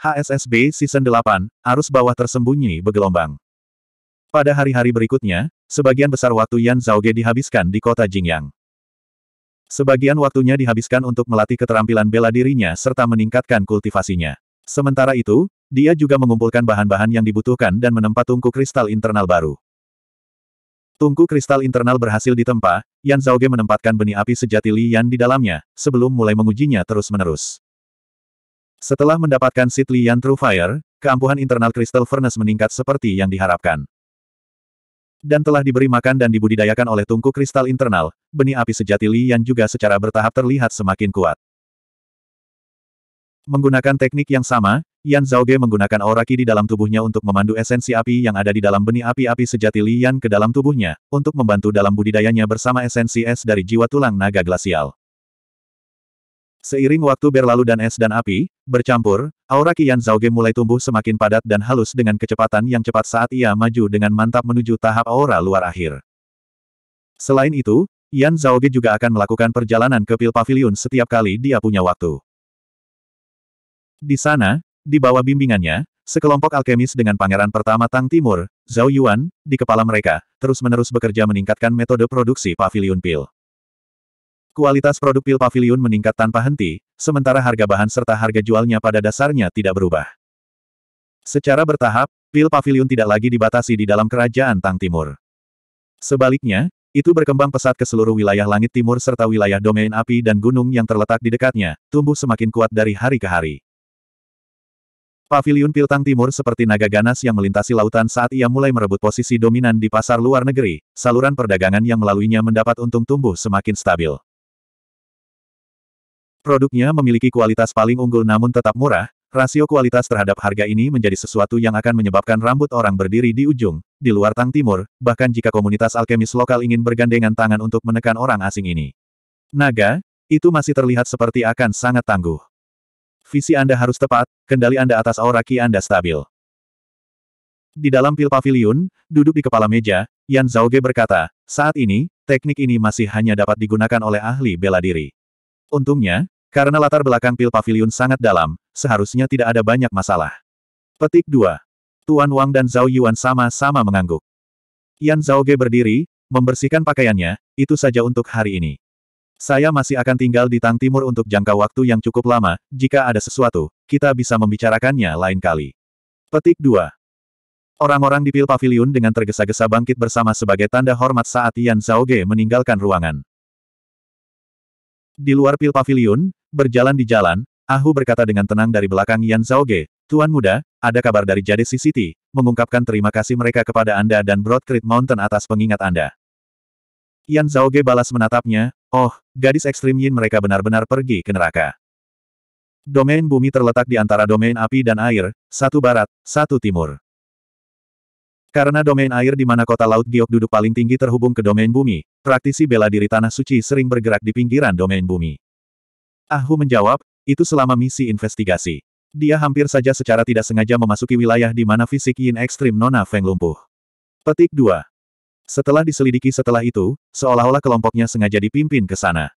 HSSB Season 8, arus bawah tersembunyi bergelombang. Pada hari-hari berikutnya, sebagian besar waktu Yan Ge dihabiskan di kota Jingyang. Sebagian waktunya dihabiskan untuk melatih keterampilan bela dirinya serta meningkatkan kultivasinya. Sementara itu, dia juga mengumpulkan bahan-bahan yang dibutuhkan dan menempa tungku kristal internal baru. Tungku kristal internal berhasil ditempa, Yan Ge menempatkan benih api sejati Li Yan di dalamnya, sebelum mulai mengujinya terus-menerus. Setelah mendapatkan Sitli Lian True Fire, keampuhan internal Crystal Furnace meningkat seperti yang diharapkan. Dan telah diberi makan dan dibudidayakan oleh tungku kristal internal, benih api sejati Li Yan juga secara bertahap terlihat semakin kuat. Menggunakan teknik yang sama, Yan Zhao Ge menggunakan aura ki di dalam tubuhnya untuk memandu esensi api yang ada di dalam benih api-api sejati Li Yan ke dalam tubuhnya, untuk membantu dalam budidayanya bersama esensi es dari jiwa tulang naga glasial. Seiring waktu berlalu dan es dan api, Bercampur, aura Qian Zhaoge mulai tumbuh semakin padat dan halus dengan kecepatan yang cepat saat ia maju dengan mantap menuju tahap aura luar akhir. Selain itu, Yan Zhaoge juga akan melakukan perjalanan ke Pil Pavilion setiap kali dia punya waktu. Di sana, di bawah bimbingannya, sekelompok alkemis dengan pangeran pertama Tang Timur, Zhao Yuan, di kepala mereka, terus-menerus bekerja meningkatkan metode produksi Pavilion Pil. Kualitas produk Pil Pavilion meningkat tanpa henti, sementara harga bahan serta harga jualnya pada dasarnya tidak berubah. Secara bertahap, pil pavilion tidak lagi dibatasi di dalam kerajaan Tang Timur. Sebaliknya, itu berkembang pesat ke seluruh wilayah langit timur serta wilayah domain api dan gunung yang terletak di dekatnya, tumbuh semakin kuat dari hari ke hari. Pavilion Pil Tang Timur seperti naga ganas yang melintasi lautan saat ia mulai merebut posisi dominan di pasar luar negeri, saluran perdagangan yang melaluinya mendapat untung tumbuh semakin stabil. Produknya memiliki kualitas paling unggul namun tetap murah, rasio kualitas terhadap harga ini menjadi sesuatu yang akan menyebabkan rambut orang berdiri di ujung, di luar Tang Timur, bahkan jika komunitas alkemis lokal ingin bergandengan tangan untuk menekan orang asing ini. Naga, itu masih terlihat seperti akan sangat tangguh. Visi Anda harus tepat, kendali Anda atas aura Ki Anda stabil. Di dalam pil pavilion, duduk di kepala meja, Yan Zauge berkata, saat ini, teknik ini masih hanya dapat digunakan oleh ahli bela diri. Untungnya, karena latar belakang pil pavilion sangat dalam, seharusnya tidak ada banyak masalah. Petik 2. Tuan Wang dan Zhao Yuan sama-sama mengangguk. Yan Zhao Ge berdiri, membersihkan pakaiannya, itu saja untuk hari ini. Saya masih akan tinggal di Tang Timur untuk jangka waktu yang cukup lama, jika ada sesuatu, kita bisa membicarakannya lain kali. Petik 2. Orang-orang di Pil Pavilion dengan tergesa-gesa bangkit bersama sebagai tanda hormat saat Yan Zhao Ge meninggalkan ruangan. Di luar pil pavilion, berjalan di jalan, Ahu berkata dengan tenang dari belakang Yan Zhao Ge, Tuan Muda, ada kabar dari Jade City, mengungkapkan terima kasih mereka kepada Anda dan Broadcreek Mountain atas pengingat Anda. Yan Zhao Ge balas menatapnya, oh, gadis ekstrim Yin mereka benar-benar pergi ke neraka. Domain bumi terletak di antara domain api dan air, satu barat, satu timur. Karena domain air di mana kota laut Giok duduk paling tinggi terhubung ke domain bumi, praktisi bela diri Tanah Suci sering bergerak di pinggiran domain bumi. Ahu menjawab, itu selama misi investigasi. Dia hampir saja secara tidak sengaja memasuki wilayah di mana fisik yin ekstrim Nona Feng lumpuh. Petik 2. Setelah diselidiki setelah itu, seolah-olah kelompoknya sengaja dipimpin ke sana.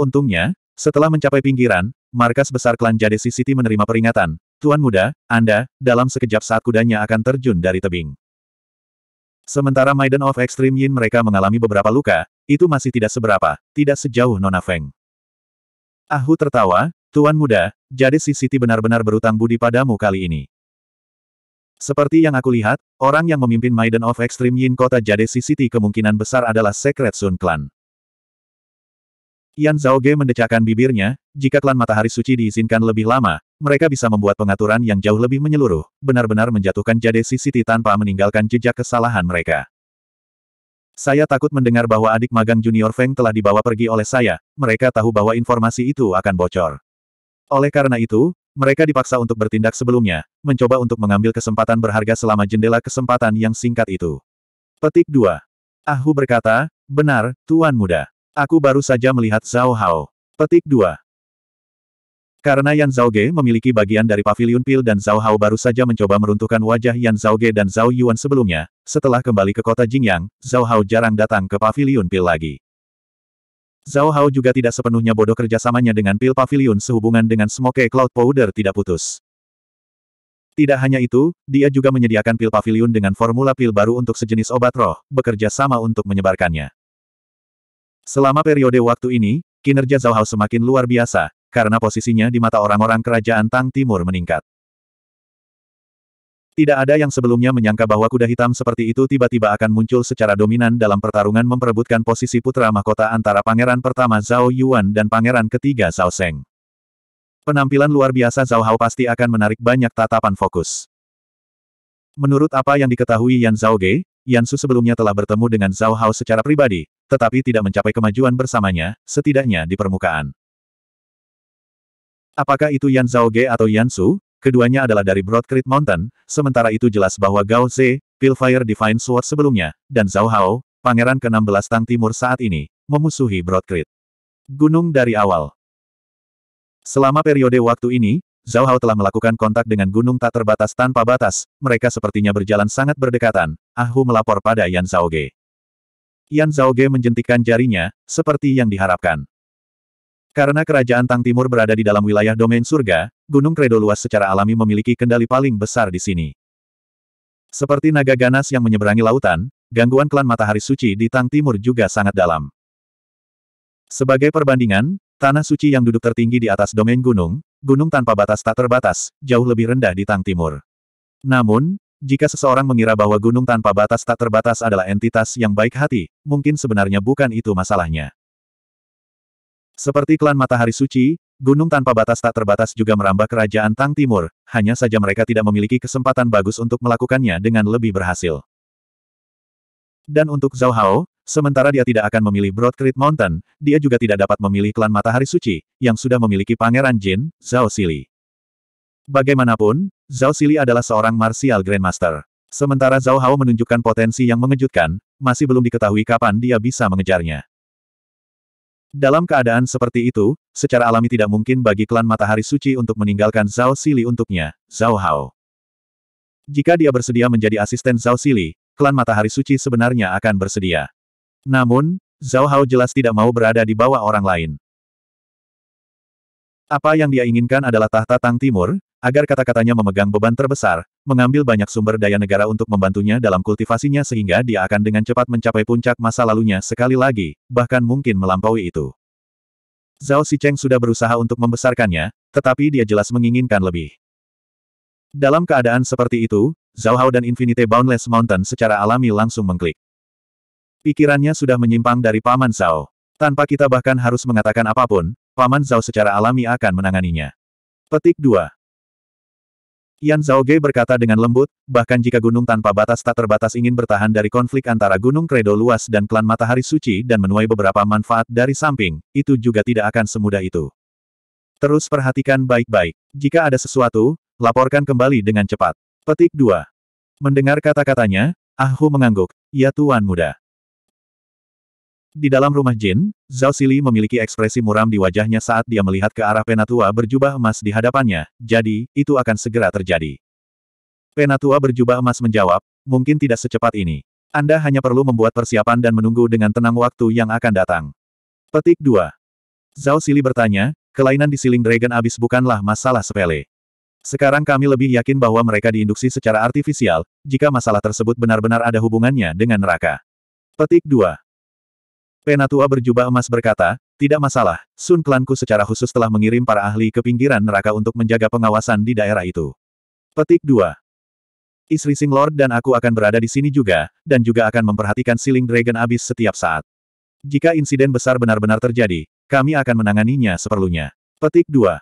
Untungnya, setelah mencapai pinggiran, markas besar klan Jade City menerima peringatan, Tuan muda, Anda, dalam sekejap saat kudanya akan terjun dari tebing. Sementara Maiden of Extreme Yin mereka mengalami beberapa luka, itu masih tidak seberapa, tidak sejauh Nona Feng. Ahu tertawa, Tuan muda, jadi si Siti benar-benar berutang budi padamu kali ini. Seperti yang aku lihat, orang yang memimpin Maiden of Extreme Yin kota Jade City kemungkinan besar adalah Secret Sun Clan. Yan Ge mendecakkan bibirnya, jika klan matahari suci diizinkan lebih lama, mereka bisa membuat pengaturan yang jauh lebih menyeluruh, benar-benar menjatuhkan Jade City tanpa meninggalkan jejak kesalahan mereka. Saya takut mendengar bahwa adik magang junior Feng telah dibawa pergi oleh saya, mereka tahu bahwa informasi itu akan bocor. Oleh karena itu, mereka dipaksa untuk bertindak sebelumnya, mencoba untuk mengambil kesempatan berharga selama jendela kesempatan yang singkat itu. Petik 2. Ahu berkata, benar, Tuan Muda. Aku baru saja melihat Zhao Hao. Petik 2. Karena Yan Zhao Ge memiliki bagian dari pavilion pil dan Zhao Hao baru saja mencoba meruntuhkan wajah Yan Zhao Ge dan Zhao Yuan sebelumnya, setelah kembali ke kota Jingyang, Zhao Hao jarang datang ke pavilion pil lagi. Zhao Hao juga tidak sepenuhnya bodoh kerjasamanya dengan pil pavilion sehubungan dengan smoke cloud powder tidak putus. Tidak hanya itu, dia juga menyediakan pil pavilion dengan formula pil baru untuk sejenis obat roh, bekerja sama untuk menyebarkannya. Selama periode waktu ini, kinerja Zhao Hao semakin luar biasa, karena posisinya di mata orang-orang kerajaan Tang Timur meningkat. Tidak ada yang sebelumnya menyangka bahwa kuda hitam seperti itu tiba-tiba akan muncul secara dominan dalam pertarungan memperebutkan posisi putra mahkota antara pangeran pertama Zhao Yuan dan pangeran ketiga Zhao Seng. Penampilan luar biasa Zhao Hao pasti akan menarik banyak tatapan fokus. Menurut apa yang diketahui Yan Zhao Ge? Yansu sebelumnya telah bertemu dengan Zhao Hao secara pribadi, tetapi tidak mencapai kemajuan bersamanya, setidaknya di permukaan. Apakah itu Yan Zhao Ge atau Yansu? Keduanya adalah dari Broad Mountain, sementara itu jelas bahwa Gao Ze, Pilfire Divine Sword sebelumnya, dan Zhao Hao, pangeran ke-16 Tang Timur saat ini, memusuhi Broad Gunung dari awal. Selama periode waktu ini, Zhao Hao telah melakukan kontak dengan gunung tak terbatas tanpa batas, mereka sepertinya berjalan sangat berdekatan, Aku melapor pada Yan Zhaoge. Yan Zhaoge menjentikan jarinya, seperti yang diharapkan. Karena kerajaan Tang Timur berada di dalam wilayah domain surga, gunung kredo luas secara alami memiliki kendali paling besar di sini. Seperti naga ganas yang menyeberangi lautan, gangguan klan matahari suci di Tang Timur juga sangat dalam. Sebagai perbandingan, tanah suci yang duduk tertinggi di atas domain gunung, gunung tanpa batas tak terbatas, jauh lebih rendah di Tang Timur. Namun, jika seseorang mengira bahwa gunung tanpa batas tak terbatas adalah entitas yang baik hati, mungkin sebenarnya bukan itu masalahnya. Seperti klan Matahari Suci, gunung tanpa batas tak terbatas juga merambah kerajaan Tang Timur, hanya saja mereka tidak memiliki kesempatan bagus untuk melakukannya dengan lebih berhasil. Dan untuk Zhao Hao, Sementara dia tidak akan memilih Broad Mountain, dia juga tidak dapat memilih klan Matahari Suci, yang sudah memiliki pangeran Jin, Zhao Sili. Bagaimanapun, Zhao Sili adalah seorang martial grandmaster. Sementara Zhao Hao menunjukkan potensi yang mengejutkan, masih belum diketahui kapan dia bisa mengejarnya. Dalam keadaan seperti itu, secara alami tidak mungkin bagi klan Matahari Suci untuk meninggalkan Zhao Sili untuknya, Zhao Hao. Jika dia bersedia menjadi asisten Zhao Sili, klan Matahari Suci sebenarnya akan bersedia. Namun, Zhao Hao jelas tidak mau berada di bawah orang lain. Apa yang dia inginkan adalah tahta Tang Timur, agar kata-katanya memegang beban terbesar, mengambil banyak sumber daya negara untuk membantunya dalam kultivasinya sehingga dia akan dengan cepat mencapai puncak masa lalunya sekali lagi, bahkan mungkin melampaui itu. Zhao Xicheng sudah berusaha untuk membesarkannya, tetapi dia jelas menginginkan lebih. Dalam keadaan seperti itu, Zhao Hao dan Infinite Boundless Mountain secara alami langsung mengklik. Pikirannya sudah menyimpang dari Paman Zhao. Tanpa kita bahkan harus mengatakan apapun, Paman Zhao secara alami akan menanganinya. Petik 2. Yan Zhaoge berkata dengan lembut, bahkan jika gunung tanpa batas tak terbatas ingin bertahan dari konflik antara gunung kredo luas dan klan matahari suci dan menuai beberapa manfaat dari samping, itu juga tidak akan semudah itu. Terus perhatikan baik-baik. Jika ada sesuatu, laporkan kembali dengan cepat. Petik 2. Mendengar kata-katanya, Ahu mengangguk. Ya Tuan Muda. Di dalam rumah Jin, Zhao Sili memiliki ekspresi muram di wajahnya saat dia melihat ke arah penatua berjubah emas di hadapannya, jadi, itu akan segera terjadi. Penatua berjubah emas menjawab, mungkin tidak secepat ini. Anda hanya perlu membuat persiapan dan menunggu dengan tenang waktu yang akan datang. Petik 2. Zhao Sili bertanya, kelainan di Siling Dragon Abyss bukanlah masalah sepele. Sekarang kami lebih yakin bahwa mereka diinduksi secara artifisial, jika masalah tersebut benar-benar ada hubungannya dengan neraka. Petik 2. Penatua berjubah emas berkata, tidak masalah, Sun klanku secara khusus telah mengirim para ahli ke pinggiran neraka untuk menjaga pengawasan di daerah itu. Petik 2. Istri Sing Lord dan aku akan berada di sini juga, dan juga akan memperhatikan Siling Dragon Abyss setiap saat. Jika insiden besar benar-benar terjadi, kami akan menanganinya seperlunya. Petik 2.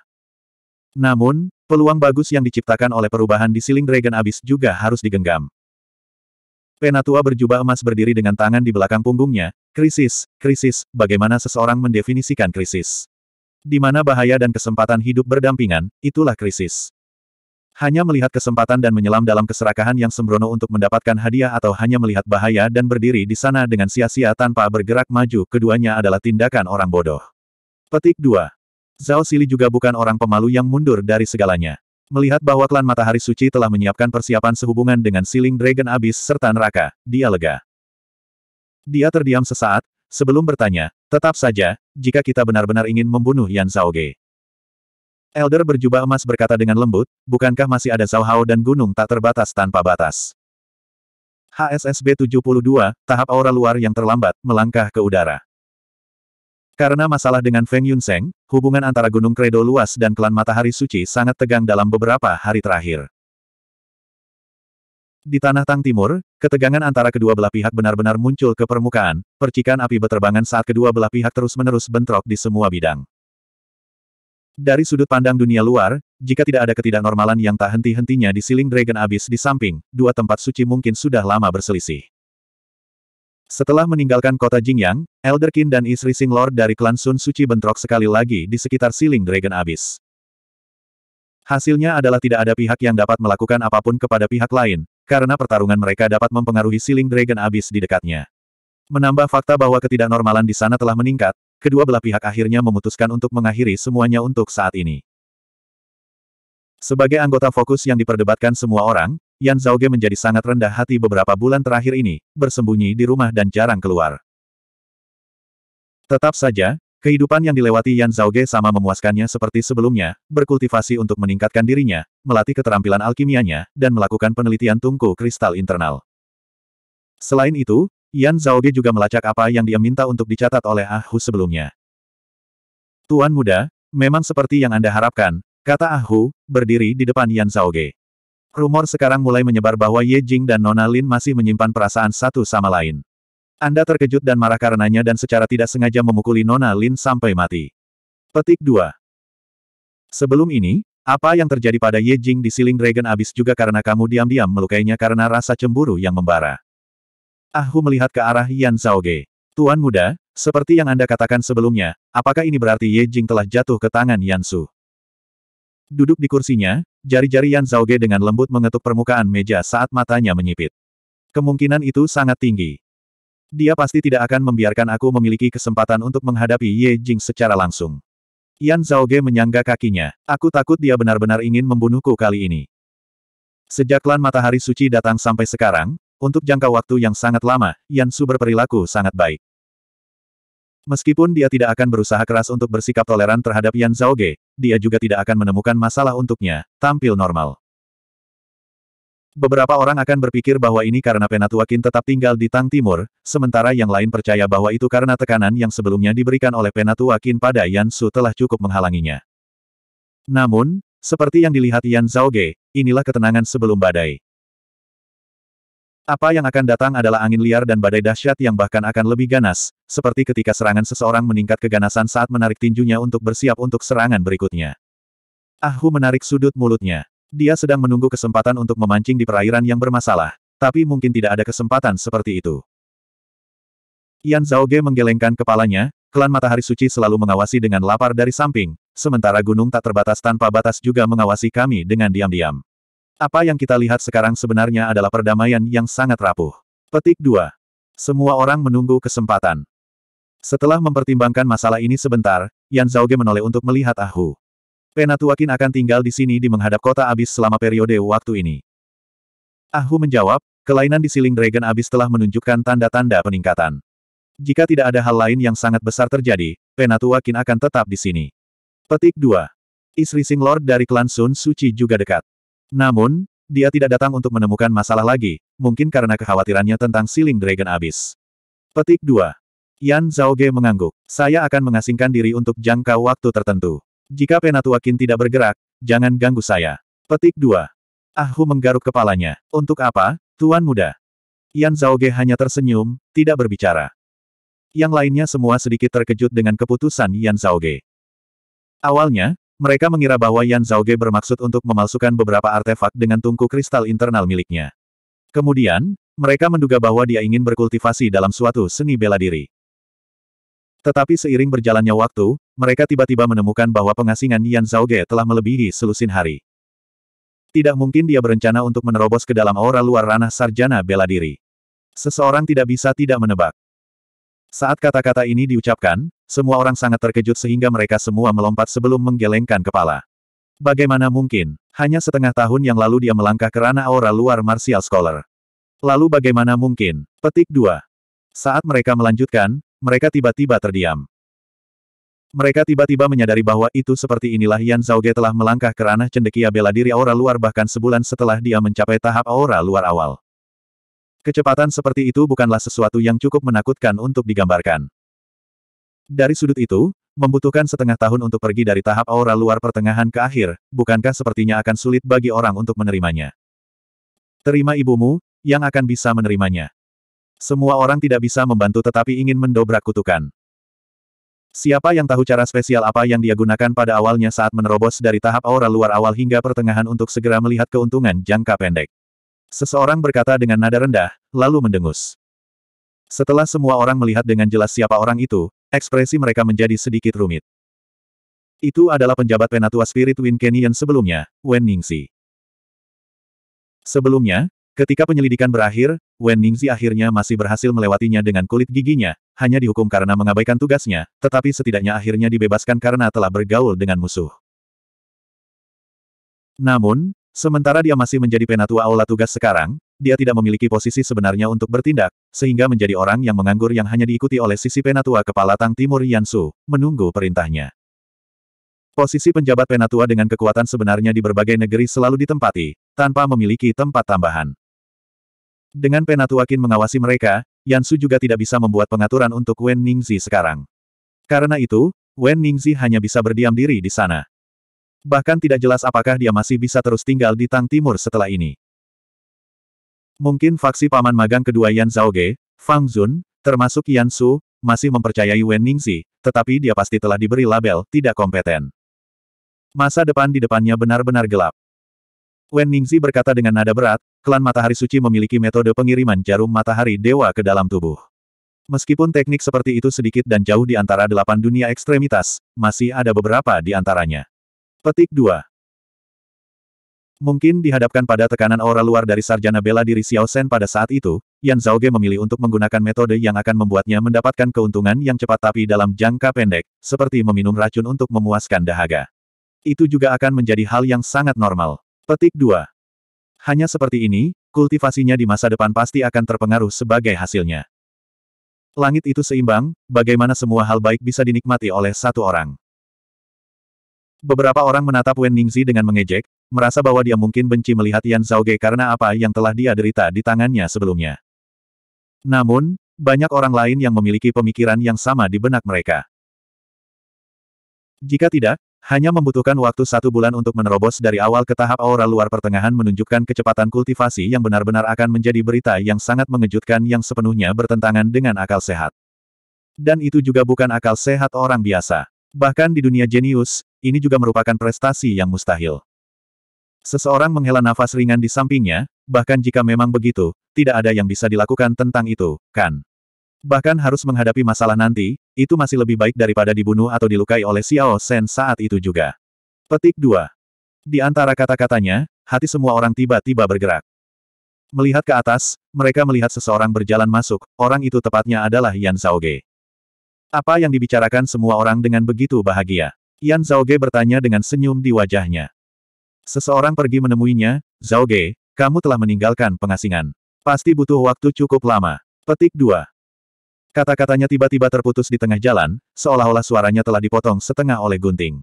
Namun, peluang bagus yang diciptakan oleh perubahan di Siling Dragon Abyss juga harus digenggam. Penatua berjubah emas berdiri dengan tangan di belakang punggungnya. Krisis, krisis, bagaimana seseorang mendefinisikan krisis? Di mana bahaya dan kesempatan hidup berdampingan, itulah krisis. Hanya melihat kesempatan dan menyelam dalam keserakahan yang sembrono untuk mendapatkan hadiah atau hanya melihat bahaya dan berdiri di sana dengan sia-sia tanpa bergerak maju, keduanya adalah tindakan orang bodoh. Petik 2. Zhao Sili juga bukan orang pemalu yang mundur dari segalanya. Melihat bahwa klan Matahari Suci telah menyiapkan persiapan sehubungan dengan Siling Dragon Abyss serta neraka, dia lega. Dia terdiam sesaat, sebelum bertanya, tetap saja, jika kita benar-benar ingin membunuh Yan Zhaoge. Elder berjubah emas berkata dengan lembut, bukankah masih ada Zhao Hao dan gunung tak terbatas tanpa batas? HSSB 72, tahap aura luar yang terlambat, melangkah ke udara. Karena masalah dengan Feng Yunseng, hubungan antara Gunung Kredo luas dan klan Matahari Suci sangat tegang dalam beberapa hari terakhir. Di Tanah Tang Timur, ketegangan antara kedua belah pihak benar-benar muncul ke permukaan, percikan api beterbangan saat kedua belah pihak terus-menerus bentrok di semua bidang. Dari sudut pandang dunia luar, jika tidak ada ketidaknormalan yang tak henti-hentinya di siling Dragon Abyss di samping, dua tempat suci mungkin sudah lama berselisih. Setelah meninggalkan kota Jingyang, Elderkin dan istri Sing Lord dari klan Sun Suci bentrok sekali lagi di sekitar Siling Dragon Abyss. Hasilnya adalah tidak ada pihak yang dapat melakukan apapun kepada pihak lain, karena pertarungan mereka dapat mempengaruhi Siling Dragon Abyss di dekatnya. Menambah fakta bahwa ketidaknormalan di sana telah meningkat, kedua belah pihak akhirnya memutuskan untuk mengakhiri semuanya untuk saat ini. Sebagai anggota fokus yang diperdebatkan semua orang, Yan Zhaoge menjadi sangat rendah hati beberapa bulan terakhir ini, bersembunyi di rumah dan jarang keluar. Tetap saja, kehidupan yang dilewati Yan Zhaoge sama memuaskannya seperti sebelumnya, berkultivasi untuk meningkatkan dirinya, melatih keterampilan alkimianya, dan melakukan penelitian tungku kristal internal. Selain itu, Yan Zhaoge juga melacak apa yang dia minta untuk dicatat oleh Ah Hu sebelumnya. Tuan muda, memang seperti yang Anda harapkan, kata Ah Hu, berdiri di depan Yan Zhaoge. Rumor sekarang mulai menyebar bahwa Ye Jing dan Nona Lin masih menyimpan perasaan satu sama lain. Anda terkejut dan marah karenanya dan secara tidak sengaja memukuli Nona Lin sampai mati. Petik 2. Sebelum ini, apa yang terjadi pada Ye Jing di Siling Dragon abis juga karena kamu diam-diam melukainya karena rasa cemburu yang membara. Ahu melihat ke arah Yan Zhaoge. Tuan muda, seperti yang Anda katakan sebelumnya, apakah ini berarti Ye Jing telah jatuh ke tangan Yan Su? Duduk di kursinya, Jari-jari Yan Zhaoge dengan lembut mengetuk permukaan meja saat matanya menyipit. Kemungkinan itu sangat tinggi. Dia pasti tidak akan membiarkan aku memiliki kesempatan untuk menghadapi Ye Jing secara langsung. Yan Zhaoge menyangga kakinya. Aku takut dia benar-benar ingin membunuhku kali ini. Sejak klan matahari suci datang sampai sekarang, untuk jangka waktu yang sangat lama, Yan Su berperilaku sangat baik. Meskipun dia tidak akan berusaha keras untuk bersikap toleran terhadap Yan Zhao Ge, dia juga tidak akan menemukan masalah untuknya, tampil normal. Beberapa orang akan berpikir bahwa ini karena Penatua Qin tetap tinggal di Tang Timur, sementara yang lain percaya bahwa itu karena tekanan yang sebelumnya diberikan oleh Penatua Qin pada Yan Su telah cukup menghalanginya. Namun, seperti yang dilihat Yan Zhao Ge, inilah ketenangan sebelum badai. Apa yang akan datang adalah angin liar dan badai dahsyat yang bahkan akan lebih ganas, seperti ketika serangan seseorang meningkat keganasan saat menarik tinjunya untuk bersiap untuk serangan berikutnya. Ahu menarik sudut mulutnya. Dia sedang menunggu kesempatan untuk memancing di perairan yang bermasalah, tapi mungkin tidak ada kesempatan seperti itu. Yan Zhaoge menggelengkan kepalanya, klan matahari suci selalu mengawasi dengan lapar dari samping, sementara gunung tak terbatas tanpa batas juga mengawasi kami dengan diam-diam. Apa yang kita lihat sekarang sebenarnya adalah perdamaian yang sangat rapuh. Petik 2. Semua orang menunggu kesempatan. Setelah mempertimbangkan masalah ini sebentar, Yan Zhaoge menoleh untuk melihat Ahu. Penatuakin akan tinggal di sini di menghadap kota abis selama periode waktu ini. Ahu menjawab, kelainan di siling Dragon abis telah menunjukkan tanda-tanda peningkatan. Jika tidak ada hal lain yang sangat besar terjadi, Penatuakin akan tetap di sini. Petik 2. Istri Sing Lord dari klan Sun Suci juga dekat. Namun, dia tidak datang untuk menemukan masalah lagi, mungkin karena kekhawatirannya tentang siling Dragon Abis. Petik 2. Yan Zhaoge mengangguk. Saya akan mengasingkan diri untuk jangka waktu tertentu. Jika Penatua Qin tidak bergerak, jangan ganggu saya. Petik 2. Ahu menggaruk kepalanya. Untuk apa, Tuan Muda? Yan Zhaoge hanya tersenyum, tidak berbicara. Yang lainnya semua sedikit terkejut dengan keputusan Yan Zhaoge. Awalnya, mereka mengira bahwa Yan Zhao Ge bermaksud untuk memalsukan beberapa artefak dengan tungku kristal internal miliknya. Kemudian, mereka menduga bahwa dia ingin berkultivasi dalam suatu seni bela diri. Tetapi seiring berjalannya waktu, mereka tiba-tiba menemukan bahwa pengasingan Yan Zhao Ge telah melebihi selusin hari. Tidak mungkin dia berencana untuk menerobos ke dalam aura luar ranah sarjana bela diri. Seseorang tidak bisa tidak menebak. Saat kata-kata ini diucapkan, semua orang sangat terkejut sehingga mereka semua melompat sebelum menggelengkan kepala. Bagaimana mungkin, hanya setengah tahun yang lalu dia melangkah ke ranah aura luar martial scholar. Lalu bagaimana mungkin, petik 2. Saat mereka melanjutkan, mereka tiba-tiba terdiam. Mereka tiba-tiba menyadari bahwa itu seperti inilah Yan Zhaoge telah melangkah ke ranah cendekia bela diri aura luar bahkan sebulan setelah dia mencapai tahap aura luar awal. Kecepatan seperti itu bukanlah sesuatu yang cukup menakutkan untuk digambarkan. Dari sudut itu, membutuhkan setengah tahun untuk pergi dari tahap aura luar pertengahan ke akhir, bukankah sepertinya akan sulit bagi orang untuk menerimanya? Terima ibumu, yang akan bisa menerimanya. Semua orang tidak bisa membantu tetapi ingin mendobrak kutukan. Siapa yang tahu cara spesial apa yang dia gunakan pada awalnya saat menerobos dari tahap aura luar awal hingga pertengahan untuk segera melihat keuntungan jangka pendek. Seseorang berkata dengan nada rendah, lalu mendengus. Setelah semua orang melihat dengan jelas siapa orang itu, Ekspresi mereka menjadi sedikit rumit. Itu adalah penjabat penatua Spirit Wind Canyon sebelumnya, Wen Ningxi. Sebelumnya, ketika penyelidikan berakhir, Wen Ningxi akhirnya masih berhasil melewatinya dengan kulit giginya, hanya dihukum karena mengabaikan tugasnya, tetapi setidaknya akhirnya dibebaskan karena telah bergaul dengan musuh. Namun, sementara dia masih menjadi penatua aula tugas sekarang, dia tidak memiliki posisi sebenarnya untuk bertindak, sehingga menjadi orang yang menganggur yang hanya diikuti oleh sisi penatua kepala Tang Timur Yansu, menunggu perintahnya. Posisi penjabat penatua dengan kekuatan sebenarnya di berbagai negeri selalu ditempati, tanpa memiliki tempat tambahan. Dengan penatua Qin mengawasi mereka, Yansu juga tidak bisa membuat pengaturan untuk Wen Ningzi sekarang. Karena itu, Wen Ningzi hanya bisa berdiam diri di sana. Bahkan tidak jelas apakah dia masih bisa terus tinggal di Tang Timur setelah ini. Mungkin faksi paman magang kedua Yan Zhaoge, Fang Zun, termasuk Yan Su, masih mempercayai Wen Ningxi, tetapi dia pasti telah diberi label tidak kompeten. Masa depan di depannya benar-benar gelap. Wen Ningxi berkata dengan nada berat, klan matahari suci memiliki metode pengiriman jarum matahari dewa ke dalam tubuh. Meskipun teknik seperti itu sedikit dan jauh di antara delapan dunia ekstremitas, masih ada beberapa di antaranya. Petik 2. Mungkin dihadapkan pada tekanan aura luar dari sarjana bela diri Xiao Shen pada saat itu, Yan Zhaoge memilih untuk menggunakan metode yang akan membuatnya mendapatkan keuntungan yang cepat tapi dalam jangka pendek, seperti meminum racun untuk memuaskan dahaga. Itu juga akan menjadi hal yang sangat normal. Petik 2. Hanya seperti ini, kultivasinya di masa depan pasti akan terpengaruh sebagai hasilnya. Langit itu seimbang, bagaimana semua hal baik bisa dinikmati oleh satu orang. Beberapa orang menatap Wen Ningzi dengan mengejek, merasa bahwa dia mungkin benci melihat Yan Zhaoge karena apa yang telah dia derita di tangannya sebelumnya. Namun, banyak orang lain yang memiliki pemikiran yang sama di benak mereka. Jika tidak, hanya membutuhkan waktu satu bulan untuk menerobos dari awal ke tahap aura luar pertengahan menunjukkan kecepatan kultivasi yang benar-benar akan menjadi berita yang sangat mengejutkan yang sepenuhnya bertentangan dengan akal sehat. Dan itu juga bukan akal sehat orang biasa. Bahkan di dunia jenius, ini juga merupakan prestasi yang mustahil. Seseorang menghela nafas ringan di sampingnya, bahkan jika memang begitu, tidak ada yang bisa dilakukan tentang itu, kan? Bahkan harus menghadapi masalah nanti, itu masih lebih baik daripada dibunuh atau dilukai oleh Xiao Shen saat itu juga. Petik 2. Di antara kata-katanya, hati semua orang tiba-tiba bergerak. Melihat ke atas, mereka melihat seseorang berjalan masuk, orang itu tepatnya adalah Yan Ge. Apa yang dibicarakan semua orang dengan begitu bahagia? Yan Ge bertanya dengan senyum di wajahnya. Seseorang pergi menemuinya, Zhao Ge, kamu telah meninggalkan pengasingan. Pasti butuh waktu cukup lama. Petik 2. Kata-katanya tiba-tiba terputus di tengah jalan, seolah-olah suaranya telah dipotong setengah oleh gunting.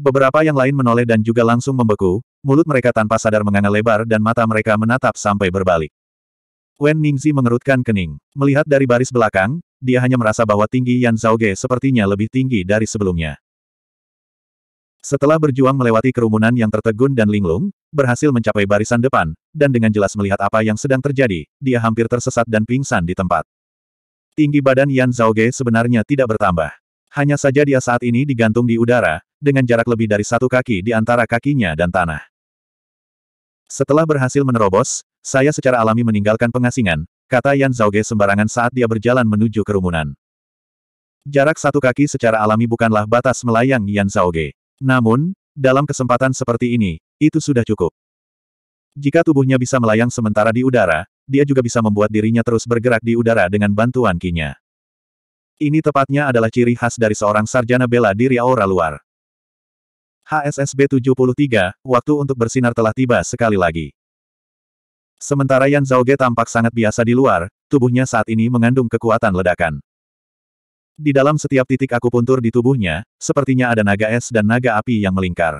Beberapa yang lain menoleh dan juga langsung membeku, mulut mereka tanpa sadar menganga lebar dan mata mereka menatap sampai berbalik. Wen Ningzi mengerutkan kening. Melihat dari baris belakang, dia hanya merasa bahwa tinggi Yan Ge sepertinya lebih tinggi dari sebelumnya. Setelah berjuang melewati kerumunan yang tertegun dan linglung, berhasil mencapai barisan depan, dan dengan jelas melihat apa yang sedang terjadi, dia hampir tersesat dan pingsan di tempat. Tinggi badan Yan Ge sebenarnya tidak bertambah. Hanya saja dia saat ini digantung di udara, dengan jarak lebih dari satu kaki di antara kakinya dan tanah. Setelah berhasil menerobos, saya secara alami meninggalkan pengasingan, kata Yan Ge sembarangan saat dia berjalan menuju kerumunan. Jarak satu kaki secara alami bukanlah batas melayang Yan Ge. Namun, dalam kesempatan seperti ini, itu sudah cukup. Jika tubuhnya bisa melayang sementara di udara, dia juga bisa membuat dirinya terus bergerak di udara dengan bantuan kinya. Ini tepatnya adalah ciri khas dari seorang sarjana bela diri aura luar. HSSB 73, waktu untuk bersinar telah tiba sekali lagi. Sementara Yan Zhaoge tampak sangat biasa di luar, tubuhnya saat ini mengandung kekuatan ledakan. Di dalam setiap titik aku puntur di tubuhnya, sepertinya ada naga es dan naga api yang melingkar.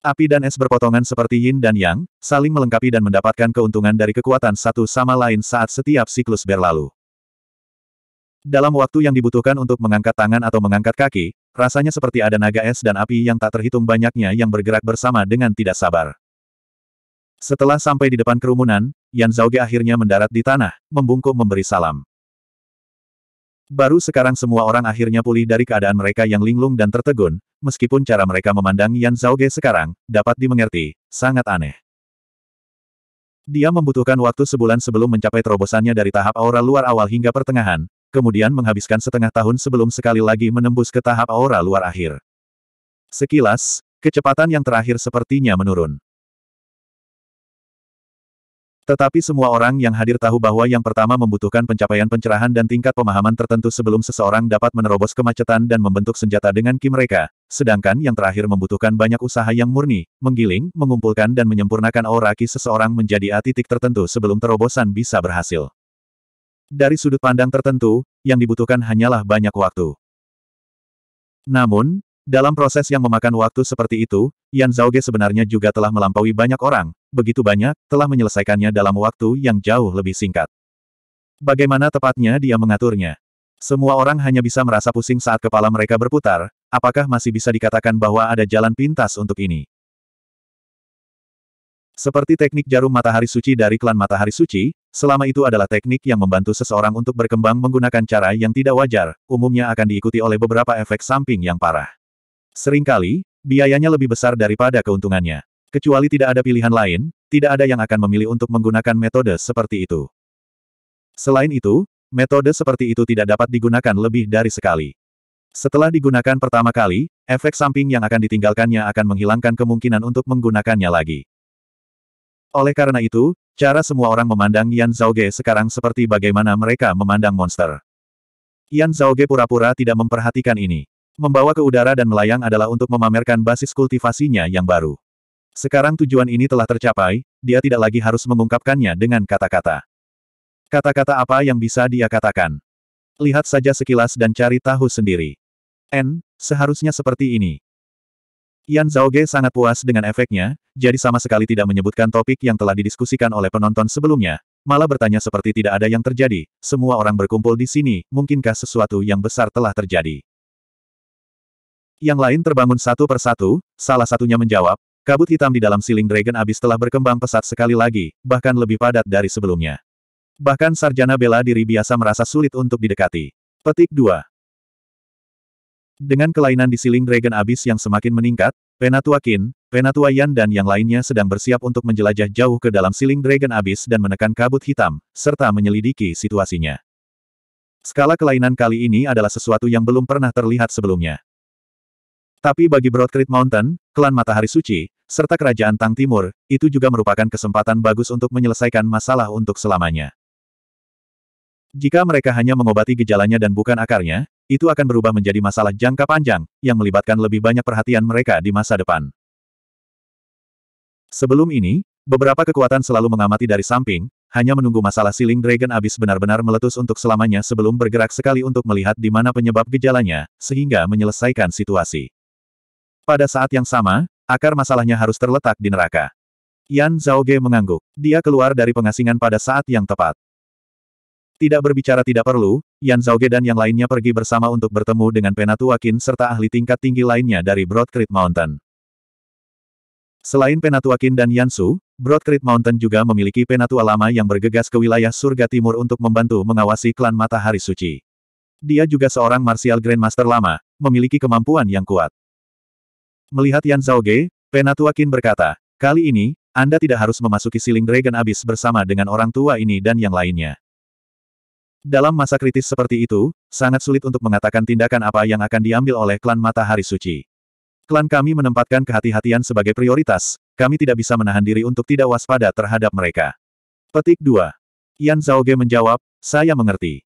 Api dan es berpotongan seperti yin dan yang, saling melengkapi dan mendapatkan keuntungan dari kekuatan satu sama lain saat setiap siklus berlalu. Dalam waktu yang dibutuhkan untuk mengangkat tangan atau mengangkat kaki, rasanya seperti ada naga es dan api yang tak terhitung banyaknya yang bergerak bersama dengan tidak sabar. Setelah sampai di depan kerumunan, Yan Zhaoge akhirnya mendarat di tanah, membungkuk memberi salam. Baru sekarang semua orang akhirnya pulih dari keadaan mereka yang linglung dan tertegun, meskipun cara mereka memandang Yan Zhao Ge sekarang, dapat dimengerti, sangat aneh. Dia membutuhkan waktu sebulan sebelum mencapai terobosannya dari tahap aura luar awal hingga pertengahan, kemudian menghabiskan setengah tahun sebelum sekali lagi menembus ke tahap aura luar akhir. Sekilas, kecepatan yang terakhir sepertinya menurun. Tetapi semua orang yang hadir tahu bahwa yang pertama membutuhkan pencapaian pencerahan dan tingkat pemahaman tertentu sebelum seseorang dapat menerobos kemacetan dan membentuk senjata dengan ki mereka, sedangkan yang terakhir membutuhkan banyak usaha yang murni, menggiling, mengumpulkan dan menyempurnakan aura ki seseorang menjadi A titik tertentu sebelum terobosan bisa berhasil. Dari sudut pandang tertentu, yang dibutuhkan hanyalah banyak waktu. Namun, dalam proses yang memakan waktu seperti itu, Yan Zhaoge sebenarnya juga telah melampaui banyak orang, begitu banyak, telah menyelesaikannya dalam waktu yang jauh lebih singkat. Bagaimana tepatnya dia mengaturnya? Semua orang hanya bisa merasa pusing saat kepala mereka berputar, apakah masih bisa dikatakan bahwa ada jalan pintas untuk ini? Seperti teknik jarum matahari suci dari klan matahari suci, selama itu adalah teknik yang membantu seseorang untuk berkembang menggunakan cara yang tidak wajar, umumnya akan diikuti oleh beberapa efek samping yang parah. Seringkali, biayanya lebih besar daripada keuntungannya. Kecuali tidak ada pilihan lain, tidak ada yang akan memilih untuk menggunakan metode seperti itu. Selain itu, metode seperti itu tidak dapat digunakan lebih dari sekali. Setelah digunakan pertama kali, efek samping yang akan ditinggalkannya akan menghilangkan kemungkinan untuk menggunakannya lagi. Oleh karena itu, cara semua orang memandang Yan Ge sekarang seperti bagaimana mereka memandang monster. Yan Ge pura-pura tidak memperhatikan ini. Membawa ke udara dan melayang adalah untuk memamerkan basis kultivasinya yang baru. Sekarang tujuan ini telah tercapai, dia tidak lagi harus mengungkapkannya dengan kata-kata. Kata-kata apa yang bisa dia katakan? Lihat saja sekilas dan cari tahu sendiri. N, seharusnya seperti ini. Yan Ge sangat puas dengan efeknya, jadi sama sekali tidak menyebutkan topik yang telah didiskusikan oleh penonton sebelumnya, malah bertanya seperti tidak ada yang terjadi, semua orang berkumpul di sini, mungkinkah sesuatu yang besar telah terjadi. Yang lain terbangun satu persatu, salah satunya menjawab, Kabut hitam di dalam siling Dragon Abyss telah berkembang pesat sekali lagi, bahkan lebih padat dari sebelumnya. Bahkan sarjana bela diri biasa merasa sulit untuk didekati. Petik 2. Dengan kelainan di siling Dragon Abyss yang semakin meningkat, Penatua Qin, Penatua Yan dan yang lainnya sedang bersiap untuk menjelajah jauh ke dalam siling Dragon Abyss dan menekan kabut hitam, serta menyelidiki situasinya. Skala kelainan kali ini adalah sesuatu yang belum pernah terlihat sebelumnya. Tapi bagi Broadcreek Mountain, klan Matahari Suci, serta kerajaan Tang Timur, itu juga merupakan kesempatan bagus untuk menyelesaikan masalah untuk selamanya. Jika mereka hanya mengobati gejalanya dan bukan akarnya, itu akan berubah menjadi masalah jangka panjang, yang melibatkan lebih banyak perhatian mereka di masa depan. Sebelum ini, beberapa kekuatan selalu mengamati dari samping, hanya menunggu masalah siling dragon abis benar-benar meletus untuk selamanya sebelum bergerak sekali untuk melihat di mana penyebab gejalanya, sehingga menyelesaikan situasi. Pada saat yang sama, akar masalahnya harus terletak di neraka. Yan Zhaoge mengangguk. Dia keluar dari pengasingan pada saat yang tepat. Tidak berbicara tidak perlu, Yan Zhaoge dan yang lainnya pergi bersama untuk bertemu dengan Penatua Qin serta ahli tingkat tinggi lainnya dari Broadcrete Mountain. Selain Penatua Qin dan Yan Su, Broadcrete Mountain juga memiliki penatua lama yang bergegas ke wilayah surga timur untuk membantu mengawasi klan Matahari Suci. Dia juga seorang martial grandmaster lama, memiliki kemampuan yang kuat. Melihat Yan Zhao Zhaoge, Penatua Qin berkata, kali ini, Anda tidak harus memasuki siling Dragon Abyss bersama dengan orang tua ini dan yang lainnya. Dalam masa kritis seperti itu, sangat sulit untuk mengatakan tindakan apa yang akan diambil oleh klan Matahari Suci. Klan kami menempatkan kehati-hatian sebagai prioritas, kami tidak bisa menahan diri untuk tidak waspada terhadap mereka. Petik 2. Yan Zhaoge menjawab, saya mengerti.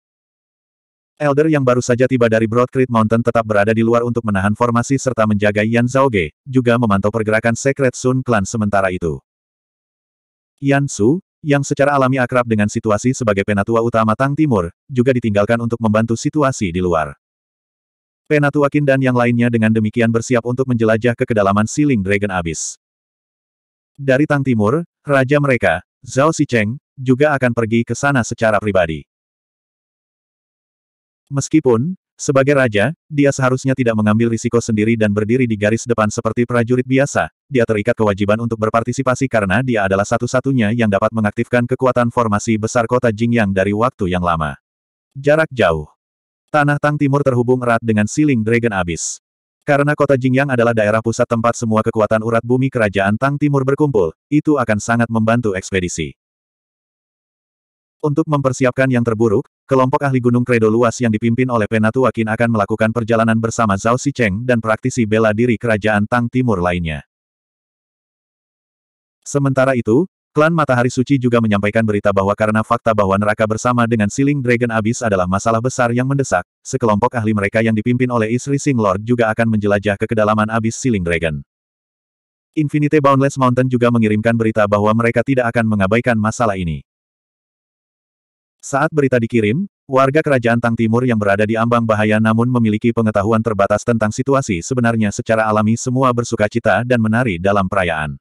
Elder yang baru saja tiba dari Broad Creek Mountain tetap berada di luar untuk menahan formasi serta menjaga Yan Zhao Zhaoge, juga memantau pergerakan Secret Sun Clan sementara itu. Yan Su, yang secara alami akrab dengan situasi sebagai penatua utama Tang Timur, juga ditinggalkan untuk membantu situasi di luar. Penatua Qin dan yang lainnya dengan demikian bersiap untuk menjelajah ke kedalaman Siling Dragon Abyss. Dari Tang Timur, raja mereka, Zhao Xicheng, juga akan pergi ke sana secara pribadi. Meskipun, sebagai raja, dia seharusnya tidak mengambil risiko sendiri dan berdiri di garis depan seperti prajurit biasa, dia terikat kewajiban untuk berpartisipasi karena dia adalah satu-satunya yang dapat mengaktifkan kekuatan formasi besar kota Jingyang dari waktu yang lama. Jarak jauh. Tanah Tang Timur terhubung erat dengan Siling Dragon Abyss. Karena kota Jingyang adalah daerah pusat tempat semua kekuatan urat bumi kerajaan Tang Timur berkumpul, itu akan sangat membantu ekspedisi. Untuk mempersiapkan yang terburuk, kelompok ahli Gunung Kredo luas yang dipimpin oleh Penatu Wakin akan melakukan perjalanan bersama Zhao Xicheng dan praktisi bela diri kerajaan Tang Timur lainnya. Sementara itu, klan Matahari Suci juga menyampaikan berita bahwa karena fakta bahwa neraka bersama dengan Siling Dragon Abyss adalah masalah besar yang mendesak, sekelompok ahli mereka yang dipimpin oleh Isri Sing Lord juga akan menjelajah ke kedalaman Abyss Siling Dragon. Infinite Boundless Mountain juga mengirimkan berita bahwa mereka tidak akan mengabaikan masalah ini. Saat berita dikirim, warga kerajaan Tang Timur yang berada di ambang bahaya namun memiliki pengetahuan terbatas tentang situasi sebenarnya secara alami semua bersuka cita dan menari dalam perayaan.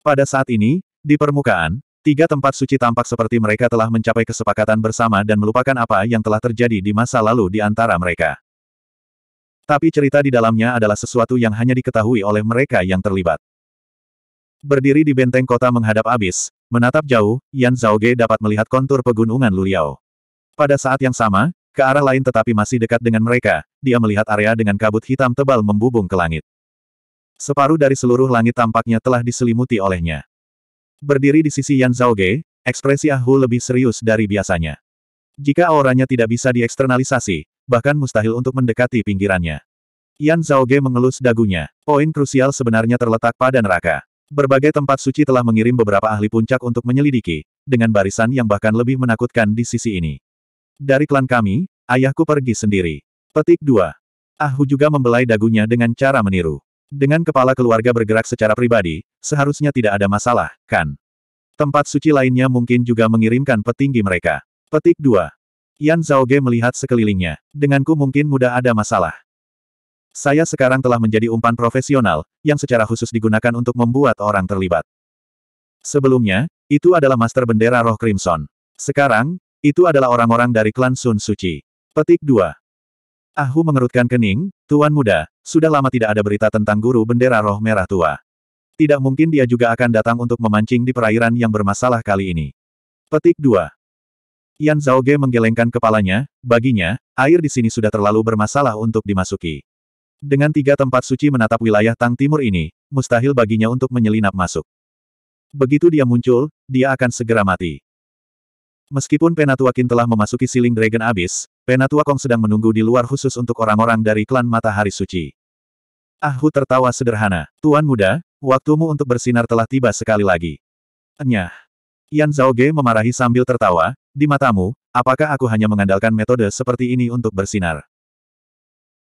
Pada saat ini, di permukaan, tiga tempat suci tampak seperti mereka telah mencapai kesepakatan bersama dan melupakan apa yang telah terjadi di masa lalu di antara mereka. Tapi cerita di dalamnya adalah sesuatu yang hanya diketahui oleh mereka yang terlibat. Berdiri di benteng kota menghadap abis, Menatap jauh, Yan Zhao Ge dapat melihat kontur pegunungan Luliao. Pada saat yang sama, ke arah lain tetapi masih dekat dengan mereka, dia melihat area dengan kabut hitam tebal membubung ke langit. Separuh dari seluruh langit tampaknya telah diselimuti olehnya. Berdiri di sisi Yan Zhao Ge, ekspresi Ah Hu lebih serius dari biasanya. Jika auranya tidak bisa dieksternalisasi, bahkan mustahil untuk mendekati pinggirannya. Yan Zhao Ge mengelus dagunya. Poin krusial sebenarnya terletak pada neraka. Berbagai tempat suci telah mengirim beberapa ahli puncak untuk menyelidiki, dengan barisan yang bahkan lebih menakutkan di sisi ini. Dari klan kami, ayahku pergi sendiri. Petik 2. Ahu juga membelai dagunya dengan cara meniru. Dengan kepala keluarga bergerak secara pribadi, seharusnya tidak ada masalah, kan? Tempat suci lainnya mungkin juga mengirimkan petinggi mereka. Petik 2. Yan Zhaoge melihat sekelilingnya. Denganku mungkin mudah ada masalah. Saya sekarang telah menjadi umpan profesional, yang secara khusus digunakan untuk membuat orang terlibat. Sebelumnya, itu adalah Master Bendera Roh Crimson. Sekarang, itu adalah orang-orang dari klan Sun Suci. Petik 2. Ahu mengerutkan kening, Tuan Muda, sudah lama tidak ada berita tentang Guru Bendera Roh Merah Tua. Tidak mungkin dia juga akan datang untuk memancing di perairan yang bermasalah kali ini. Petik 2. Yan Zhaoge menggelengkan kepalanya, baginya, air di sini sudah terlalu bermasalah untuk dimasuki. Dengan tiga tempat suci menatap wilayah Tang Timur ini, mustahil baginya untuk menyelinap masuk. Begitu dia muncul, dia akan segera mati. Meskipun Penatua Qin telah memasuki siling Dragon Abyss, Penatua Kong sedang menunggu di luar khusus untuk orang-orang dari klan Matahari Suci. Ahu ah, tertawa sederhana. Tuan muda, waktumu untuk bersinar telah tiba sekali lagi. Enyah. Yan Zhaoge memarahi sambil tertawa, di matamu, apakah aku hanya mengandalkan metode seperti ini untuk bersinar?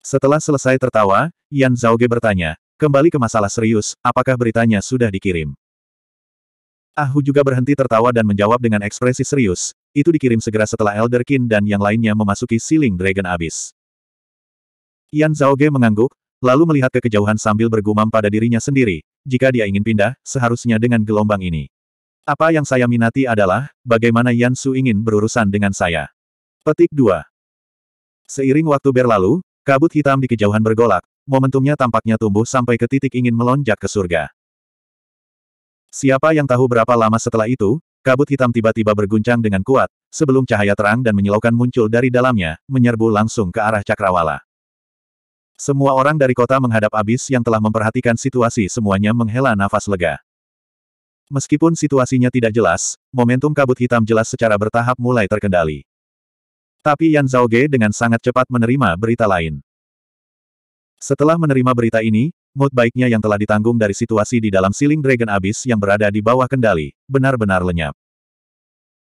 Setelah selesai tertawa, Yan Zhaoge bertanya, kembali ke masalah serius, apakah beritanya sudah dikirim? Ahu juga berhenti tertawa dan menjawab dengan ekspresi serius, itu dikirim segera setelah Elder Qin dan yang lainnya memasuki Siling Dragon Abyss. Yan Zhaoge mengangguk, lalu melihat ke kejauhan sambil bergumam pada dirinya sendiri, jika dia ingin pindah, seharusnya dengan gelombang ini. Apa yang saya minati adalah, bagaimana Yan Su ingin berurusan dengan saya. Petik 2. Seiring waktu berlalu, Kabut hitam di kejauhan bergolak, momentumnya tampaknya tumbuh sampai ke titik ingin melonjak ke surga. Siapa yang tahu berapa lama setelah itu, kabut hitam tiba-tiba berguncang dengan kuat, sebelum cahaya terang dan menyilaukan muncul dari dalamnya, menyerbu langsung ke arah cakrawala. Semua orang dari kota menghadap abis yang telah memperhatikan situasi semuanya menghela nafas lega. Meskipun situasinya tidak jelas, momentum kabut hitam jelas secara bertahap mulai terkendali. Tapi Yan Zhao Ge dengan sangat cepat menerima berita lain. Setelah menerima berita ini, mood baiknya yang telah ditanggung dari situasi di dalam siling Dragon Abyss yang berada di bawah kendali, benar-benar lenyap.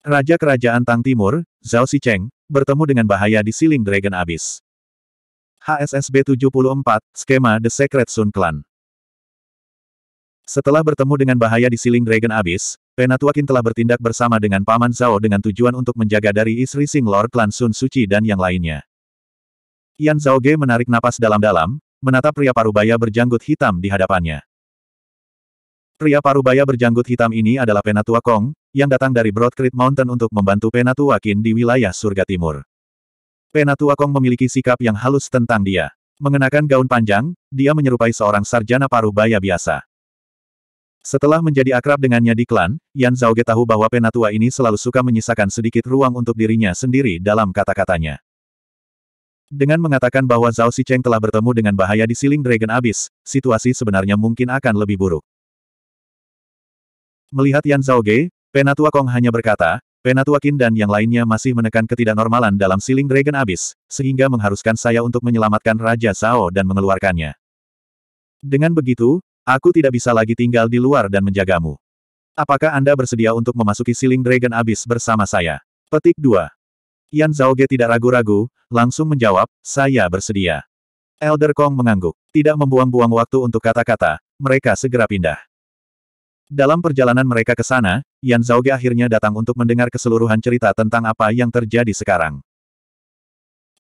Raja Kerajaan Tang Timur, Zhao Xicheng, bertemu dengan bahaya di siling Dragon Abyss. HSSB 74, Skema The Secret Sun Clan Setelah bertemu dengan bahaya di siling Dragon Abyss, Penatuakin telah bertindak bersama dengan Paman Zhao dengan tujuan untuk menjaga dari istri Sing Lord Klan Sun Suci dan yang lainnya. Yan Ge menarik napas dalam-dalam, menatap pria parubaya berjanggut hitam di hadapannya. Pria parubaya berjanggut hitam ini adalah Penatua Kong, yang datang dari Broad Creek Mountain untuk membantu Penatua Qin di wilayah surga timur. Penatua Kong memiliki sikap yang halus tentang dia. Mengenakan gaun panjang, dia menyerupai seorang sarjana parubaya biasa. Setelah menjadi akrab dengannya di klan, Yan Zhaoge tahu bahwa penatua ini selalu suka menyisakan sedikit ruang untuk dirinya sendiri dalam kata-katanya. Dengan mengatakan bahwa Zhao Xicheng telah bertemu dengan bahaya di Siling Dragon Abyss, situasi sebenarnya mungkin akan lebih buruk. Melihat Yan Zhaoge, Penatua Kong hanya berkata, Penatua Qin dan yang lainnya masih menekan ketidaknormalan dalam Siling Dragon Abyss, sehingga mengharuskan saya untuk menyelamatkan Raja Zhao dan mengeluarkannya. Dengan begitu, Aku tidak bisa lagi tinggal di luar dan menjagamu. Apakah Anda bersedia untuk memasuki siling Dragon Abyss bersama saya? Petik 2. Yan Zhaoge tidak ragu-ragu, langsung menjawab, saya bersedia. Elder Kong mengangguk. Tidak membuang-buang waktu untuk kata-kata, mereka segera pindah. Dalam perjalanan mereka ke sana, Yan Zhaoge akhirnya datang untuk mendengar keseluruhan cerita tentang apa yang terjadi sekarang.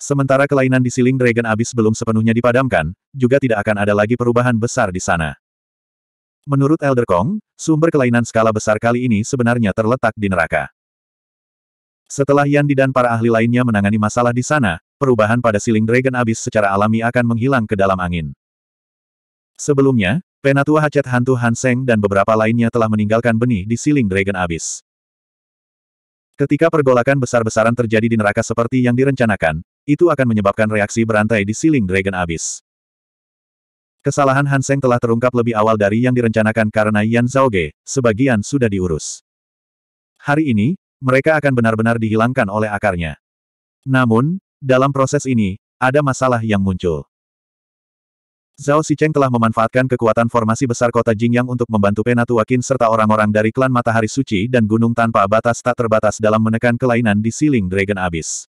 Sementara kelainan di siling Dragon Abyss belum sepenuhnya dipadamkan, juga tidak akan ada lagi perubahan besar di sana. Menurut Elder Kong, sumber kelainan skala besar kali ini sebenarnya terletak di neraka. Setelah Yandi dan para ahli lainnya menangani masalah di sana, perubahan pada siling Dragon Abyss secara alami akan menghilang ke dalam angin. Sebelumnya, Penatua Hacet Hantu Hanseng dan beberapa lainnya telah meninggalkan benih di siling Dragon Abyss. Ketika pergolakan besar-besaran terjadi di neraka seperti yang direncanakan, itu akan menyebabkan reaksi berantai di siling Dragon Abyss. Kesalahan Hanseng telah terungkap lebih awal dari yang direncanakan karena Yan Zhao Ge. sebagian sudah diurus. Hari ini, mereka akan benar-benar dihilangkan oleh akarnya. Namun, dalam proses ini, ada masalah yang muncul. Zhao Sicheng telah memanfaatkan kekuatan formasi besar kota Jingyang untuk membantu Penatua Qin serta orang-orang dari klan Matahari Suci dan Gunung Tanpa Batas tak terbatas dalam menekan kelainan di Siling Dragon Abyss.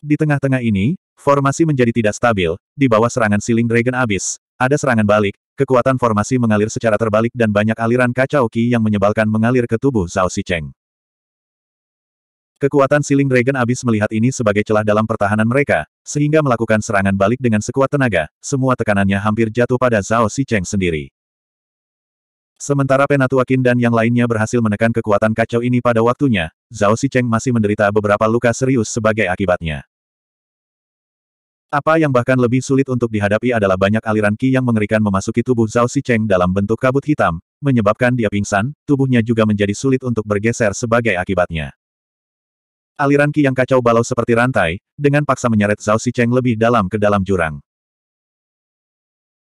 Di tengah-tengah ini, Formasi menjadi tidak stabil, di bawah serangan siling Dragon Abyss, ada serangan balik, kekuatan formasi mengalir secara terbalik dan banyak aliran kacau ki yang menyebalkan mengalir ke tubuh Zhao Xicheng. Kekuatan siling Dragon Abyss melihat ini sebagai celah dalam pertahanan mereka, sehingga melakukan serangan balik dengan sekuat tenaga, semua tekanannya hampir jatuh pada Zhao Xicheng sendiri. Sementara Penatua Qin dan yang lainnya berhasil menekan kekuatan kacau ini pada waktunya, Zhao Xicheng masih menderita beberapa luka serius sebagai akibatnya. Apa yang bahkan lebih sulit untuk dihadapi adalah banyak aliran ki yang mengerikan memasuki tubuh Zhao Xicheng dalam bentuk kabut hitam, menyebabkan dia pingsan, tubuhnya juga menjadi sulit untuk bergeser sebagai akibatnya. Aliran ki yang kacau balau seperti rantai, dengan paksa menyeret Zhao Xicheng lebih dalam ke dalam jurang.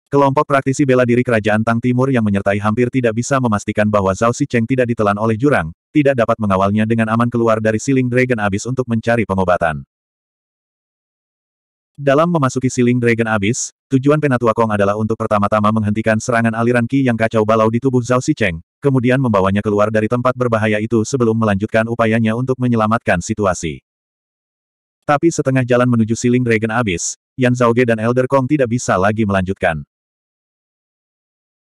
Kelompok praktisi bela diri kerajaan Tang Timur yang menyertai hampir tidak bisa memastikan bahwa Zhao Xicheng tidak ditelan oleh jurang, tidak dapat mengawalnya dengan aman keluar dari siling Dragon Abyss untuk mencari pengobatan. Dalam memasuki siling Dragon Abyss, tujuan Penatua Kong adalah untuk pertama-tama menghentikan serangan aliran Ki yang kacau balau di tubuh Zhao Xicheng, kemudian membawanya keluar dari tempat berbahaya itu sebelum melanjutkan upayanya untuk menyelamatkan situasi. Tapi setengah jalan menuju siling Dragon Abyss, Yan Zhaoge dan Elder Kong tidak bisa lagi melanjutkan.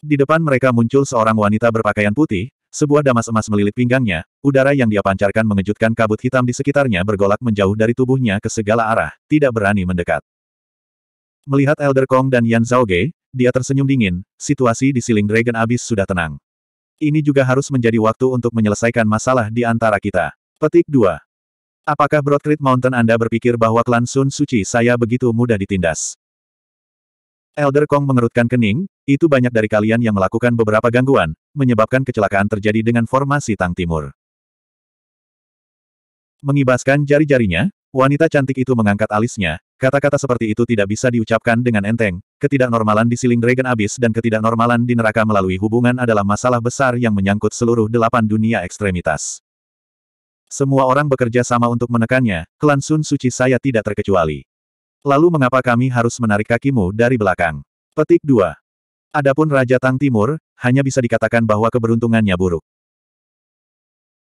Di depan mereka muncul seorang wanita berpakaian putih, sebuah damas emas melilit pinggangnya, udara yang dia pancarkan mengejutkan kabut hitam di sekitarnya bergolak menjauh dari tubuhnya ke segala arah, tidak berani mendekat. Melihat Elder Kong dan Yan Zhao Ge, dia tersenyum dingin, situasi di Siling Dragon Abyss sudah tenang. Ini juga harus menjadi waktu untuk menyelesaikan masalah di antara kita. Petik 2. Apakah Broadcreek Mountain Anda berpikir bahwa klan Sun Suci saya begitu mudah ditindas? Elder Kong mengerutkan kening, itu banyak dari kalian yang melakukan beberapa gangguan, menyebabkan kecelakaan terjadi dengan formasi Tang Timur. Mengibaskan jari-jarinya, wanita cantik itu mengangkat alisnya, kata-kata seperti itu tidak bisa diucapkan dengan enteng, ketidaknormalan di siling Dragon Abyss dan ketidaknormalan di neraka melalui hubungan adalah masalah besar yang menyangkut seluruh delapan dunia ekstremitas. Semua orang bekerja sama untuk menekannya, klan Sun Suci saya tidak terkecuali. Lalu mengapa kami harus menarik kakimu dari belakang? Petik 2. Adapun Raja Tang Timur, hanya bisa dikatakan bahwa keberuntungannya buruk.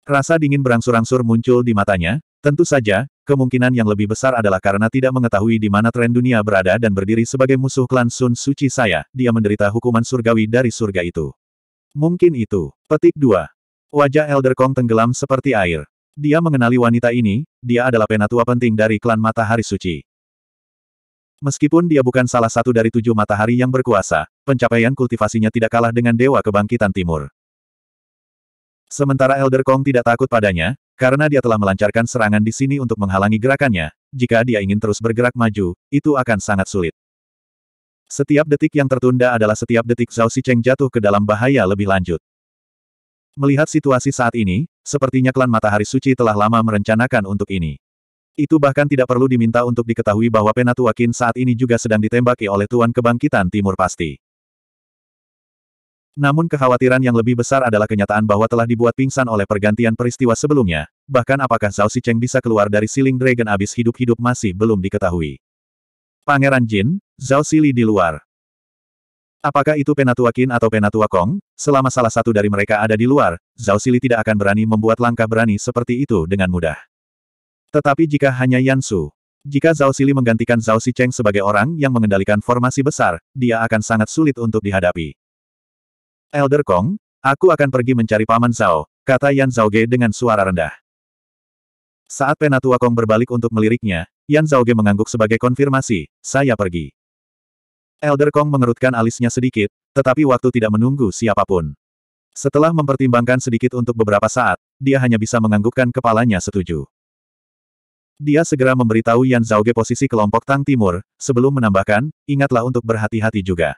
Rasa dingin berangsur-angsur muncul di matanya, tentu saja, kemungkinan yang lebih besar adalah karena tidak mengetahui di mana tren dunia berada dan berdiri sebagai musuh klan Sun Suci saya, dia menderita hukuman surgawi dari surga itu. Mungkin itu. Petik 2. Wajah Elder Kong tenggelam seperti air. Dia mengenali wanita ini, dia adalah penatua penting dari klan Matahari Suci. Meskipun dia bukan salah satu dari tujuh matahari yang berkuasa, pencapaian kultivasinya tidak kalah dengan Dewa Kebangkitan Timur. Sementara Elder Kong tidak takut padanya, karena dia telah melancarkan serangan di sini untuk menghalangi gerakannya, jika dia ingin terus bergerak maju, itu akan sangat sulit. Setiap detik yang tertunda adalah setiap detik Zhao Cheng jatuh ke dalam bahaya lebih lanjut. Melihat situasi saat ini, sepertinya klan Matahari Suci telah lama merencanakan untuk ini. Itu bahkan tidak perlu diminta untuk diketahui bahwa Penatuakin saat ini juga sedang ditembaki oleh Tuan Kebangkitan Timur Pasti. Namun kekhawatiran yang lebih besar adalah kenyataan bahwa telah dibuat pingsan oleh pergantian peristiwa sebelumnya, bahkan apakah Zhao Sicheng bisa keluar dari Siling Dragon abis hidup-hidup masih belum diketahui. Pangeran Jin, Zhao Sili di luar. Apakah itu Penatua Qin atau Penatua Kong? Selama salah satu dari mereka ada di luar, Zhao Sili tidak akan berani membuat langkah berani seperti itu dengan mudah. Tetapi jika hanya Yansu, jika Zhao Sili menggantikan Zhao Cheng sebagai orang yang mengendalikan formasi besar, dia akan sangat sulit untuk dihadapi. Elder Kong, aku akan pergi mencari paman Zhao, kata Yan Zhaoge dengan suara rendah. Saat Penatua Kong berbalik untuk meliriknya, Yan Zhaoge mengangguk sebagai konfirmasi, saya pergi. Elder Kong mengerutkan alisnya sedikit, tetapi waktu tidak menunggu siapapun. Setelah mempertimbangkan sedikit untuk beberapa saat, dia hanya bisa menganggukkan kepalanya setuju. Dia segera memberitahu Yan Zhaoge posisi kelompok Tang Timur, sebelum menambahkan, ingatlah untuk berhati-hati juga.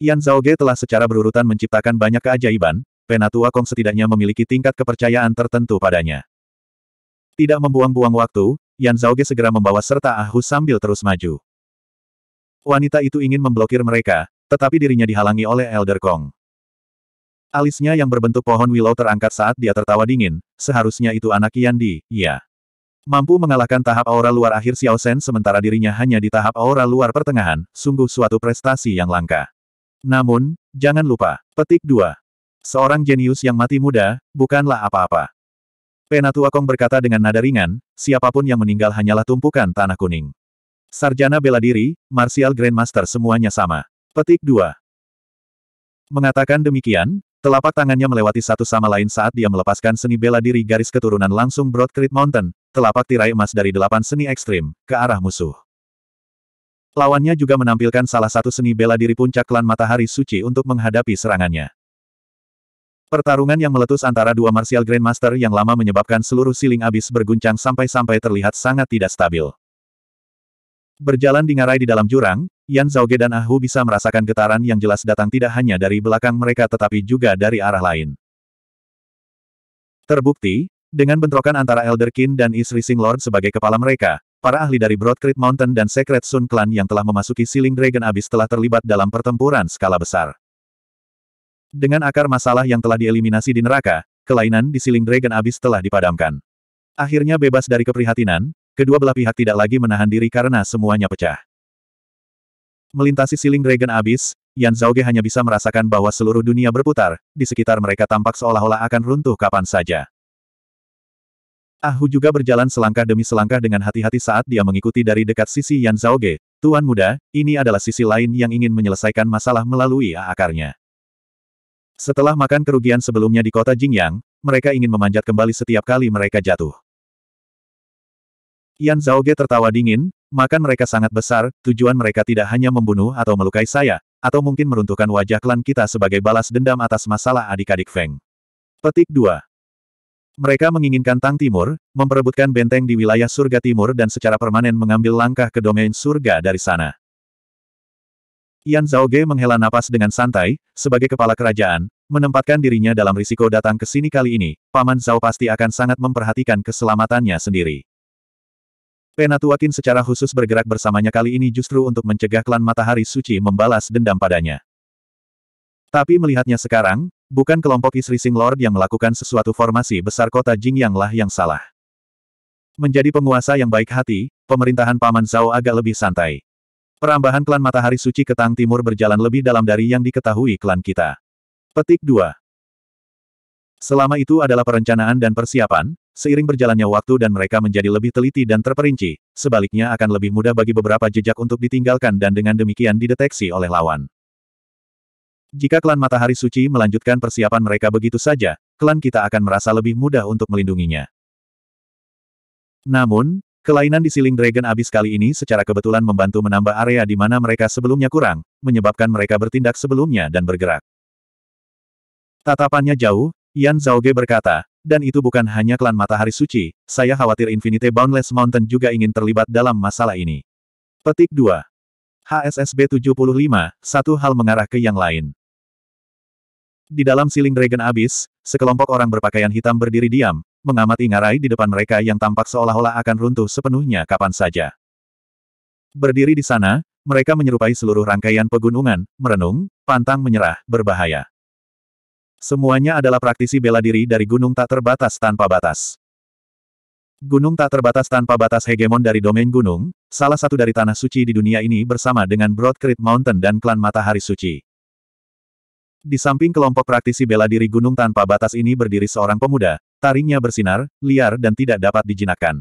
Yan Zhaoge telah secara berurutan menciptakan banyak keajaiban, Penatua Kong setidaknya memiliki tingkat kepercayaan tertentu padanya. Tidak membuang-buang waktu, Yan Zhaoge segera membawa serta Ahu sambil terus maju. Wanita itu ingin memblokir mereka, tetapi dirinya dihalangi oleh Elder Kong. Alisnya yang berbentuk pohon willow terangkat saat dia tertawa dingin, seharusnya itu anak Di, iya. Mampu mengalahkan tahap aura luar akhir Xiao Shen sementara dirinya hanya di tahap aura luar pertengahan, sungguh suatu prestasi yang langka. Namun, jangan lupa, petik 2. Seorang jenius yang mati muda, bukanlah apa-apa. Penatua Kong berkata dengan nada ringan, siapapun yang meninggal hanyalah tumpukan tanah kuning. Sarjana bela diri, Martial Grandmaster semuanya sama. Petik 2. Mengatakan demikian, Telapak tangannya melewati satu sama lain saat dia melepaskan seni bela diri garis keturunan langsung Broad Creek Mountain, telapak tirai emas dari delapan seni ekstrim, ke arah musuh. Lawannya juga menampilkan salah satu seni bela diri puncak klan matahari suci untuk menghadapi serangannya. Pertarungan yang meletus antara dua martial grandmaster yang lama menyebabkan seluruh siling abis berguncang sampai-sampai terlihat sangat tidak stabil. Berjalan di ngarai di dalam jurang, Yan Zhaoge dan Ahu bisa merasakan getaran yang jelas datang tidak hanya dari belakang mereka tetapi juga dari arah lain. Terbukti, dengan bentrokan antara Elder King dan East Rising Lord sebagai kepala mereka, para ahli dari Broadcreek Mountain dan Secret Sun Clan yang telah memasuki Siling Dragon Abyss telah terlibat dalam pertempuran skala besar. Dengan akar masalah yang telah dieliminasi di neraka, kelainan di Siling Dragon Abyss telah dipadamkan. Akhirnya bebas dari keprihatinan, Kedua belah pihak tidak lagi menahan diri karena semuanya pecah. Melintasi siling Dragon Abyss, Yan Zhaoge hanya bisa merasakan bahwa seluruh dunia berputar, di sekitar mereka tampak seolah-olah akan runtuh kapan saja. Ahu juga berjalan selangkah demi selangkah dengan hati-hati saat dia mengikuti dari dekat sisi Yan Zhaoge. Tuan muda, ini adalah sisi lain yang ingin menyelesaikan masalah melalui akarnya. Setelah makan kerugian sebelumnya di kota Jingyang, mereka ingin memanjat kembali setiap kali mereka jatuh. Yan Zhao Ge tertawa dingin, makan mereka sangat besar, tujuan mereka tidak hanya membunuh atau melukai saya, atau mungkin meruntuhkan wajah klan kita sebagai balas dendam atas masalah adik-adik Feng. Petik 2. Mereka menginginkan Tang Timur, memperebutkan benteng di wilayah surga timur dan secara permanen mengambil langkah ke domain surga dari sana. Yan Zhao Ge menghela napas dengan santai, sebagai kepala kerajaan, menempatkan dirinya dalam risiko datang ke sini kali ini, Paman Zhao pasti akan sangat memperhatikan keselamatannya sendiri. Penatuakin secara khusus bergerak bersamanya kali ini justru untuk mencegah klan Matahari Suci membalas dendam padanya. Tapi melihatnya sekarang, bukan kelompok istri Sing Lord yang melakukan sesuatu formasi besar kota lah yang salah. Menjadi penguasa yang baik hati, pemerintahan Paman Zhao agak lebih santai. Perambahan klan Matahari Suci ke Tang Timur berjalan lebih dalam dari yang diketahui klan kita. Petik 2. Selama itu adalah perencanaan dan persiapan, Seiring berjalannya waktu dan mereka menjadi lebih teliti dan terperinci, sebaliknya akan lebih mudah bagi beberapa jejak untuk ditinggalkan dan dengan demikian dideteksi oleh lawan. Jika klan Matahari Suci melanjutkan persiapan mereka begitu saja, klan kita akan merasa lebih mudah untuk melindunginya. Namun, kelainan di Siling Dragon Abyss kali ini secara kebetulan membantu menambah area di mana mereka sebelumnya kurang, menyebabkan mereka bertindak sebelumnya dan bergerak. Tatapannya jauh, Yan Zhaoge berkata, dan itu bukan hanya klan matahari suci, saya khawatir Infinite Boundless Mountain juga ingin terlibat dalam masalah ini. Petik 2. HSSB 75, satu hal mengarah ke yang lain. Di dalam siling Dragon Abyss, sekelompok orang berpakaian hitam berdiri diam, mengamati ngarai di depan mereka yang tampak seolah-olah akan runtuh sepenuhnya kapan saja. Berdiri di sana, mereka menyerupai seluruh rangkaian pegunungan, merenung, pantang menyerah, berbahaya. Semuanya adalah praktisi bela diri dari gunung tak terbatas tanpa batas. Gunung tak terbatas tanpa batas hegemon dari domain gunung, salah satu dari tanah suci di dunia ini bersama dengan Broad Creek Mountain dan klan Matahari Suci. Di samping kelompok praktisi bela diri gunung tanpa batas ini berdiri seorang pemuda, taringnya bersinar, liar dan tidak dapat dijinakkan.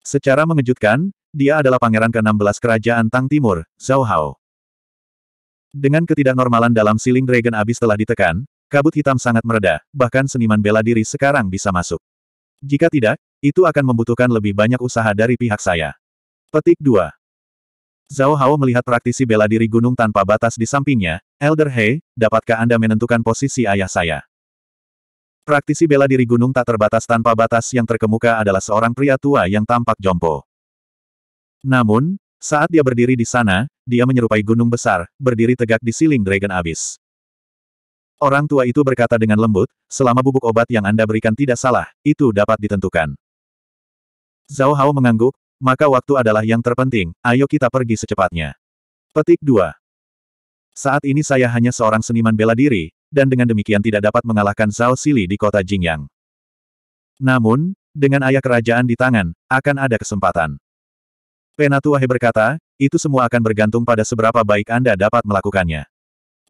Secara mengejutkan, dia adalah pangeran ke-16 kerajaan Tang Timur, Zhao Hao. Dengan ketidaknormalan dalam siling Dragon Abis telah ditekan, kabut hitam sangat mereda, bahkan seniman bela diri sekarang bisa masuk. Jika tidak, itu akan membutuhkan lebih banyak usaha dari pihak saya. Petik 2. Zhao Hao melihat praktisi bela diri gunung tanpa batas di sampingnya, Elder He, dapatkah Anda menentukan posisi ayah saya? Praktisi bela diri gunung tak terbatas tanpa batas yang terkemuka adalah seorang pria tua yang tampak jompo. Namun, saat dia berdiri di sana, dia menyerupai gunung besar, berdiri tegak di siling Dragon Abyss. Orang tua itu berkata dengan lembut, selama bubuk obat yang Anda berikan tidak salah, itu dapat ditentukan. Zhao Hao mengangguk, maka waktu adalah yang terpenting, ayo kita pergi secepatnya. Petik 2. Saat ini saya hanya seorang seniman bela diri, dan dengan demikian tidak dapat mengalahkan Zhao Sili di kota Jingyang. Namun, dengan ayah kerajaan di tangan, akan ada kesempatan. Penatua He berkata, itu semua akan bergantung pada seberapa baik Anda dapat melakukannya.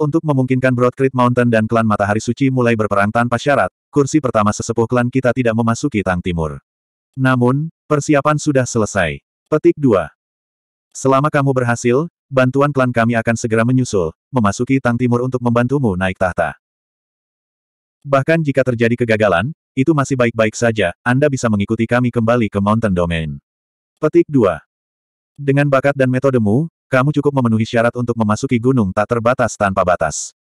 Untuk memungkinkan Broadcreek Mountain dan klan Matahari Suci mulai berperang tanpa syarat, kursi pertama sesepuh klan kita tidak memasuki Tang Timur. Namun, persiapan sudah selesai. Petik 2. Selama kamu berhasil, bantuan klan kami akan segera menyusul, memasuki Tang Timur untuk membantumu naik tahta. Bahkan jika terjadi kegagalan, itu masih baik-baik saja, Anda bisa mengikuti kami kembali ke Mountain Domain. Petik 2. Dengan bakat dan metodemu, kamu cukup memenuhi syarat untuk memasuki gunung tak terbatas tanpa batas.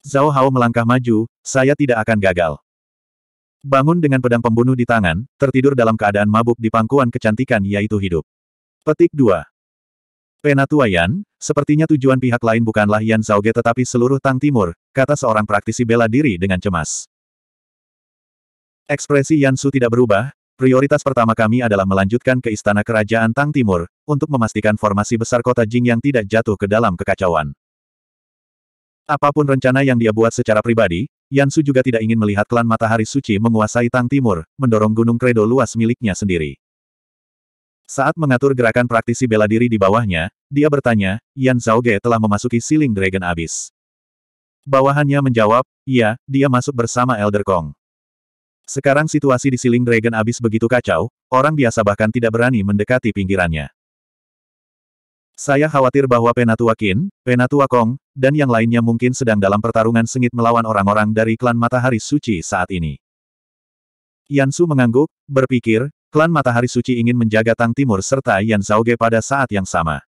Zhao Hao melangkah maju, saya tidak akan gagal. Bangun dengan pedang pembunuh di tangan, tertidur dalam keadaan mabuk di pangkuan kecantikan yaitu hidup. Petik 2. Yan, sepertinya tujuan pihak lain bukanlah Yan Zhaoge tetapi seluruh Tang Timur, kata seorang praktisi bela diri dengan cemas. Ekspresi Yan Su tidak berubah, Prioritas pertama kami adalah melanjutkan ke Istana Kerajaan Tang Timur, untuk memastikan formasi besar kota Jing yang tidak jatuh ke dalam kekacauan. Apapun rencana yang dia buat secara pribadi, Yansu juga tidak ingin melihat klan Matahari Suci menguasai Tang Timur, mendorong Gunung Kredo luas miliknya sendiri. Saat mengatur gerakan praktisi bela diri di bawahnya, dia bertanya, Yan Zhaoge telah memasuki Siling Dragon Abyss. Bawahannya menjawab, iya, dia masuk bersama Elder Kong. Sekarang situasi di Siling Dragon abis begitu kacau, orang biasa bahkan tidak berani mendekati pinggirannya. Saya khawatir bahwa Penatua Qin, Penatua Kong, dan yang lainnya mungkin sedang dalam pertarungan sengit melawan orang-orang dari klan Matahari Suci saat ini. Yansu mengangguk, berpikir, klan Matahari Suci ingin menjaga Tang Timur serta Yan Zhaoge pada saat yang sama.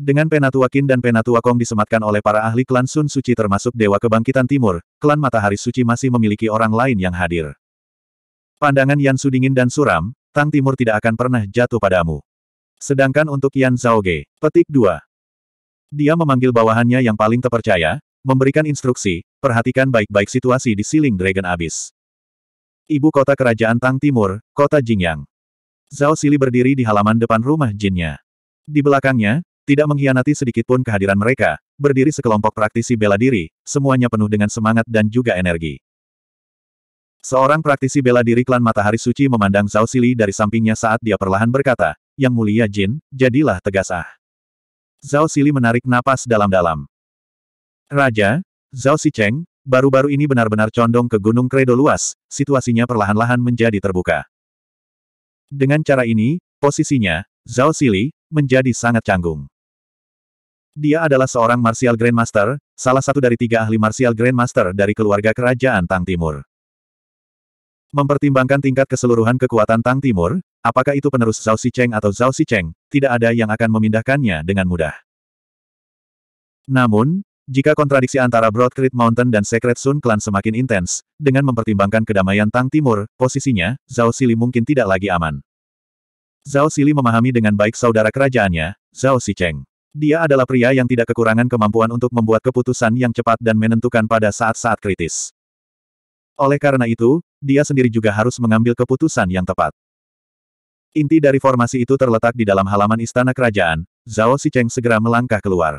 Dengan Penatua Qin dan Penatua Kong disematkan oleh para ahli klan Sun Suci termasuk Dewa Kebangkitan Timur, klan Matahari Suci masih memiliki orang lain yang hadir. Pandangan Yan Su dingin dan suram, Tang Timur tidak akan pernah jatuh padamu. Sedangkan untuk Yan Zhaoge, petik 2. Dia memanggil bawahannya yang paling terpercaya, memberikan instruksi, perhatikan baik-baik situasi di Siling Dragon Abyss. Ibu kota kerajaan Tang Timur, kota Jingyang. Zhao Sili berdiri di halaman depan rumah Jinnya. Di belakangnya, tidak mengkhianati sedikitpun kehadiran mereka, berdiri sekelompok praktisi bela diri, semuanya penuh dengan semangat dan juga energi. Seorang praktisi bela diri klan Matahari Suci memandang Zhao Sili dari sampingnya saat dia perlahan berkata, Yang mulia Jin, jadilah tegas ah. Zhao Sili menarik napas dalam-dalam. Raja, Zhao Cheng, baru-baru ini benar-benar condong ke Gunung Kredo luas, situasinya perlahan-lahan menjadi terbuka. Dengan cara ini, posisinya, Zhao Sili, menjadi sangat canggung. Dia adalah seorang Martial Grandmaster, salah satu dari tiga ahli Martial Grandmaster dari keluarga kerajaan Tang Timur. Mempertimbangkan tingkat keseluruhan kekuatan Tang Timur, apakah itu penerus Zhao Xicheng atau Zhao Xicheng, tidak ada yang akan memindahkannya dengan mudah. Namun, jika kontradiksi antara Broad Creek Mountain dan Secret Sun Clan semakin intens, dengan mempertimbangkan kedamaian Tang Timur, posisinya, Zhao Sili mungkin tidak lagi aman. Zhao Sili memahami dengan baik saudara kerajaannya, Zhao Xicheng. Dia adalah pria yang tidak kekurangan kemampuan untuk membuat keputusan yang cepat dan menentukan pada saat-saat kritis. Oleh karena itu, dia sendiri juga harus mengambil keputusan yang tepat. Inti dari formasi itu terletak di dalam halaman istana kerajaan, Zhao Sicheng segera melangkah keluar.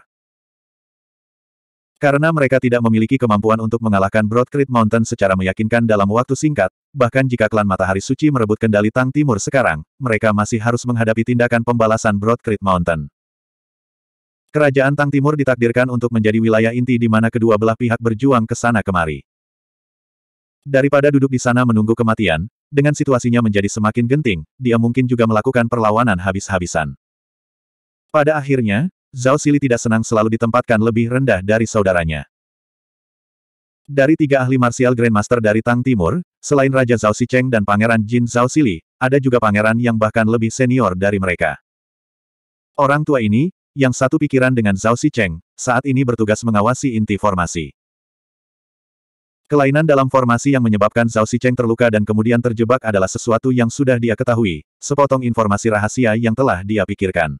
Karena mereka tidak memiliki kemampuan untuk mengalahkan Broad Mountain secara meyakinkan dalam waktu singkat, bahkan jika klan Matahari Suci merebut kendali Tang Timur sekarang, mereka masih harus menghadapi tindakan pembalasan Broad Mountain. Kerajaan Tang Timur ditakdirkan untuk menjadi wilayah inti di mana kedua belah pihak berjuang ke sana kemari. Daripada duduk di sana menunggu kematian, dengan situasinya menjadi semakin genting, dia mungkin juga melakukan perlawanan habis-habisan. Pada akhirnya, Zhao Sili tidak senang selalu ditempatkan lebih rendah dari saudaranya. Dari tiga ahli martial Grandmaster dari Tang Timur, selain Raja Zhao Cheng dan Pangeran Jin Zhao Sili, ada juga pangeran yang bahkan lebih senior dari mereka. Orang tua ini, yang satu pikiran dengan Zhao Cheng, saat ini bertugas mengawasi inti formasi. Kelainan dalam formasi yang menyebabkan Zhao Cheng terluka dan kemudian terjebak adalah sesuatu yang sudah dia ketahui, sepotong informasi rahasia yang telah dia pikirkan.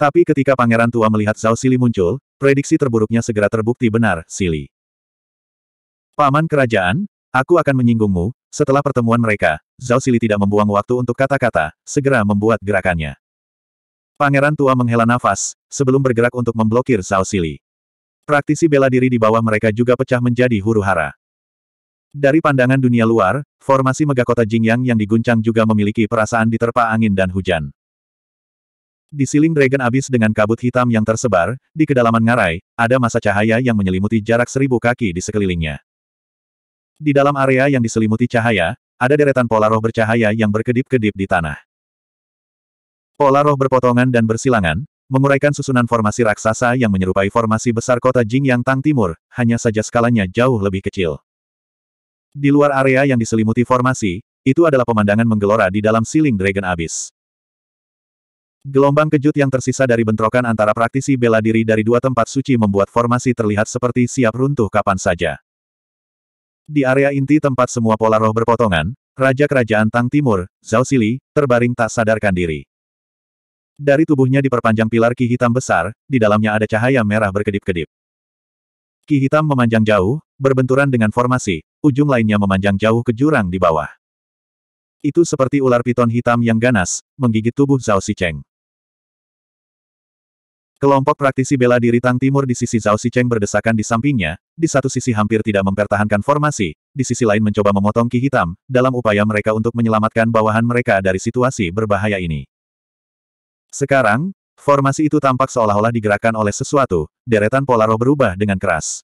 Tapi ketika Pangeran Tua melihat Zhao Sili muncul, prediksi terburuknya segera terbukti benar, Sili. Paman Kerajaan, aku akan menyinggungmu, setelah pertemuan mereka, Zhao Sili tidak membuang waktu untuk kata-kata, segera membuat gerakannya. Pangeran tua menghela nafas, sebelum bergerak untuk memblokir Zhao Sili. Praktisi bela diri di bawah mereka juga pecah menjadi huru-hara. Dari pandangan dunia luar, formasi megakota Jingyang yang diguncang juga memiliki perasaan diterpa angin dan hujan. Di siling Dragon Abyss dengan kabut hitam yang tersebar, di kedalaman ngarai, ada masa cahaya yang menyelimuti jarak seribu kaki di sekelilingnya. Di dalam area yang diselimuti cahaya, ada deretan pola roh bercahaya yang berkedip-kedip di tanah. Pola roh berpotongan dan bersilangan, menguraikan susunan formasi raksasa yang menyerupai formasi besar kota Jing yang Tang Timur, hanya saja skalanya jauh lebih kecil. Di luar area yang diselimuti formasi, itu adalah pemandangan menggelora di dalam siling Dragon Abyss. Gelombang kejut yang tersisa dari bentrokan antara praktisi bela diri dari dua tempat suci membuat formasi terlihat seperti siap runtuh kapan saja. Di area inti tempat semua pola roh berpotongan, Raja Kerajaan Tang Timur, Zhao Sili, terbaring tak sadarkan diri. Dari tubuhnya diperpanjang pilar ki hitam besar, di dalamnya ada cahaya merah berkedip-kedip. Ki hitam memanjang jauh, berbenturan dengan formasi, ujung lainnya memanjang jauh ke jurang di bawah. Itu seperti ular piton hitam yang ganas, menggigit tubuh Zhao Sicheng. Kelompok praktisi bela diri Tang Timur di sisi Zhao Sicheng berdesakan di sampingnya, di satu sisi hampir tidak mempertahankan formasi, di sisi lain mencoba memotong ki hitam, dalam upaya mereka untuk menyelamatkan bawahan mereka dari situasi berbahaya ini. Sekarang, formasi itu tampak seolah-olah digerakkan oleh sesuatu, deretan pola roh berubah dengan keras.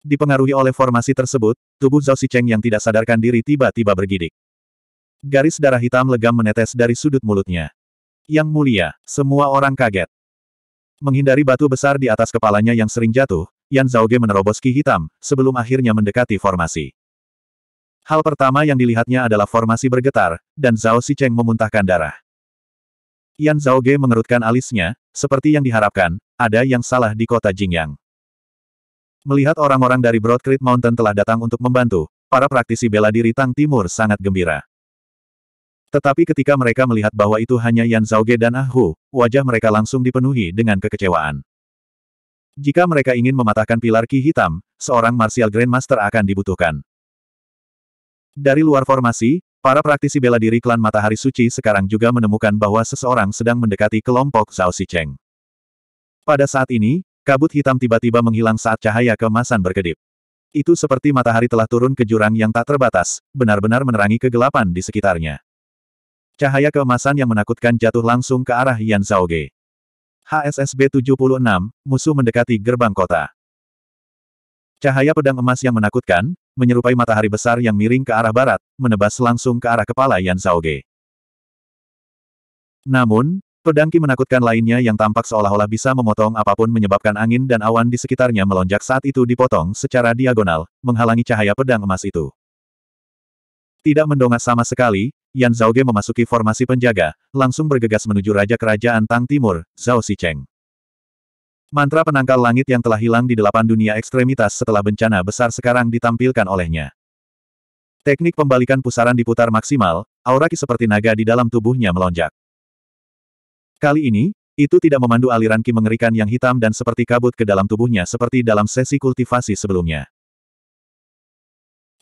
Dipengaruhi oleh formasi tersebut, tubuh Zhao Xicheng yang tidak sadarkan diri tiba-tiba bergidik. Garis darah hitam legam menetes dari sudut mulutnya. Yang mulia, semua orang kaget. Menghindari batu besar di atas kepalanya yang sering jatuh, Yan Zhaoge menerobos ki hitam, sebelum akhirnya mendekati formasi. Hal pertama yang dilihatnya adalah formasi bergetar, dan Zhao Xicheng memuntahkan darah. Yan Zhao Ge mengerutkan alisnya, seperti yang diharapkan, ada yang salah di kota Jingyang. Melihat orang-orang dari Broad Creek Mountain telah datang untuk membantu, para praktisi bela diri Tang Timur sangat gembira. Tetapi ketika mereka melihat bahwa itu hanya Yan Zhao Ge dan Ah Hu, wajah mereka langsung dipenuhi dengan kekecewaan. Jika mereka ingin mematahkan pilar Ki Hitam, seorang Martial Grandmaster akan dibutuhkan. Dari luar formasi, Para praktisi bela diri klan Matahari Suci sekarang juga menemukan bahwa seseorang sedang mendekati kelompok Zhao Xicheng. Pada saat ini, kabut hitam tiba-tiba menghilang saat cahaya kemasan berkedip. Itu seperti matahari telah turun ke jurang yang tak terbatas, benar-benar menerangi kegelapan di sekitarnya. Cahaya keemasan yang menakutkan jatuh langsung ke arah Yan Zhaoge. HSSB 76, musuh mendekati gerbang kota. Cahaya pedang emas yang menakutkan, menyerupai matahari besar yang miring ke arah barat, menebas langsung ke arah kepala Yan Zhao Ge. Namun, pedangki menakutkan lainnya yang tampak seolah-olah bisa memotong apapun menyebabkan angin dan awan di sekitarnya melonjak saat itu dipotong secara diagonal, menghalangi cahaya pedang emas itu. Tidak mendongak sama sekali, Yan Zhao Ge memasuki formasi penjaga, langsung bergegas menuju Raja Kerajaan Tang Timur, Zhao Xicheng. Mantra penangkal langit yang telah hilang di delapan dunia ekstremitas setelah bencana besar sekarang ditampilkan olehnya. Teknik pembalikan pusaran diputar maksimal, aura ki seperti naga di dalam tubuhnya melonjak. Kali ini, itu tidak memandu aliran ki mengerikan yang hitam dan seperti kabut ke dalam tubuhnya seperti dalam sesi kultivasi sebelumnya.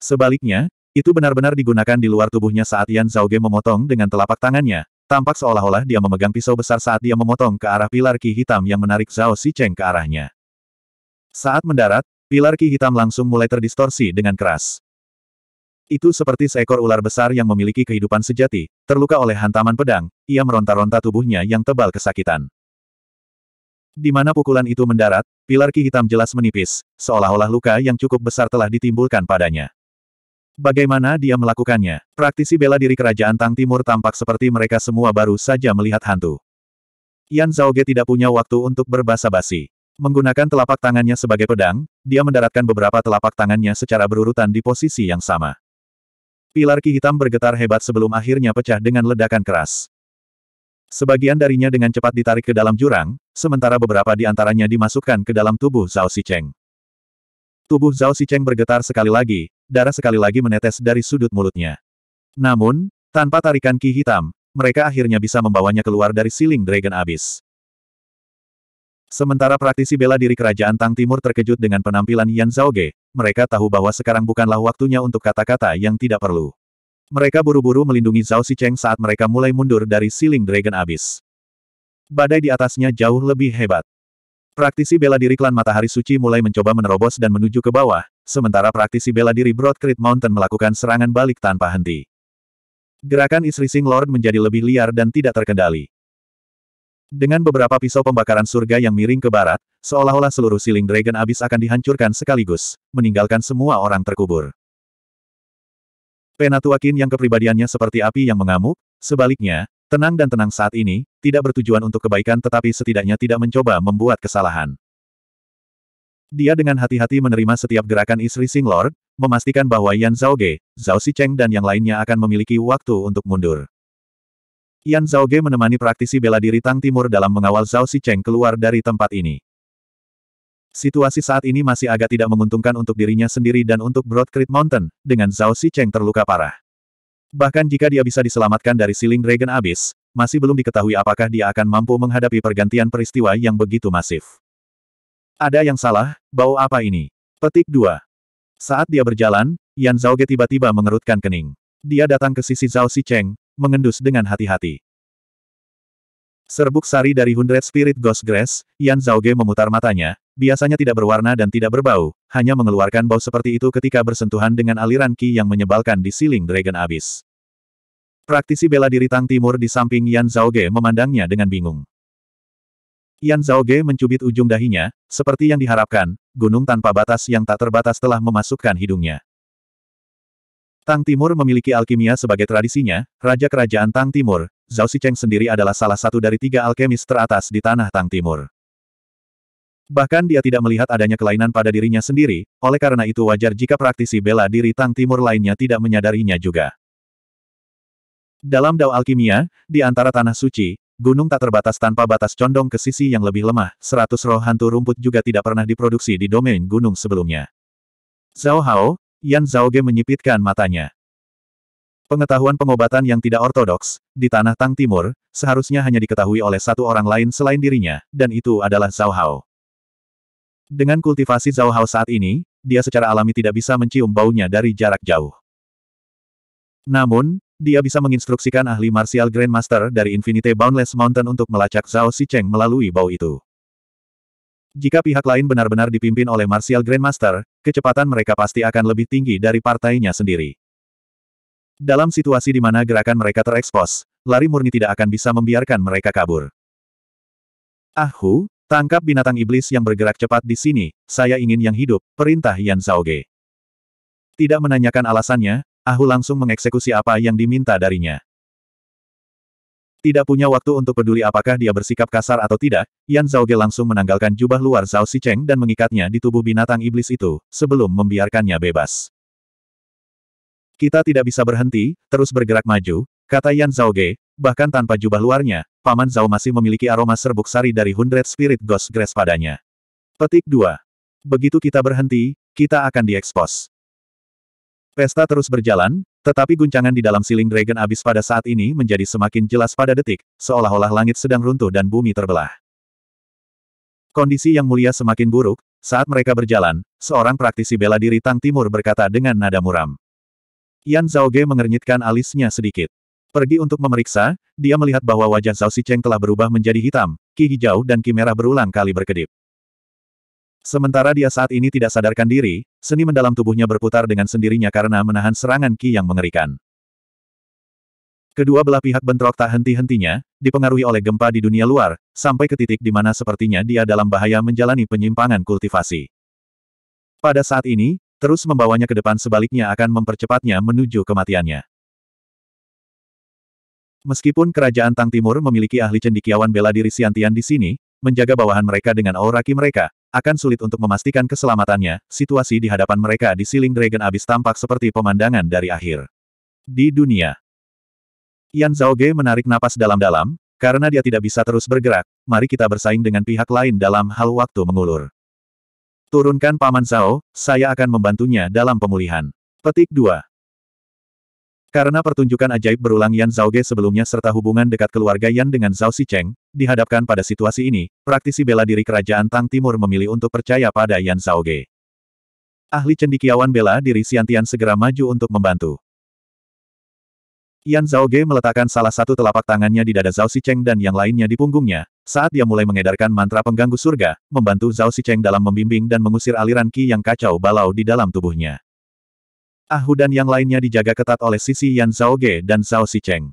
Sebaliknya, itu benar-benar digunakan di luar tubuhnya saat Yan Zhaoge memotong dengan telapak tangannya, Tampak seolah-olah dia memegang pisau besar saat dia memotong ke arah pilar ki hitam yang menarik Zhao Xicheng ke arahnya. Saat mendarat, pilar ki hitam langsung mulai terdistorsi dengan keras. Itu seperti seekor ular besar yang memiliki kehidupan sejati, terluka oleh hantaman pedang, ia meronta-ronta tubuhnya yang tebal kesakitan. Di mana pukulan itu mendarat, pilar ki hitam jelas menipis, seolah-olah luka yang cukup besar telah ditimbulkan padanya. Bagaimana dia melakukannya? Praktisi bela diri kerajaan Tang Timur tampak seperti mereka semua baru saja melihat hantu. Yan Zhaoge tidak punya waktu untuk berbasa-basi. Menggunakan telapak tangannya sebagai pedang, dia mendaratkan beberapa telapak tangannya secara berurutan di posisi yang sama. Pilar ki hitam bergetar hebat sebelum akhirnya pecah dengan ledakan keras. Sebagian darinya dengan cepat ditarik ke dalam jurang, sementara beberapa di antaranya dimasukkan ke dalam tubuh Zhao Xicheng. Tubuh Zhao Xicheng bergetar sekali lagi, darah sekali lagi menetes dari sudut mulutnya. Namun, tanpa tarikan ki hitam, mereka akhirnya bisa membawanya keluar dari siling Dragon Abyss. Sementara praktisi bela diri kerajaan Tang Timur terkejut dengan penampilan Yan Zhaoge, mereka tahu bahwa sekarang bukanlah waktunya untuk kata-kata yang tidak perlu. Mereka buru-buru melindungi Zhao Xicheng saat mereka mulai mundur dari siling Dragon Abyss. Badai di atasnya jauh lebih hebat. Praktisi bela diri klan Matahari Suci mulai mencoba menerobos dan menuju ke bawah, sementara praktisi bela diri Broadcrete Mountain melakukan serangan balik tanpa henti. Gerakan istri Lord menjadi lebih liar dan tidak terkendali. Dengan beberapa pisau pembakaran surga yang miring ke barat, seolah-olah seluruh siling dragon abis akan dihancurkan sekaligus, meninggalkan semua orang terkubur. Penatua Qin yang kepribadiannya seperti api yang mengamuk, sebaliknya, tenang dan tenang saat ini, tidak bertujuan untuk kebaikan tetapi setidaknya tidak mencoba membuat kesalahan. Dia dengan hati-hati menerima setiap gerakan istri Sing Lord, memastikan bahwa Yan Ge, Zhao Xicheng dan yang lainnya akan memiliki waktu untuk mundur. Yan Ge menemani praktisi bela diri Tang Timur dalam mengawal Zhao Xicheng keluar dari tempat ini. Situasi saat ini masih agak tidak menguntungkan untuk dirinya sendiri dan untuk Broad Creek Mountain, dengan Zhao Xicheng terluka parah. Bahkan jika dia bisa diselamatkan dari siling Dragon Abyss, masih belum diketahui apakah dia akan mampu menghadapi pergantian peristiwa yang begitu masif. Ada yang salah, bau apa ini? Petik 2. Saat dia berjalan, Yan Zhaoge tiba-tiba mengerutkan kening. Dia datang ke sisi Zhao Xicheng, mengendus dengan hati-hati. Serbuk sari dari Hundred Spirit Ghost Grass, Yan Zhaoge memutar matanya, biasanya tidak berwarna dan tidak berbau, hanya mengeluarkan bau seperti itu ketika bersentuhan dengan aliran Qi yang menyebalkan di siling Dragon Abyss. Praktisi bela diri Tang Timur di samping Yan Zhaoge memandangnya dengan bingung. Yan Zhao Zhaoge mencubit ujung dahinya, seperti yang diharapkan, gunung tanpa batas yang tak terbatas telah memasukkan hidungnya. Tang Timur memiliki alkimia sebagai tradisinya, Raja Kerajaan Tang Timur, Zhao Xicheng sendiri adalah salah satu dari tiga alkemis teratas di tanah Tang Timur. Bahkan dia tidak melihat adanya kelainan pada dirinya sendiri, oleh karena itu wajar jika praktisi bela diri Tang Timur lainnya tidak menyadarinya juga. Dalam Dao Alkimia, di antara Tanah Suci, Gunung tak terbatas tanpa batas condong ke sisi yang lebih lemah, seratus roh hantu rumput juga tidak pernah diproduksi di domain gunung sebelumnya. Zhao Hao, Yan Zhao Ge menyipitkan matanya. Pengetahuan pengobatan yang tidak ortodoks, di tanah Tang Timur, seharusnya hanya diketahui oleh satu orang lain selain dirinya, dan itu adalah Zhao Hao. Dengan kultivasi Zhao Hao saat ini, dia secara alami tidak bisa mencium baunya dari jarak jauh. Namun, dia bisa menginstruksikan ahli martial Grandmaster dari Infinite Boundless Mountain untuk melacak Zhao Xicheng melalui bau itu. Jika pihak lain benar-benar dipimpin oleh martial Grandmaster, kecepatan mereka pasti akan lebih tinggi dari partainya sendiri. Dalam situasi di mana gerakan mereka terekspos, lari murni tidak akan bisa membiarkan mereka kabur. Ahu, tangkap binatang iblis yang bergerak cepat di sini, saya ingin yang hidup, perintah Yan Zhao Zhaoge. Tidak menanyakan alasannya, Ahu langsung mengeksekusi apa yang diminta darinya. Tidak punya waktu untuk peduli apakah dia bersikap kasar atau tidak, Yan Zhaoge langsung menanggalkan jubah luar Zhao Xicheng dan mengikatnya di tubuh binatang iblis itu, sebelum membiarkannya bebas. Kita tidak bisa berhenti, terus bergerak maju, kata Yan Zhaoge, bahkan tanpa jubah luarnya, Paman Zhao masih memiliki aroma serbuk sari dari Hundred Spirit Ghost Grass padanya. Petik 2. Begitu kita berhenti, kita akan diekspos. Pesta terus berjalan, tetapi guncangan di dalam siling Dragon Abyss pada saat ini menjadi semakin jelas pada detik, seolah-olah langit sedang runtuh dan bumi terbelah. Kondisi yang mulia semakin buruk, saat mereka berjalan, seorang praktisi bela diri Tang Timur berkata dengan nada muram. Yan Zhao Ge mengernyitkan alisnya sedikit. Pergi untuk memeriksa, dia melihat bahwa wajah Zhao Cheng telah berubah menjadi hitam, ki hijau dan ki merah berulang kali berkedip. Sementara dia saat ini tidak sadarkan diri, seni mendalam tubuhnya berputar dengan sendirinya karena menahan serangan Ki yang mengerikan. Kedua belah pihak bentrok tak henti-hentinya, dipengaruhi oleh gempa di dunia luar, sampai ke titik di mana sepertinya dia dalam bahaya menjalani penyimpangan kultivasi. Pada saat ini, terus membawanya ke depan sebaliknya akan mempercepatnya menuju kematiannya. Meskipun kerajaan Tang Timur memiliki ahli cendikiawan bela diri Siantian di sini, menjaga bawahan mereka dengan aura mereka, akan sulit untuk memastikan keselamatannya, situasi di hadapan mereka di Siling Dragon Abyss tampak seperti pemandangan dari akhir. Di dunia. Yan Zhao Ge menarik napas dalam-dalam, karena dia tidak bisa terus bergerak, mari kita bersaing dengan pihak lain dalam hal waktu mengulur. Turunkan Paman Zhao, saya akan membantunya dalam pemulihan. Petik 2. Karena pertunjukan ajaib berulang Yan Ge sebelumnya serta hubungan dekat keluarga Yan dengan Zhao Xicheng, dihadapkan pada situasi ini, praktisi bela diri kerajaan Tang Timur memilih untuk percaya pada Yan Ge. Ahli cendikiawan bela diri Siantian segera maju untuk membantu. Yan Ge meletakkan salah satu telapak tangannya di dada Zhao Xicheng dan yang lainnya di punggungnya, saat dia mulai mengedarkan mantra pengganggu surga, membantu Zhao Xicheng dalam membimbing dan mengusir aliran ki yang kacau balau di dalam tubuhnya. Ahu dan yang lainnya dijaga ketat oleh sisi Yan Ge dan Zhao Xicheng.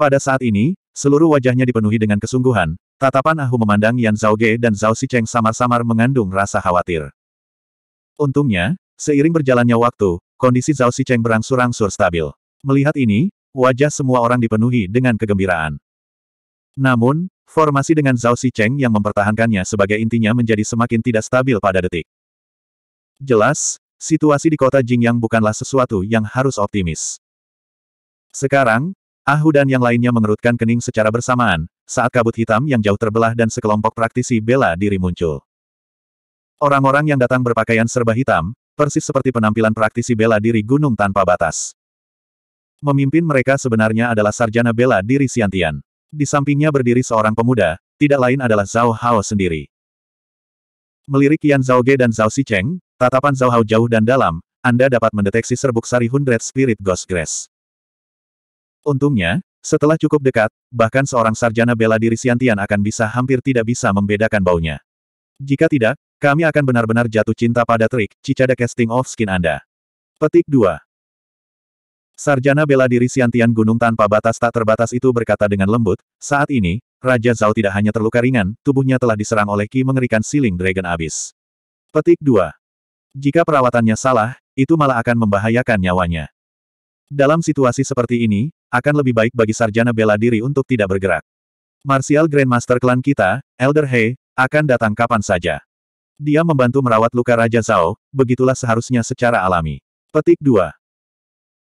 Pada saat ini, seluruh wajahnya dipenuhi dengan kesungguhan, tatapan Ahu memandang Yan Ge dan Zhao Xicheng samar-samar mengandung rasa khawatir. Untungnya, seiring berjalannya waktu, kondisi Zhao Xicheng berangsur-angsur stabil. Melihat ini, wajah semua orang dipenuhi dengan kegembiraan. Namun, formasi dengan Zhao Xicheng yang mempertahankannya sebagai intinya menjadi semakin tidak stabil pada detik. Jelas, situasi di kota Jingyang bukanlah sesuatu yang harus optimis. Sekarang, Ahu dan yang lainnya mengerutkan kening secara bersamaan, saat kabut hitam yang jauh terbelah dan sekelompok praktisi bela diri muncul. Orang-orang yang datang berpakaian serba hitam, persis seperti penampilan praktisi bela diri gunung tanpa batas. Memimpin mereka sebenarnya adalah sarjana bela diri Siantian. Di sampingnya berdiri seorang pemuda, tidak lain adalah Zhao Hao sendiri. Melirik Yan Ge dan Zhao Xicheng, tatapan Zhao Hao jauh dan dalam, Anda dapat mendeteksi serbuk sari Hundred Spirit Ghost Grass. Untungnya, setelah cukup dekat, bahkan seorang sarjana bela diri Siantian akan bisa hampir tidak bisa membedakan baunya. Jika tidak, kami akan benar-benar jatuh cinta pada trik Cicada Casting of Skin Anda. Petik 2. Sarjana bela diri Siantian Gunung tanpa batas tak terbatas itu berkata dengan lembut, saat ini, Raja Zhao tidak hanya terluka ringan, tubuhnya telah diserang oleh Ki mengerikan siling Dragon Abyss. Petik 2. Jika perawatannya salah, itu malah akan membahayakan nyawanya. Dalam situasi seperti ini, akan lebih baik bagi sarjana bela diri untuk tidak bergerak. Martial Grandmaster klan kita, Elder He, akan datang kapan saja. Dia membantu merawat luka Raja Zhao, begitulah seharusnya secara alami. Petik 2.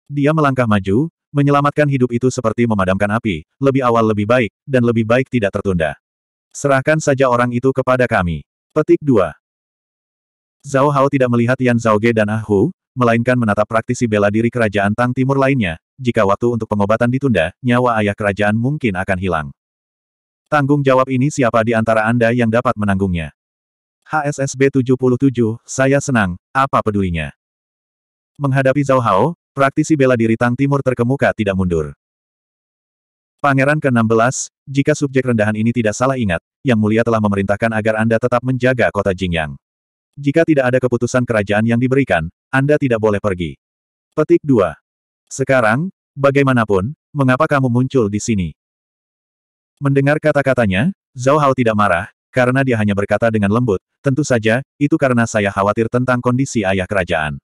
Dia melangkah maju, Menyelamatkan hidup itu seperti memadamkan api, lebih awal lebih baik, dan lebih baik tidak tertunda. Serahkan saja orang itu kepada kami. Petik 2. Zhao Hao tidak melihat Yan Ge dan Ah Hu, melainkan menatap praktisi bela diri kerajaan Tang Timur lainnya, jika waktu untuk pengobatan ditunda, nyawa ayah kerajaan mungkin akan hilang. Tanggung jawab ini siapa di antara Anda yang dapat menanggungnya? HSSB 77, saya senang, apa pedulinya? Menghadapi Zhao Hao, praktisi bela diri Tang Timur terkemuka tidak mundur. Pangeran ke-16, jika subjek rendahan ini tidak salah ingat, Yang Mulia telah memerintahkan agar Anda tetap menjaga kota Jingyang. Jika tidak ada keputusan kerajaan yang diberikan, Anda tidak boleh pergi. Petik 2. Sekarang, bagaimanapun, mengapa kamu muncul di sini? Mendengar kata-katanya, Zhao Hao tidak marah, karena dia hanya berkata dengan lembut, tentu saja, itu karena saya khawatir tentang kondisi ayah kerajaan.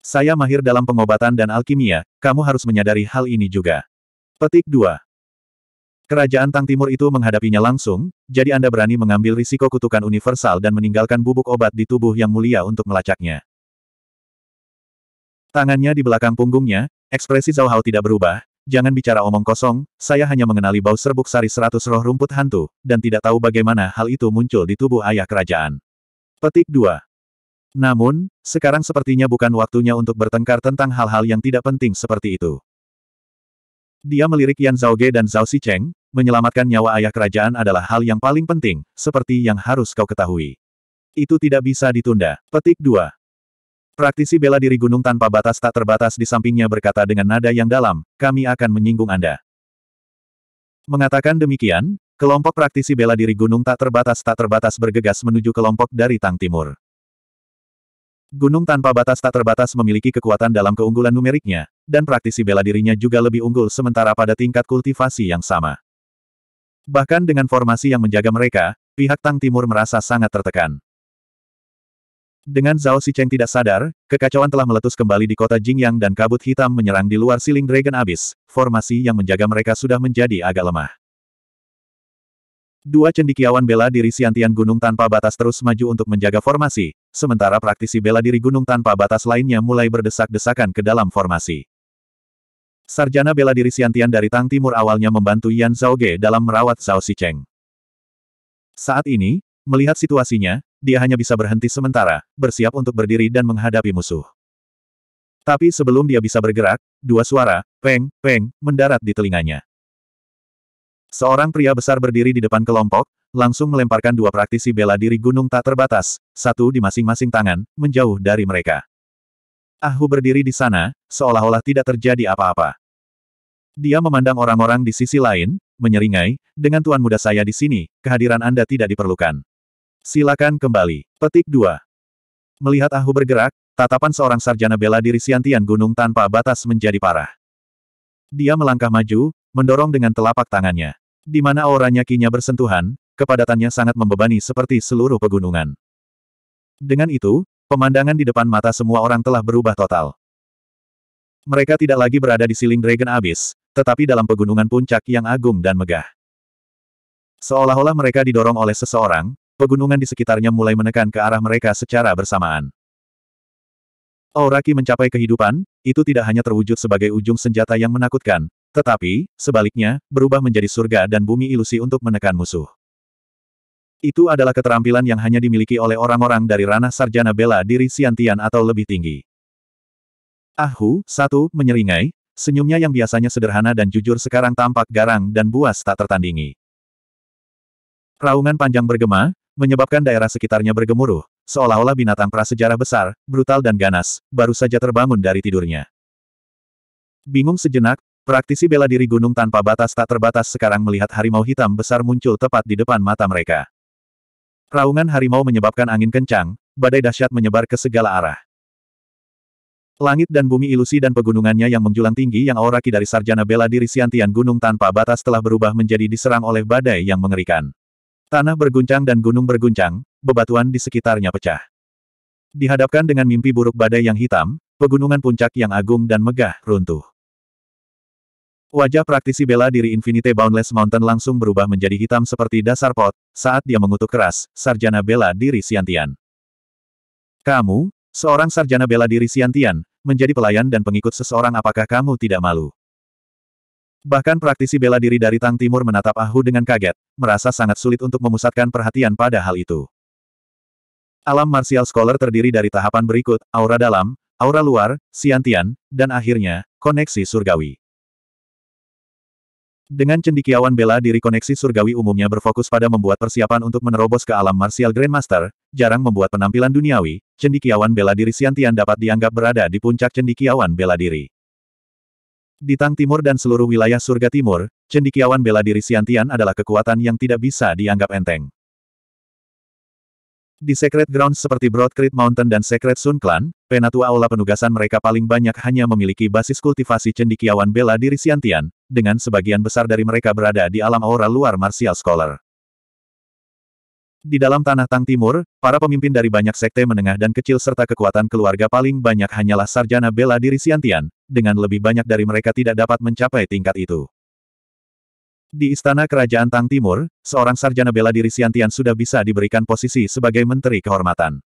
Saya mahir dalam pengobatan dan alkimia, kamu harus menyadari hal ini juga. Petik 2. Kerajaan Tang Timur itu menghadapinya langsung, jadi Anda berani mengambil risiko kutukan universal dan meninggalkan bubuk obat di tubuh yang mulia untuk melacaknya. Tangannya di belakang punggungnya, ekspresi Zhao Hao tidak berubah, jangan bicara omong kosong, saya hanya mengenali bau serbuk sari seratus roh rumput hantu, dan tidak tahu bagaimana hal itu muncul di tubuh ayah kerajaan. Petik 2. Namun, sekarang sepertinya bukan waktunya untuk bertengkar tentang hal-hal yang tidak penting seperti itu. Dia melirik Yan Ge dan Zhao Xicheng, menyelamatkan nyawa ayah kerajaan adalah hal yang paling penting, seperti yang harus kau ketahui. Itu tidak bisa ditunda. Petik 2. Praktisi bela diri gunung tanpa batas tak terbatas di sampingnya berkata dengan nada yang dalam, kami akan menyinggung Anda. Mengatakan demikian, kelompok praktisi bela diri gunung tak terbatas tak terbatas bergegas menuju kelompok dari Tang Timur. Gunung tanpa batas tak terbatas memiliki kekuatan dalam keunggulan numeriknya, dan praktisi bela dirinya juga lebih unggul sementara pada tingkat kultivasi yang sama. Bahkan dengan formasi yang menjaga mereka, pihak Tang Timur merasa sangat tertekan. Dengan Zhao Sicheng tidak sadar, kekacauan telah meletus kembali di kota Jingyang dan kabut hitam menyerang di luar siling Dragon Abyss, formasi yang menjaga mereka sudah menjadi agak lemah. Dua cendikiawan bela diri siantian gunung tanpa batas terus maju untuk menjaga formasi, sementara praktisi bela diri gunung tanpa batas lainnya mulai berdesak-desakan ke dalam formasi. Sarjana bela diri Siantian dari Tang Timur awalnya membantu Yan Zhaoge dalam merawat Zhao Xicheng. Saat ini, melihat situasinya, dia hanya bisa berhenti sementara, bersiap untuk berdiri dan menghadapi musuh. Tapi sebelum dia bisa bergerak, dua suara, peng, peng, mendarat di telinganya. Seorang pria besar berdiri di depan kelompok, langsung melemparkan dua praktisi bela diri gunung tak terbatas, satu di masing-masing tangan, menjauh dari mereka. Ahu berdiri di sana, seolah-olah tidak terjadi apa-apa. Dia memandang orang-orang di sisi lain, menyeringai, dengan tuan muda saya di sini, kehadiran Anda tidak diperlukan. Silakan kembali. Petik 2. Melihat Ahu bergerak, tatapan seorang sarjana bela diri Siantian Gunung tanpa batas menjadi parah. Dia melangkah maju, mendorong dengan telapak tangannya. Di mana auranya kinya bersentuhan, kepadatannya sangat membebani seperti seluruh pegunungan. Dengan itu, pemandangan di depan mata semua orang telah berubah total. Mereka tidak lagi berada di siling Dragon Abyss, tetapi dalam pegunungan puncak yang agung dan megah. Seolah-olah mereka didorong oleh seseorang, pegunungan di sekitarnya mulai menekan ke arah mereka secara bersamaan. Auraki mencapai kehidupan, itu tidak hanya terwujud sebagai ujung senjata yang menakutkan, tetapi, sebaliknya, berubah menjadi surga dan bumi ilusi untuk menekan musuh. Itu adalah keterampilan yang hanya dimiliki oleh orang-orang dari ranah sarjana bela diri siantian atau lebih tinggi. Ahu, satu, menyeringai, senyumnya yang biasanya sederhana dan jujur sekarang tampak garang dan buas tak tertandingi. Raungan panjang bergema, menyebabkan daerah sekitarnya bergemuruh, seolah-olah binatang prasejarah besar, brutal dan ganas, baru saja terbangun dari tidurnya. Bingung sejenak, Praktisi bela diri gunung tanpa batas tak terbatas sekarang melihat harimau hitam besar muncul tepat di depan mata mereka. Raungan harimau menyebabkan angin kencang, badai dahsyat menyebar ke segala arah. Langit dan bumi ilusi dan pegunungannya yang menjulang tinggi yang auraki dari sarjana bela diri Siantian Gunung tanpa batas telah berubah menjadi diserang oleh badai yang mengerikan. Tanah berguncang dan gunung berguncang, bebatuan di sekitarnya pecah. Dihadapkan dengan mimpi buruk badai yang hitam, pegunungan puncak yang agung dan megah runtuh. Wajah praktisi bela diri Infinite Boundless Mountain langsung berubah menjadi hitam seperti dasar pot, saat dia mengutuk keras, sarjana bela diri Siantian. Kamu, seorang sarjana bela diri Siantian, menjadi pelayan dan pengikut seseorang apakah kamu tidak malu? Bahkan praktisi bela diri dari Tang Timur menatap Ahu dengan kaget, merasa sangat sulit untuk memusatkan perhatian pada hal itu. Alam martial scholar terdiri dari tahapan berikut, aura dalam, aura luar, siantian, dan akhirnya, koneksi surgawi. Dengan cendikiawan bela diri koneksi surgawi umumnya berfokus pada membuat persiapan untuk menerobos ke alam martial grandmaster, jarang membuat penampilan duniawi, cendikiawan bela diri Siantian dapat dianggap berada di puncak cendikiawan bela diri. Di Tang Timur dan seluruh wilayah surga timur, cendikiawan bela diri Siantian adalah kekuatan yang tidak bisa dianggap enteng. Di Secret Grounds seperti Broad Creek Mountain dan Secret Sun Clan, penatua aula penugasan mereka paling banyak hanya memiliki basis kultivasi cendikiawan bela diri Siantian, dengan sebagian besar dari mereka berada di alam aura luar Martial Scholar. Di dalam tanah Tang Timur, para pemimpin dari banyak sekte menengah dan kecil serta kekuatan keluarga paling banyak hanyalah sarjana bela diri siantian, dengan lebih banyak dari mereka tidak dapat mencapai tingkat itu. Di istana kerajaan Tang Timur, seorang sarjana bela diri siantian sudah bisa diberikan posisi sebagai menteri kehormatan.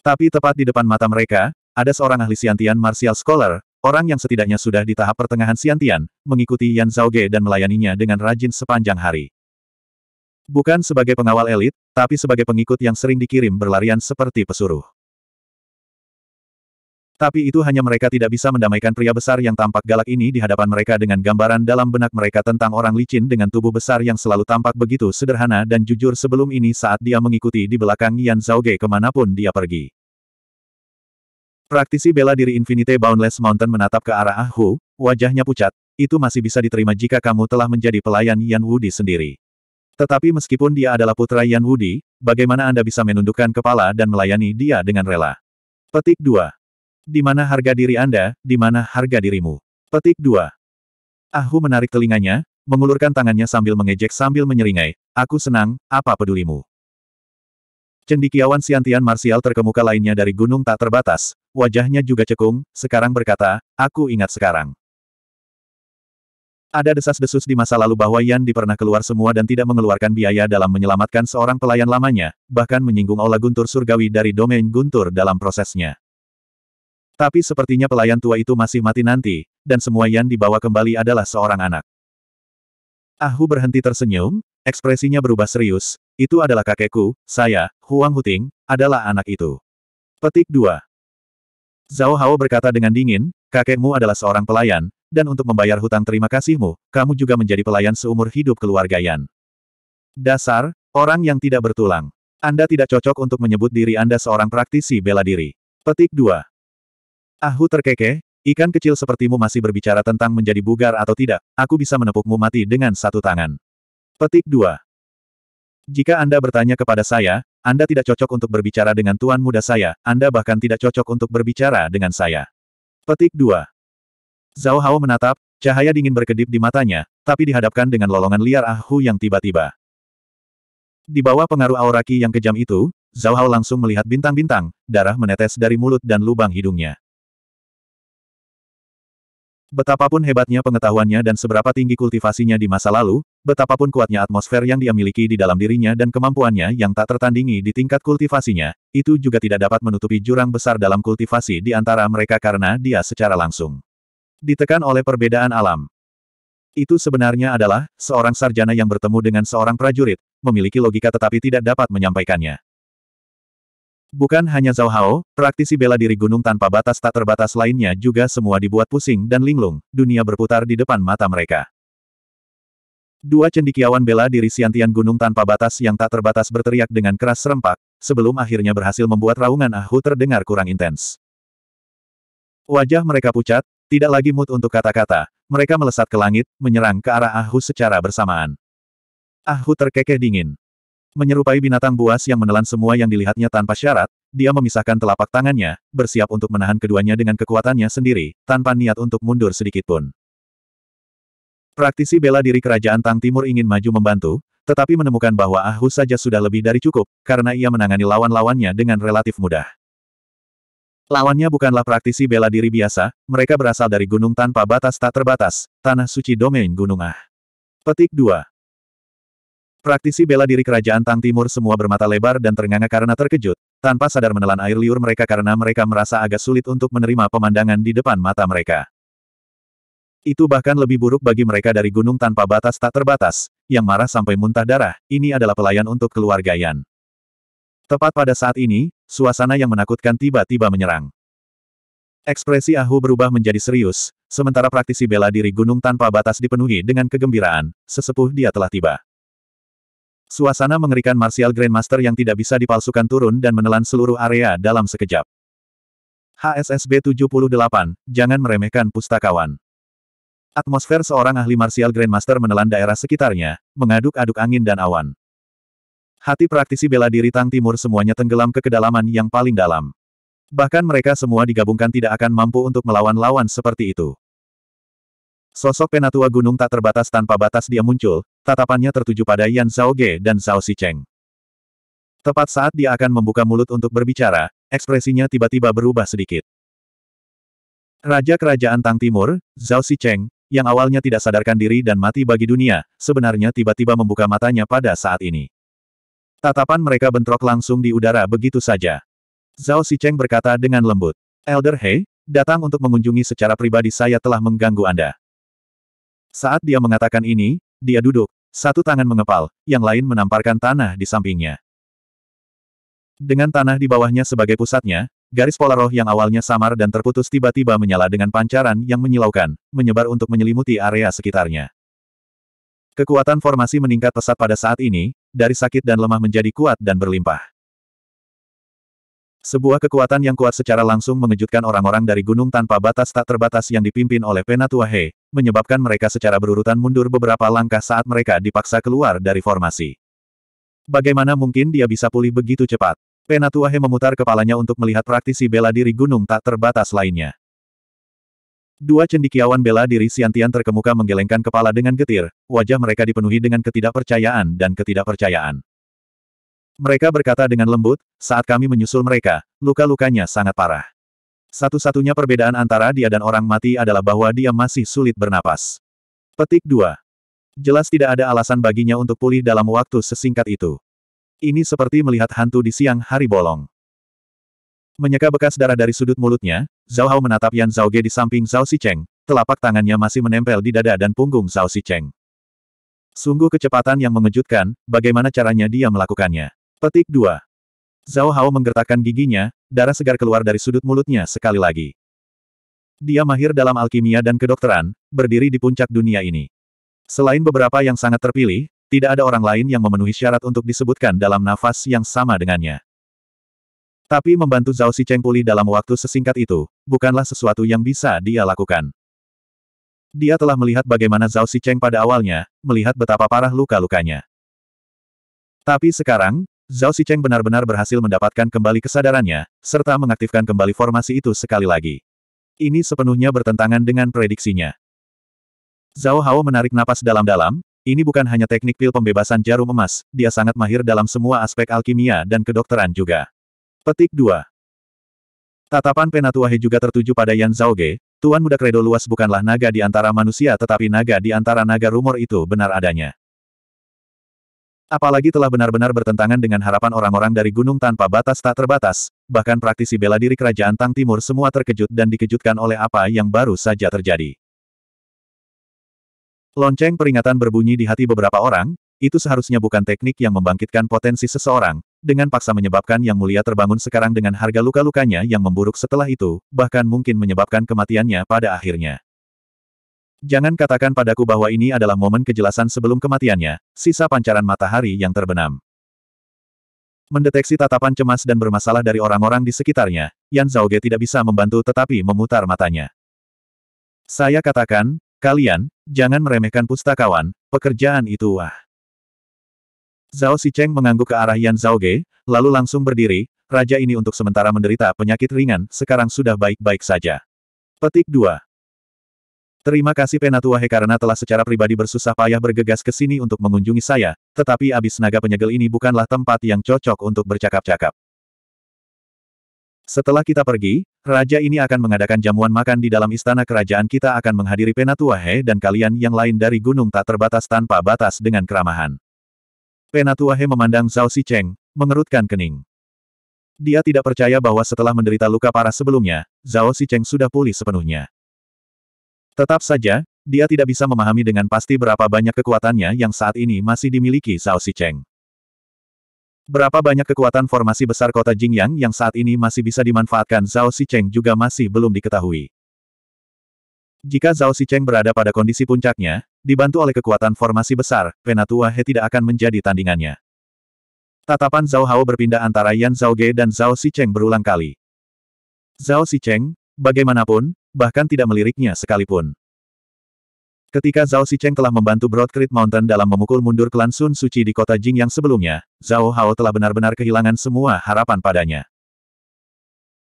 Tapi tepat di depan mata mereka, ada seorang ahli siantian martial scholar, Orang yang setidaknya sudah di tahap pertengahan siantian mengikuti Yan Zhao Ge dan melayaninya dengan rajin sepanjang hari. Bukan sebagai pengawal elit, tapi sebagai pengikut yang sering dikirim berlarian seperti pesuruh. Tapi itu hanya mereka tidak bisa mendamaikan pria besar yang tampak galak ini di hadapan mereka dengan gambaran dalam benak mereka tentang orang licin dengan tubuh besar yang selalu tampak begitu sederhana dan jujur sebelum ini saat dia mengikuti di belakang Yan Zhao Ge kemanapun dia pergi. Praktisi bela diri Infinite Boundless Mountain menatap ke arah Ah Hu, wajahnya pucat, itu masih bisa diterima jika kamu telah menjadi pelayan Yan Wudi sendiri. Tetapi meskipun dia adalah putra Yan Wudi, bagaimana Anda bisa menundukkan kepala dan melayani dia dengan rela? Petik 2. Di mana harga diri Anda, di mana harga dirimu? Petik 2. Ahu menarik telinganya, mengulurkan tangannya sambil mengejek sambil menyeringai, aku senang, apa pedulimu? Cendikiawan Siantian Marsial terkemuka lainnya dari gunung tak terbatas, wajahnya juga cekung, sekarang berkata, aku ingat sekarang. Ada desas-desus di masa lalu bahwa Yan dipernah keluar semua dan tidak mengeluarkan biaya dalam menyelamatkan seorang pelayan lamanya, bahkan menyinggung Ola Guntur Surgawi dari domain Guntur dalam prosesnya. Tapi sepertinya pelayan tua itu masih mati nanti, dan semua Yan dibawa kembali adalah seorang anak. Ahu berhenti tersenyum, Ekspresinya berubah serius, itu adalah kakekku, saya, Huang Huting, adalah anak itu. Petik 2. Zhao Hao berkata dengan dingin, kakekmu adalah seorang pelayan, dan untuk membayar hutang terima kasihmu, kamu juga menjadi pelayan seumur hidup keluarga Yan. Dasar, orang yang tidak bertulang. Anda tidak cocok untuk menyebut diri Anda seorang praktisi bela diri. Petik 2. Ahu terkekeh, ikan kecil sepertimu masih berbicara tentang menjadi bugar atau tidak, aku bisa menepukmu mati dengan satu tangan. Petik 2. Jika Anda bertanya kepada saya, Anda tidak cocok untuk berbicara dengan tuan muda saya, Anda bahkan tidak cocok untuk berbicara dengan saya. Petik 2. Zhao Hao menatap, cahaya dingin berkedip di matanya, tapi dihadapkan dengan lolongan liar Ah yang tiba-tiba. Di bawah pengaruh auraki yang kejam itu, Zhao Hao langsung melihat bintang-bintang, darah menetes dari mulut dan lubang hidungnya. Betapapun hebatnya pengetahuannya dan seberapa tinggi kultivasinya di masa lalu, betapapun kuatnya atmosfer yang dia miliki di dalam dirinya dan kemampuannya yang tak tertandingi di tingkat kultivasinya, itu juga tidak dapat menutupi jurang besar dalam kultivasi di antara mereka karena dia secara langsung ditekan oleh perbedaan alam. Itu sebenarnya adalah, seorang sarjana yang bertemu dengan seorang prajurit, memiliki logika tetapi tidak dapat menyampaikannya. Bukan hanya Zhao Hao, praktisi bela diri gunung tanpa batas tak terbatas lainnya juga semua dibuat pusing dan linglung, dunia berputar di depan mata mereka. Dua cendikiawan bela diri siantian gunung tanpa batas yang tak terbatas berteriak dengan keras serempak, sebelum akhirnya berhasil membuat raungan Ahu terdengar kurang intens. Wajah mereka pucat, tidak lagi mood untuk kata-kata, mereka melesat ke langit, menyerang ke arah Ahu secara bersamaan. Ahu terkekeh dingin. Menyerupai binatang buas yang menelan semua yang dilihatnya tanpa syarat, dia memisahkan telapak tangannya, bersiap untuk menahan keduanya dengan kekuatannya sendiri, tanpa niat untuk mundur sedikitpun. Praktisi bela diri kerajaan Tang Timur ingin maju membantu, tetapi menemukan bahwa Ahu saja sudah lebih dari cukup, karena ia menangani lawan-lawannya dengan relatif mudah. Lawannya bukanlah praktisi bela diri biasa, mereka berasal dari gunung tanpa batas tak terbatas, tanah suci domain Gunung Ah. Petik 2. Praktisi bela diri kerajaan Tang Timur semua bermata lebar dan ternganga karena terkejut, tanpa sadar menelan air liur mereka karena mereka merasa agak sulit untuk menerima pemandangan di depan mata mereka. Itu bahkan lebih buruk bagi mereka dari gunung tanpa batas tak terbatas, yang marah sampai muntah darah, ini adalah pelayan untuk keluarga Yan. Tepat pada saat ini, suasana yang menakutkan tiba-tiba menyerang. Ekspresi Ahu berubah menjadi serius, sementara praktisi bela diri gunung tanpa batas dipenuhi dengan kegembiraan, sesepuh dia telah tiba. Suasana mengerikan Martial Grandmaster yang tidak bisa dipalsukan turun dan menelan seluruh area dalam sekejap. HSSB 78, jangan meremehkan pustakawan. Atmosfer seorang ahli martial grandmaster menelan daerah sekitarnya, mengaduk-aduk angin dan awan. Hati praktisi bela diri Tang Timur semuanya tenggelam ke kedalaman yang paling dalam. Bahkan mereka semua digabungkan tidak akan mampu untuk melawan lawan seperti itu. Sosok penatua gunung tak terbatas tanpa batas dia muncul, tatapannya tertuju pada Yan Zhaoge dan Zhao Xicheng. Tepat saat dia akan membuka mulut untuk berbicara, ekspresinya tiba-tiba berubah sedikit. Raja Kerajaan Tang Timur, Zhao Xicheng, yang awalnya tidak sadarkan diri dan mati bagi dunia, sebenarnya tiba-tiba membuka matanya pada saat ini. Tatapan mereka bentrok langsung di udara begitu saja. Zhao Xicheng berkata dengan lembut, Elder He, datang untuk mengunjungi secara pribadi saya telah mengganggu Anda. Saat dia mengatakan ini, dia duduk, satu tangan mengepal, yang lain menamparkan tanah di sampingnya. Dengan tanah di bawahnya sebagai pusatnya, garis pola roh yang awalnya samar dan terputus tiba-tiba menyala dengan pancaran yang menyilaukan, menyebar untuk menyelimuti area sekitarnya. Kekuatan formasi meningkat pesat pada saat ini, dari sakit dan lemah menjadi kuat dan berlimpah. Sebuah kekuatan yang kuat secara langsung mengejutkan orang-orang dari gunung tanpa batas tak terbatas yang dipimpin oleh Penatua He, menyebabkan mereka secara berurutan mundur beberapa langkah saat mereka dipaksa keluar dari formasi. Bagaimana mungkin dia bisa pulih begitu cepat? Penatua He memutar kepalanya untuk melihat praktisi bela diri gunung tak terbatas lainnya. Dua cendikiawan bela diri Siantian terkemuka menggelengkan kepala dengan getir, wajah mereka dipenuhi dengan ketidakpercayaan dan ketidakpercayaan. Mereka berkata dengan lembut, saat kami menyusul mereka, luka-lukanya sangat parah. Satu-satunya perbedaan antara dia dan orang mati adalah bahwa dia masih sulit bernapas. Petik 2. Jelas tidak ada alasan baginya untuk pulih dalam waktu sesingkat itu. Ini seperti melihat hantu di siang hari bolong. Menyeka bekas darah dari sudut mulutnya, Zhao Hao menatap Yan Zhao Ge di samping Zhao Xicheng, telapak tangannya masih menempel di dada dan punggung Zhao Xicheng. Sungguh kecepatan yang mengejutkan, bagaimana caranya dia melakukannya. Petik 2. Zhao Hao menggertakkan giginya, darah segar keluar dari sudut mulutnya sekali lagi. Dia mahir dalam alkimia dan kedokteran, berdiri di puncak dunia ini. Selain beberapa yang sangat terpilih, tidak ada orang lain yang memenuhi syarat untuk disebutkan dalam nafas yang sama dengannya. Tapi membantu Zhao Xicheng pulih dalam waktu sesingkat itu, bukanlah sesuatu yang bisa dia lakukan. Dia telah melihat bagaimana Zhao Xicheng pada awalnya, melihat betapa parah luka-lukanya. Tapi sekarang, Zhao Xicheng benar-benar berhasil mendapatkan kembali kesadarannya, serta mengaktifkan kembali formasi itu sekali lagi. Ini sepenuhnya bertentangan dengan prediksinya. Zhao Hao menarik napas dalam-dalam, ini bukan hanya teknik pil pembebasan jarum emas, dia sangat mahir dalam semua aspek alkimia dan kedokteran juga. Petik 2. Tatapan Penatuahe juga tertuju pada Yan Zhaoge, Tuan Muda Kredo Luas bukanlah naga di antara manusia tetapi naga di antara naga rumor itu benar adanya. Apalagi telah benar-benar bertentangan dengan harapan orang-orang dari gunung tanpa batas tak terbatas, bahkan praktisi bela diri kerajaan Tang Timur semua terkejut dan dikejutkan oleh apa yang baru saja terjadi. Lonceng peringatan berbunyi di hati beberapa orang, itu seharusnya bukan teknik yang membangkitkan potensi seseorang, dengan paksa menyebabkan yang mulia terbangun sekarang dengan harga luka-lukanya yang memburuk setelah itu, bahkan mungkin menyebabkan kematiannya pada akhirnya. Jangan katakan padaku bahwa ini adalah momen kejelasan sebelum kematiannya, sisa pancaran matahari yang terbenam. Mendeteksi tatapan cemas dan bermasalah dari orang-orang di sekitarnya, Yan Zhaoge tidak bisa membantu tetapi memutar matanya. Saya katakan, kalian, jangan meremehkan pustakawan, pekerjaan itu wah. Zhao Sicheng mengangguk ke arah Yan Zhaoge, lalu langsung berdiri, raja ini untuk sementara menderita penyakit ringan, sekarang sudah baik-baik saja. Petik 2. Terima kasih Penatuahe karena telah secara pribadi bersusah payah bergegas ke sini untuk mengunjungi saya, tetapi abis naga penyegel ini bukanlah tempat yang cocok untuk bercakap-cakap. Setelah kita pergi, raja ini akan mengadakan jamuan makan di dalam istana kerajaan kita akan menghadiri Penatuahe dan kalian yang lain dari gunung tak terbatas tanpa batas dengan keramahan. Penatuahe memandang Zhao Cheng, mengerutkan kening. Dia tidak percaya bahwa setelah menderita luka parah sebelumnya, Zhao Cheng sudah pulih sepenuhnya. Tetap saja, dia tidak bisa memahami dengan pasti berapa banyak kekuatannya yang saat ini masih dimiliki Zhao Xicheng. Berapa banyak kekuatan formasi besar kota Jingyang yang saat ini masih bisa dimanfaatkan Zhao Xicheng juga masih belum diketahui. Jika Zhao Xicheng berada pada kondisi puncaknya, dibantu oleh kekuatan formasi besar, Penatua He tidak akan menjadi tandingannya. Tatapan Zhao Hao berpindah antara Yan Zhao Ge dan Zhao Xicheng berulang kali. Zhao Xicheng, Bagaimanapun, bahkan tidak meliriknya sekalipun. Ketika Zhao Xicheng telah membantu Broad Mountain dalam memukul mundur klan Sun Suci di kota Jing yang sebelumnya, Zhao Hao telah benar-benar kehilangan semua harapan padanya.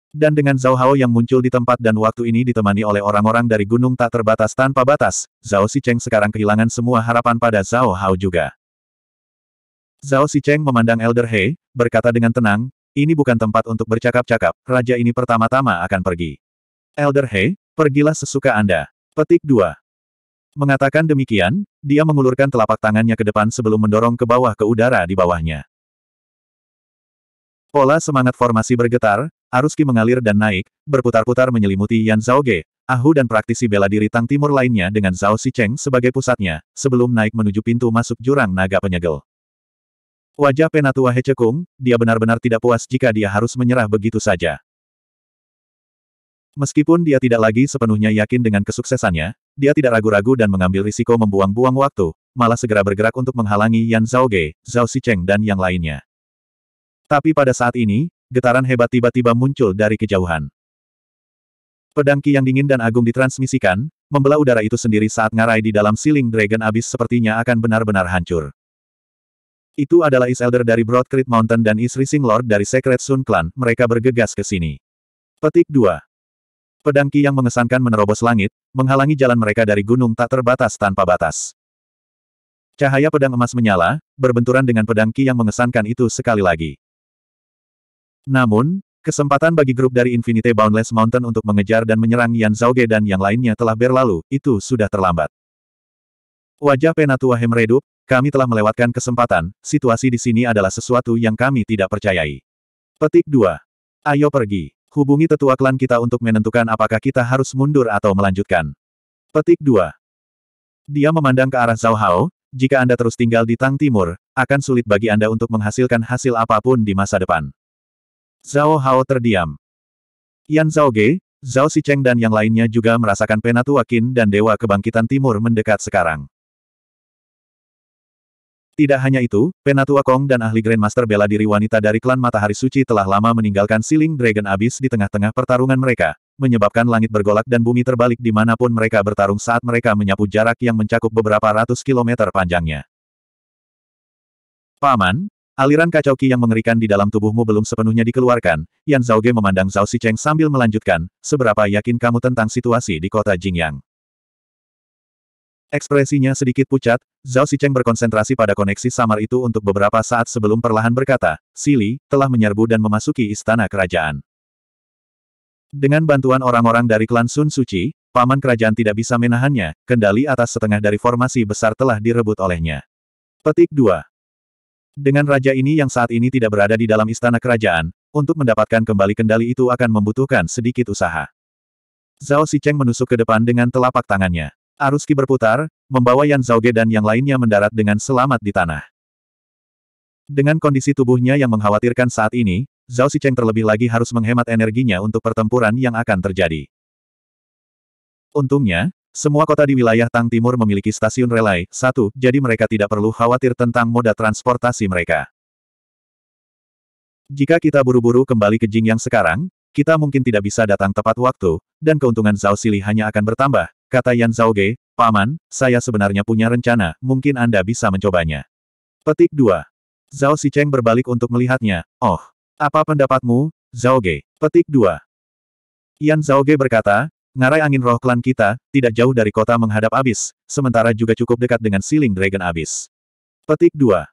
Dan dengan Zhao Hao yang muncul di tempat dan waktu ini ditemani oleh orang-orang dari gunung tak terbatas tanpa batas, Zhao Xicheng sekarang kehilangan semua harapan pada Zhao Hao juga. Zhao Xicheng memandang Elder He, berkata dengan tenang, ini bukan tempat untuk bercakap-cakap, raja ini pertama-tama akan pergi. Elder He, pergilah sesuka Anda. Petik 2. Mengatakan demikian, dia mengulurkan telapak tangannya ke depan sebelum mendorong ke bawah ke udara di bawahnya. Pola semangat formasi bergetar, aruski mengalir dan naik, berputar-putar menyelimuti Yan Zhao Zhaoge, Ahu dan praktisi bela diri Tang Timur lainnya dengan Zhao Cheng sebagai pusatnya, sebelum naik menuju pintu masuk jurang naga penyegel. Wajah Penatua Hecekung, dia benar-benar tidak puas jika dia harus menyerah begitu saja. Meskipun dia tidak lagi sepenuhnya yakin dengan kesuksesannya, dia tidak ragu-ragu dan mengambil risiko membuang-buang waktu, malah segera bergerak untuk menghalangi Yan Zhaoge, Zhao Xicheng dan yang lainnya. Tapi pada saat ini, getaran hebat tiba-tiba muncul dari kejauhan. Pedang Ki yang dingin dan agung ditransmisikan, membelah udara itu sendiri saat ngarai di dalam siling Dragon Abyss sepertinya akan benar-benar hancur. Itu adalah Is Elder dari Broad Mountain dan Is Rising Lord dari Secret Sun Clan, mereka bergegas ke sini. Petik 2. Pedang Ki yang mengesankan menerobos langit, menghalangi jalan mereka dari gunung tak terbatas tanpa batas. Cahaya pedang emas menyala, berbenturan dengan pedang Ki yang mengesankan itu sekali lagi. Namun, kesempatan bagi grup dari Infinite Boundless Mountain untuk mengejar dan menyerang Yan Zhao Ge dan yang lainnya telah berlalu, itu sudah terlambat. Wajah Penatua Hem redup, kami telah melewatkan kesempatan, situasi di sini adalah sesuatu yang kami tidak percayai. Petik 2. Ayo pergi. Hubungi tetua klan kita untuk menentukan apakah kita harus mundur atau melanjutkan. Petik 2. Dia memandang ke arah Zhao Hao, jika Anda terus tinggal di Tang Timur, akan sulit bagi Anda untuk menghasilkan hasil apapun di masa depan. Zhao Hao terdiam. Yan Zhao Ge, Zhao Si Cheng dan yang lainnya juga merasakan penatua Qin dan Dewa Kebangkitan Timur mendekat sekarang. Tidak hanya itu, Penatua Kong dan ahli Grandmaster bela diri wanita dari klan Matahari Suci telah lama meninggalkan Siling Dragon Abyss di tengah-tengah pertarungan mereka, menyebabkan langit bergolak dan bumi terbalik di dimanapun mereka bertarung saat mereka menyapu jarak yang mencakup beberapa ratus kilometer panjangnya. Paman, aliran kacau ki yang mengerikan di dalam tubuhmu belum sepenuhnya dikeluarkan, Yan Ge memandang Zhao Sicheng sambil melanjutkan, seberapa yakin kamu tentang situasi di kota Jingyang? Ekspresinya sedikit pucat, Zhao Xicheng berkonsentrasi pada koneksi samar itu untuk beberapa saat sebelum perlahan berkata, Sili, telah menyerbu dan memasuki istana kerajaan. Dengan bantuan orang-orang dari klan Sun Suci, paman kerajaan tidak bisa menahannya, kendali atas setengah dari formasi besar telah direbut olehnya. Petik 2. Dengan raja ini yang saat ini tidak berada di dalam istana kerajaan, untuk mendapatkan kembali kendali itu akan membutuhkan sedikit usaha. Zhao Xicheng menusuk ke depan dengan telapak tangannya. Arus Ki berputar, membawa Yan Zhaoge dan yang lainnya mendarat dengan selamat di tanah. Dengan kondisi tubuhnya yang mengkhawatirkan saat ini, Zhao Xicheng terlebih lagi harus menghemat energinya untuk pertempuran yang akan terjadi. Untungnya, semua kota di wilayah Tang Timur memiliki stasiun relay, satu, jadi mereka tidak perlu khawatir tentang moda transportasi mereka. Jika kita buru-buru kembali ke Jing yang sekarang, kita mungkin tidak bisa datang tepat waktu, dan keuntungan Zhao Sili hanya akan bertambah, Kata Yan Zhao Zhaoge, Paman, saya sebenarnya punya rencana, mungkin Anda bisa mencobanya. Petik 2. Zhao Xicheng berbalik untuk melihatnya, oh, apa pendapatmu, Zhao Zhaoge? Petik 2. Yan Zhao Zhaoge berkata, ngarai angin roh klan kita, tidak jauh dari kota menghadap abis, sementara juga cukup dekat dengan siling dragon abis. Petik 2.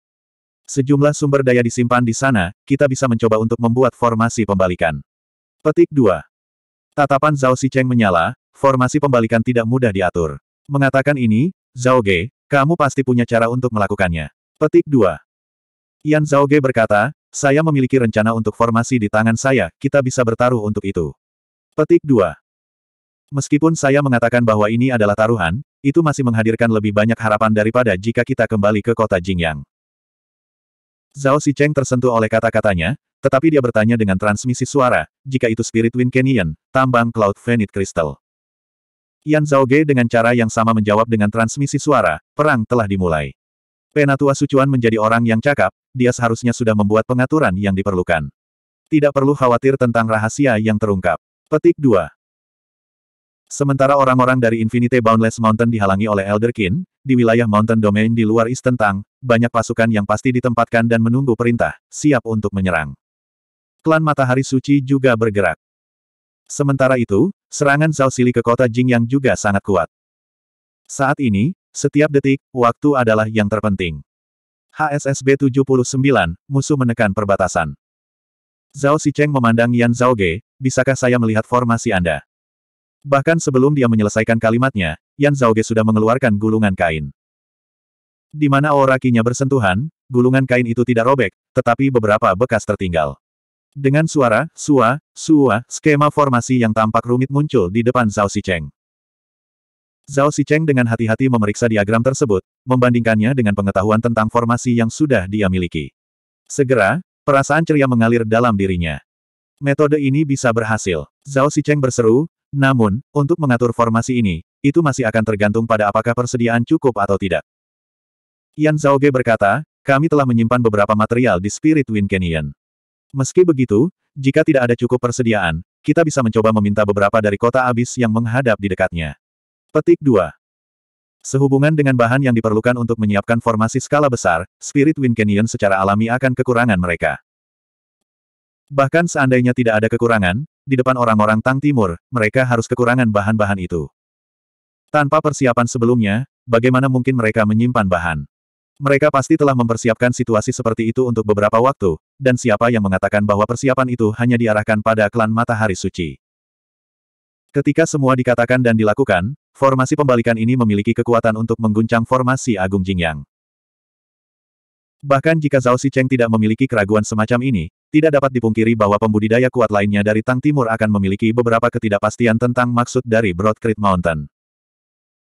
Sejumlah sumber daya disimpan di sana, kita bisa mencoba untuk membuat formasi pembalikan. Petik 2. Tatapan Zhao Xicheng menyala, formasi pembalikan tidak mudah diatur. Mengatakan ini, Zhao Ge, kamu pasti punya cara untuk melakukannya. Petik 2. Yan Zhao Ge berkata, saya memiliki rencana untuk formasi di tangan saya, kita bisa bertaruh untuk itu. Petik 2. Meskipun saya mengatakan bahwa ini adalah taruhan, itu masih menghadirkan lebih banyak harapan daripada jika kita kembali ke kota Jingyang. Zhao Sicheng tersentuh oleh kata-katanya, tetapi dia bertanya dengan transmisi suara, jika itu Spirit Wind Canyon, tambang Cloud Venite Crystal. Yan Zhao Ge dengan cara yang sama menjawab dengan transmisi suara, perang telah dimulai. Penatua Sucuan menjadi orang yang cakap, dia seharusnya sudah membuat pengaturan yang diperlukan. Tidak perlu khawatir tentang rahasia yang terungkap. Petik 2. Sementara orang-orang dari Infinite Boundless Mountain dihalangi oleh Elderkin di wilayah Mountain Domain di luar Istentang, Tentang, banyak pasukan yang pasti ditempatkan dan menunggu perintah, siap untuk menyerang. Klan Matahari Suci juga bergerak. Sementara itu, serangan Zhao Sili ke kota Jing yang juga sangat kuat. Saat ini, setiap detik, waktu adalah yang terpenting. HSSB 79, musuh menekan perbatasan. Zhao Sicheng memandang Yan Zhao Ge. bisakah saya melihat formasi Anda? Bahkan sebelum dia menyelesaikan kalimatnya, Yan Zhao Ge sudah mengeluarkan gulungan kain. Di mana aura kinya bersentuhan, gulungan kain itu tidak robek, tetapi beberapa bekas tertinggal. Dengan suara, sua, sua, skema formasi yang tampak rumit muncul di depan Zhao Xicheng. Zhao Xicheng dengan hati-hati memeriksa diagram tersebut, membandingkannya dengan pengetahuan tentang formasi yang sudah dia miliki. Segera, perasaan ceria mengalir dalam dirinya. Metode ini bisa berhasil. Zhao Xicheng berseru, namun, untuk mengatur formasi ini, itu masih akan tergantung pada apakah persediaan cukup atau tidak. Yan Zhao Ge berkata, kami telah menyimpan beberapa material di Spirit Wind Canyon. Meski begitu, jika tidak ada cukup persediaan, kita bisa mencoba meminta beberapa dari kota abis yang menghadap di dekatnya. Petik 2. Sehubungan dengan bahan yang diperlukan untuk menyiapkan formasi skala besar, Spirit Wind Canyon secara alami akan kekurangan mereka. Bahkan seandainya tidak ada kekurangan, di depan orang-orang Tang Timur, mereka harus kekurangan bahan-bahan itu. Tanpa persiapan sebelumnya, bagaimana mungkin mereka menyimpan bahan? Mereka pasti telah mempersiapkan situasi seperti itu untuk beberapa waktu, dan siapa yang mengatakan bahwa persiapan itu hanya diarahkan pada klan matahari suci. Ketika semua dikatakan dan dilakukan, formasi pembalikan ini memiliki kekuatan untuk mengguncang formasi Agung Jingyang. Bahkan jika Zhao Cheng tidak memiliki keraguan semacam ini, tidak dapat dipungkiri bahwa pembudidaya kuat lainnya dari Tang Timur akan memiliki beberapa ketidakpastian tentang maksud dari Broad Creek Mountain.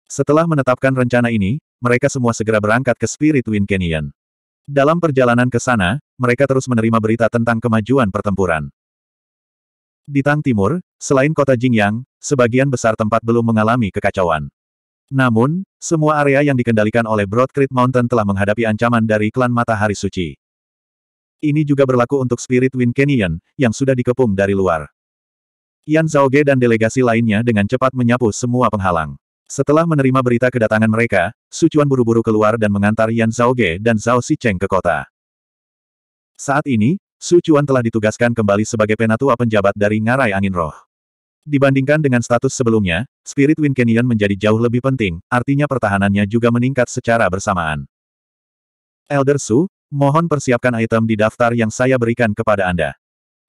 Setelah menetapkan rencana ini, mereka semua segera berangkat ke Spirit Wind Canyon. Dalam perjalanan ke sana, mereka terus menerima berita tentang kemajuan pertempuran. Di Tang Timur, selain kota Jingyang, sebagian besar tempat belum mengalami kekacauan. Namun, semua area yang dikendalikan oleh Broad Creek Mountain telah menghadapi ancaman dari klan Matahari Suci. Ini juga berlaku untuk Spirit Wind Canyon, yang sudah dikepung dari luar. Yan Ge dan delegasi lainnya dengan cepat menyapu semua penghalang. Setelah menerima berita kedatangan mereka, Sucuan buru-buru keluar dan mengantar Yan Zhao Ge dan Zhao Xicheng ke kota. Saat ini, Sucuan telah ditugaskan kembali sebagai penatua penjabat dari Ngarai Angin Roh. Dibandingkan dengan status sebelumnya, Spirit Wind Canyon menjadi jauh lebih penting, artinya pertahanannya juga meningkat secara bersamaan. Elder Su, mohon persiapkan item di daftar yang saya berikan kepada Anda.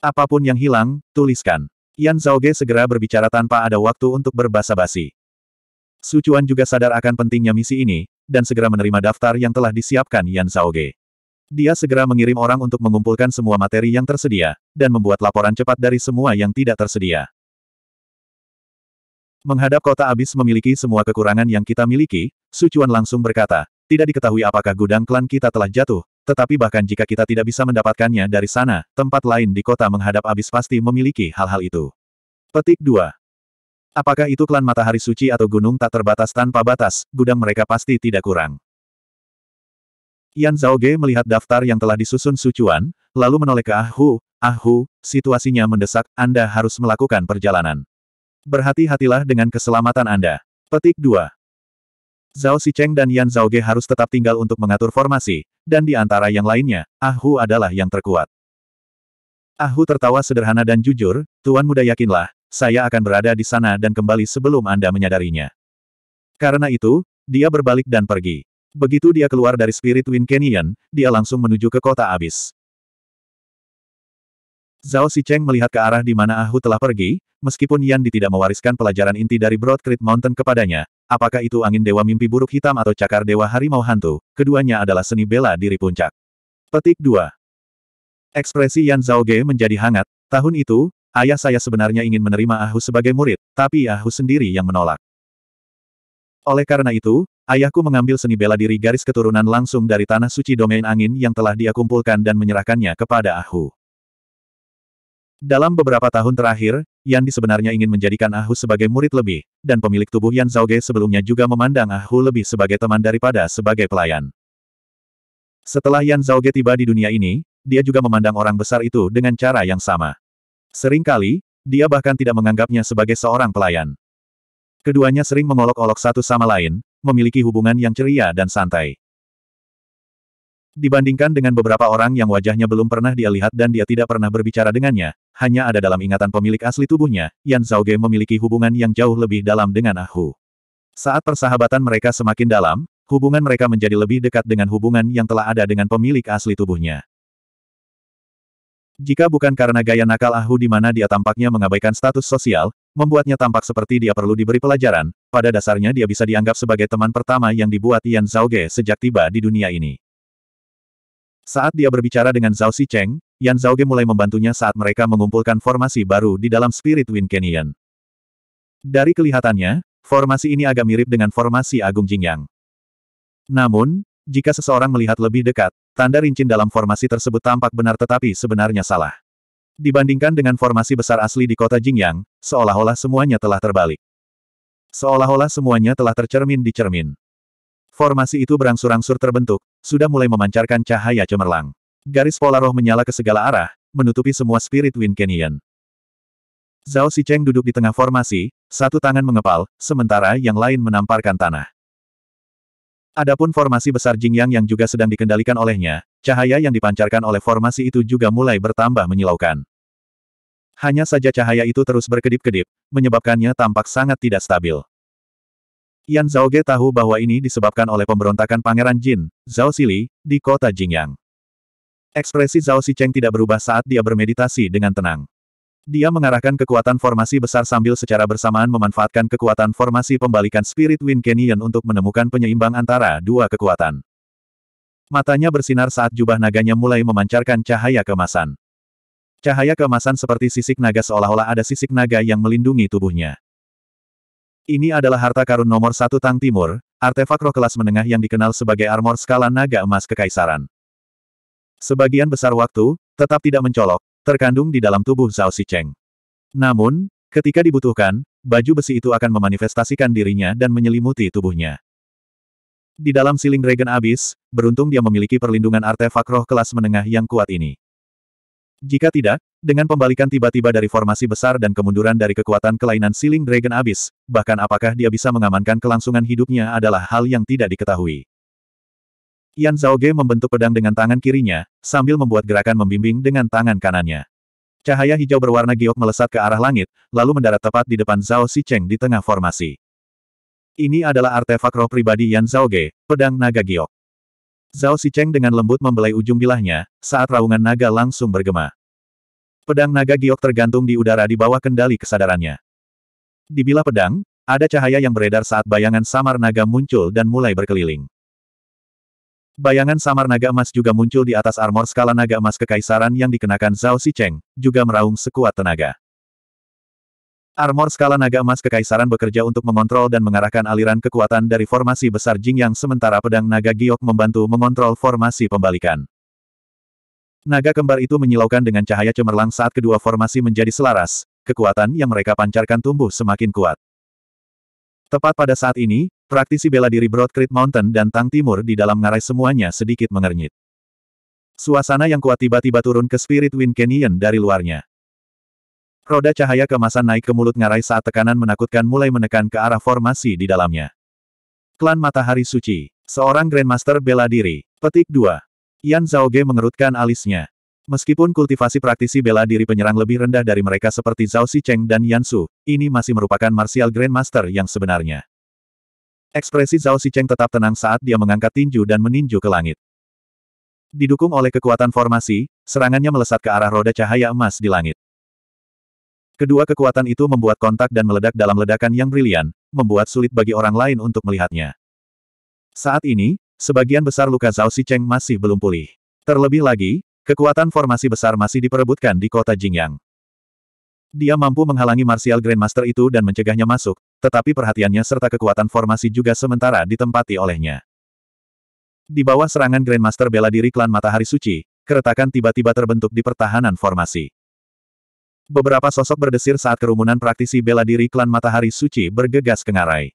Apapun yang hilang, tuliskan. Yan Zhao Ge segera berbicara tanpa ada waktu untuk berbasa-basi. Sucuan juga sadar akan pentingnya misi ini, dan segera menerima daftar yang telah disiapkan Yan Saoge. Dia segera mengirim orang untuk mengumpulkan semua materi yang tersedia, dan membuat laporan cepat dari semua yang tidak tersedia. Menghadap kota abis memiliki semua kekurangan yang kita miliki, Sucuan langsung berkata, tidak diketahui apakah gudang klan kita telah jatuh, tetapi bahkan jika kita tidak bisa mendapatkannya dari sana, tempat lain di kota menghadap abis pasti memiliki hal-hal itu. Petik 2. Apakah itu klan matahari suci atau gunung tak terbatas tanpa batas, gudang mereka pasti tidak kurang. Yan Ge melihat daftar yang telah disusun Sucuan, lalu menoleh ke Ah Hu, Ah Hu, situasinya mendesak, Anda harus melakukan perjalanan. Berhati-hatilah dengan keselamatan Anda. Petik 2. Zhao Cheng dan Yan Ge harus tetap tinggal untuk mengatur formasi, dan di antara yang lainnya, Ah Hu adalah yang terkuat. Ah Hu tertawa sederhana dan jujur, Tuan Muda yakinlah, saya akan berada di sana dan kembali sebelum Anda menyadarinya. Karena itu, dia berbalik dan pergi. Begitu dia keluar dari Spirit Wind Canyon, dia langsung menuju ke kota abis. Zhao Xicheng melihat ke arah di mana Ahu telah pergi, meskipun Yan Di tidak mewariskan pelajaran inti dari Broad Creek Mountain kepadanya, apakah itu angin dewa mimpi buruk hitam atau cakar dewa harimau hantu, keduanya adalah seni bela diri puncak. Petik 2. Ekspresi Yan Zhao Ge menjadi hangat, tahun itu, Ayah saya sebenarnya ingin menerima Ahu sebagai murid, tapi Ahu sendiri yang menolak. Oleh karena itu, ayahku mengambil seni bela diri garis keturunan langsung dari tanah suci domain angin yang telah dia kumpulkan dan menyerahkannya kepada Ahu. Dalam beberapa tahun terakhir, Yan Di sebenarnya ingin menjadikan Ahu sebagai murid lebih, dan pemilik tubuh Yan Zhaoge sebelumnya juga memandang Ahu lebih sebagai teman daripada sebagai pelayan. Setelah Yan Zhaoge tiba di dunia ini, dia juga memandang orang besar itu dengan cara yang sama. Seringkali, dia bahkan tidak menganggapnya sebagai seorang pelayan. Keduanya sering mengolok-olok satu sama lain, memiliki hubungan yang ceria dan santai. Dibandingkan dengan beberapa orang yang wajahnya belum pernah dia lihat dan dia tidak pernah berbicara dengannya, hanya ada dalam ingatan pemilik asli tubuhnya, Yan Ge memiliki hubungan yang jauh lebih dalam dengan Ah Hu. Saat persahabatan mereka semakin dalam, hubungan mereka menjadi lebih dekat dengan hubungan yang telah ada dengan pemilik asli tubuhnya. Jika bukan karena gaya nakal Ahu di mana dia tampaknya mengabaikan status sosial, membuatnya tampak seperti dia perlu diberi pelajaran, pada dasarnya dia bisa dianggap sebagai teman pertama yang dibuat Yan Zhaoge sejak tiba di dunia ini. Saat dia berbicara dengan Zhao Cheng, Yan Zhaoge mulai membantunya saat mereka mengumpulkan formasi baru di dalam Spirit Wind Canyon. Dari kelihatannya, formasi ini agak mirip dengan formasi Agung Jingyang. Namun, jika seseorang melihat lebih dekat, tanda rincin dalam formasi tersebut tampak benar tetapi sebenarnya salah. Dibandingkan dengan formasi besar asli di kota Jingyang, seolah-olah semuanya telah terbalik. Seolah-olah semuanya telah tercermin di cermin. Formasi itu berangsur-angsur terbentuk, sudah mulai memancarkan cahaya cemerlang. Garis pola roh menyala ke segala arah, menutupi semua spirit Win Canyon. Zhao Xicheng duduk di tengah formasi, satu tangan mengepal, sementara yang lain menamparkan tanah. Adapun formasi besar Jingyang yang juga sedang dikendalikan olehnya, cahaya yang dipancarkan oleh formasi itu juga mulai bertambah menyilaukan. Hanya saja cahaya itu terus berkedip-kedip, menyebabkannya tampak sangat tidak stabil. Yan Zhaoge tahu bahwa ini disebabkan oleh pemberontakan Pangeran Jin, Zhao Sili di kota Jingyang. Ekspresi Zhao Xicheng tidak berubah saat dia bermeditasi dengan tenang. Dia mengarahkan kekuatan formasi besar sambil secara bersamaan memanfaatkan kekuatan formasi pembalikan Spirit Wind Canyon untuk menemukan penyeimbang antara dua kekuatan. Matanya bersinar saat jubah naganya mulai memancarkan cahaya kemasan. Cahaya kemasan seperti sisik naga seolah-olah ada sisik naga yang melindungi tubuhnya. Ini adalah harta karun nomor satu Tang Timur, artefak roh kelas menengah yang dikenal sebagai armor skala naga emas kekaisaran. Sebagian besar waktu, tetap tidak mencolok, terkandung di dalam tubuh Zhao Xicheng. Namun, ketika dibutuhkan, baju besi itu akan memanifestasikan dirinya dan menyelimuti tubuhnya. Di dalam siling Dragon Abyss, beruntung dia memiliki perlindungan artefak roh kelas menengah yang kuat ini. Jika tidak, dengan pembalikan tiba-tiba dari formasi besar dan kemunduran dari kekuatan kelainan siling dragon Abyss, bahkan apakah dia bisa mengamankan kelangsungan hidupnya adalah hal yang tidak diketahui. Yan Zhao Ge membentuk pedang dengan tangan kirinya, sambil membuat gerakan membimbing dengan tangan kanannya. Cahaya hijau berwarna giok melesat ke arah langit, lalu mendarat tepat di depan Zhao Xicheng di tengah formasi. Ini adalah artefak roh pribadi Yan Zhao Ge, pedang naga giok. Zhao Xicheng dengan lembut membelai ujung bilahnya, saat raungan naga langsung bergema. Pedang naga giok tergantung di udara di bawah kendali kesadarannya. Di bilah pedang, ada cahaya yang beredar saat bayangan samar naga muncul dan mulai berkeliling. Bayangan samar naga emas juga muncul di atas armor skala naga emas kekaisaran yang dikenakan Zhao Xicheng, juga meraung sekuat tenaga. Armor skala naga emas kekaisaran bekerja untuk mengontrol dan mengarahkan aliran kekuatan dari formasi besar Jing yang sementara pedang naga giok membantu mengontrol formasi pembalikan. Naga kembar itu menyilaukan dengan cahaya cemerlang saat kedua formasi menjadi selaras, kekuatan yang mereka pancarkan tumbuh semakin kuat. Tepat pada saat ini, Praktisi bela diri Broadcrete Mountain dan Tang Timur di dalam ngarai semuanya sedikit mengernyit. Suasana yang kuat tiba-tiba turun ke Spirit Wind Canyon dari luarnya. Roda cahaya kemasan naik ke mulut ngarai saat tekanan menakutkan mulai menekan ke arah formasi di dalamnya. Klan Matahari Suci, seorang Grandmaster bela diri. Petik dua. Yan Zhaoge mengerutkan alisnya. Meskipun kultivasi praktisi bela diri penyerang lebih rendah dari mereka seperti Zhao Xicheng dan Yan Su, ini masih merupakan martial grandmaster yang sebenarnya. Ekspresi Zhao Xicheng tetap tenang saat dia mengangkat tinju dan meninju ke langit. Didukung oleh kekuatan formasi, serangannya melesat ke arah roda cahaya emas di langit. Kedua kekuatan itu membuat kontak dan meledak dalam ledakan yang brilian, membuat sulit bagi orang lain untuk melihatnya. Saat ini, sebagian besar luka Zhao Xicheng masih belum pulih. Terlebih lagi, kekuatan formasi besar masih diperebutkan di kota Jingyang. Dia mampu menghalangi Martial Grandmaster itu dan mencegahnya masuk, tetapi perhatiannya serta kekuatan formasi juga sementara ditempati olehnya. Di bawah serangan Grandmaster bela diri klan Matahari Suci, keretakan tiba-tiba terbentuk di pertahanan formasi. Beberapa sosok berdesir saat kerumunan praktisi bela diri klan Matahari Suci bergegas ke ngarai.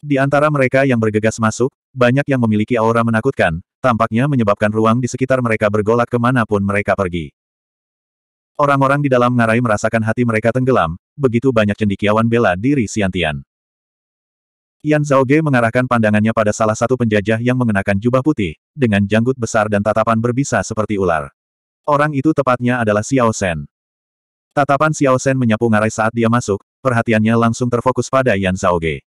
Di antara mereka yang bergegas masuk, banyak yang memiliki aura menakutkan, tampaknya menyebabkan ruang di sekitar mereka bergolak kemanapun mereka pergi. Orang-orang di dalam ngarai merasakan hati mereka tenggelam, begitu banyak cendikiawan bela diri Siantian. Yan Ge mengarahkan pandangannya pada salah satu penjajah yang mengenakan jubah putih, dengan janggut besar dan tatapan berbisa seperti ular. Orang itu tepatnya adalah Xiao Shen. Tatapan Xiao Shen menyapu ngarai saat dia masuk, perhatiannya langsung terfokus pada Yan Ge.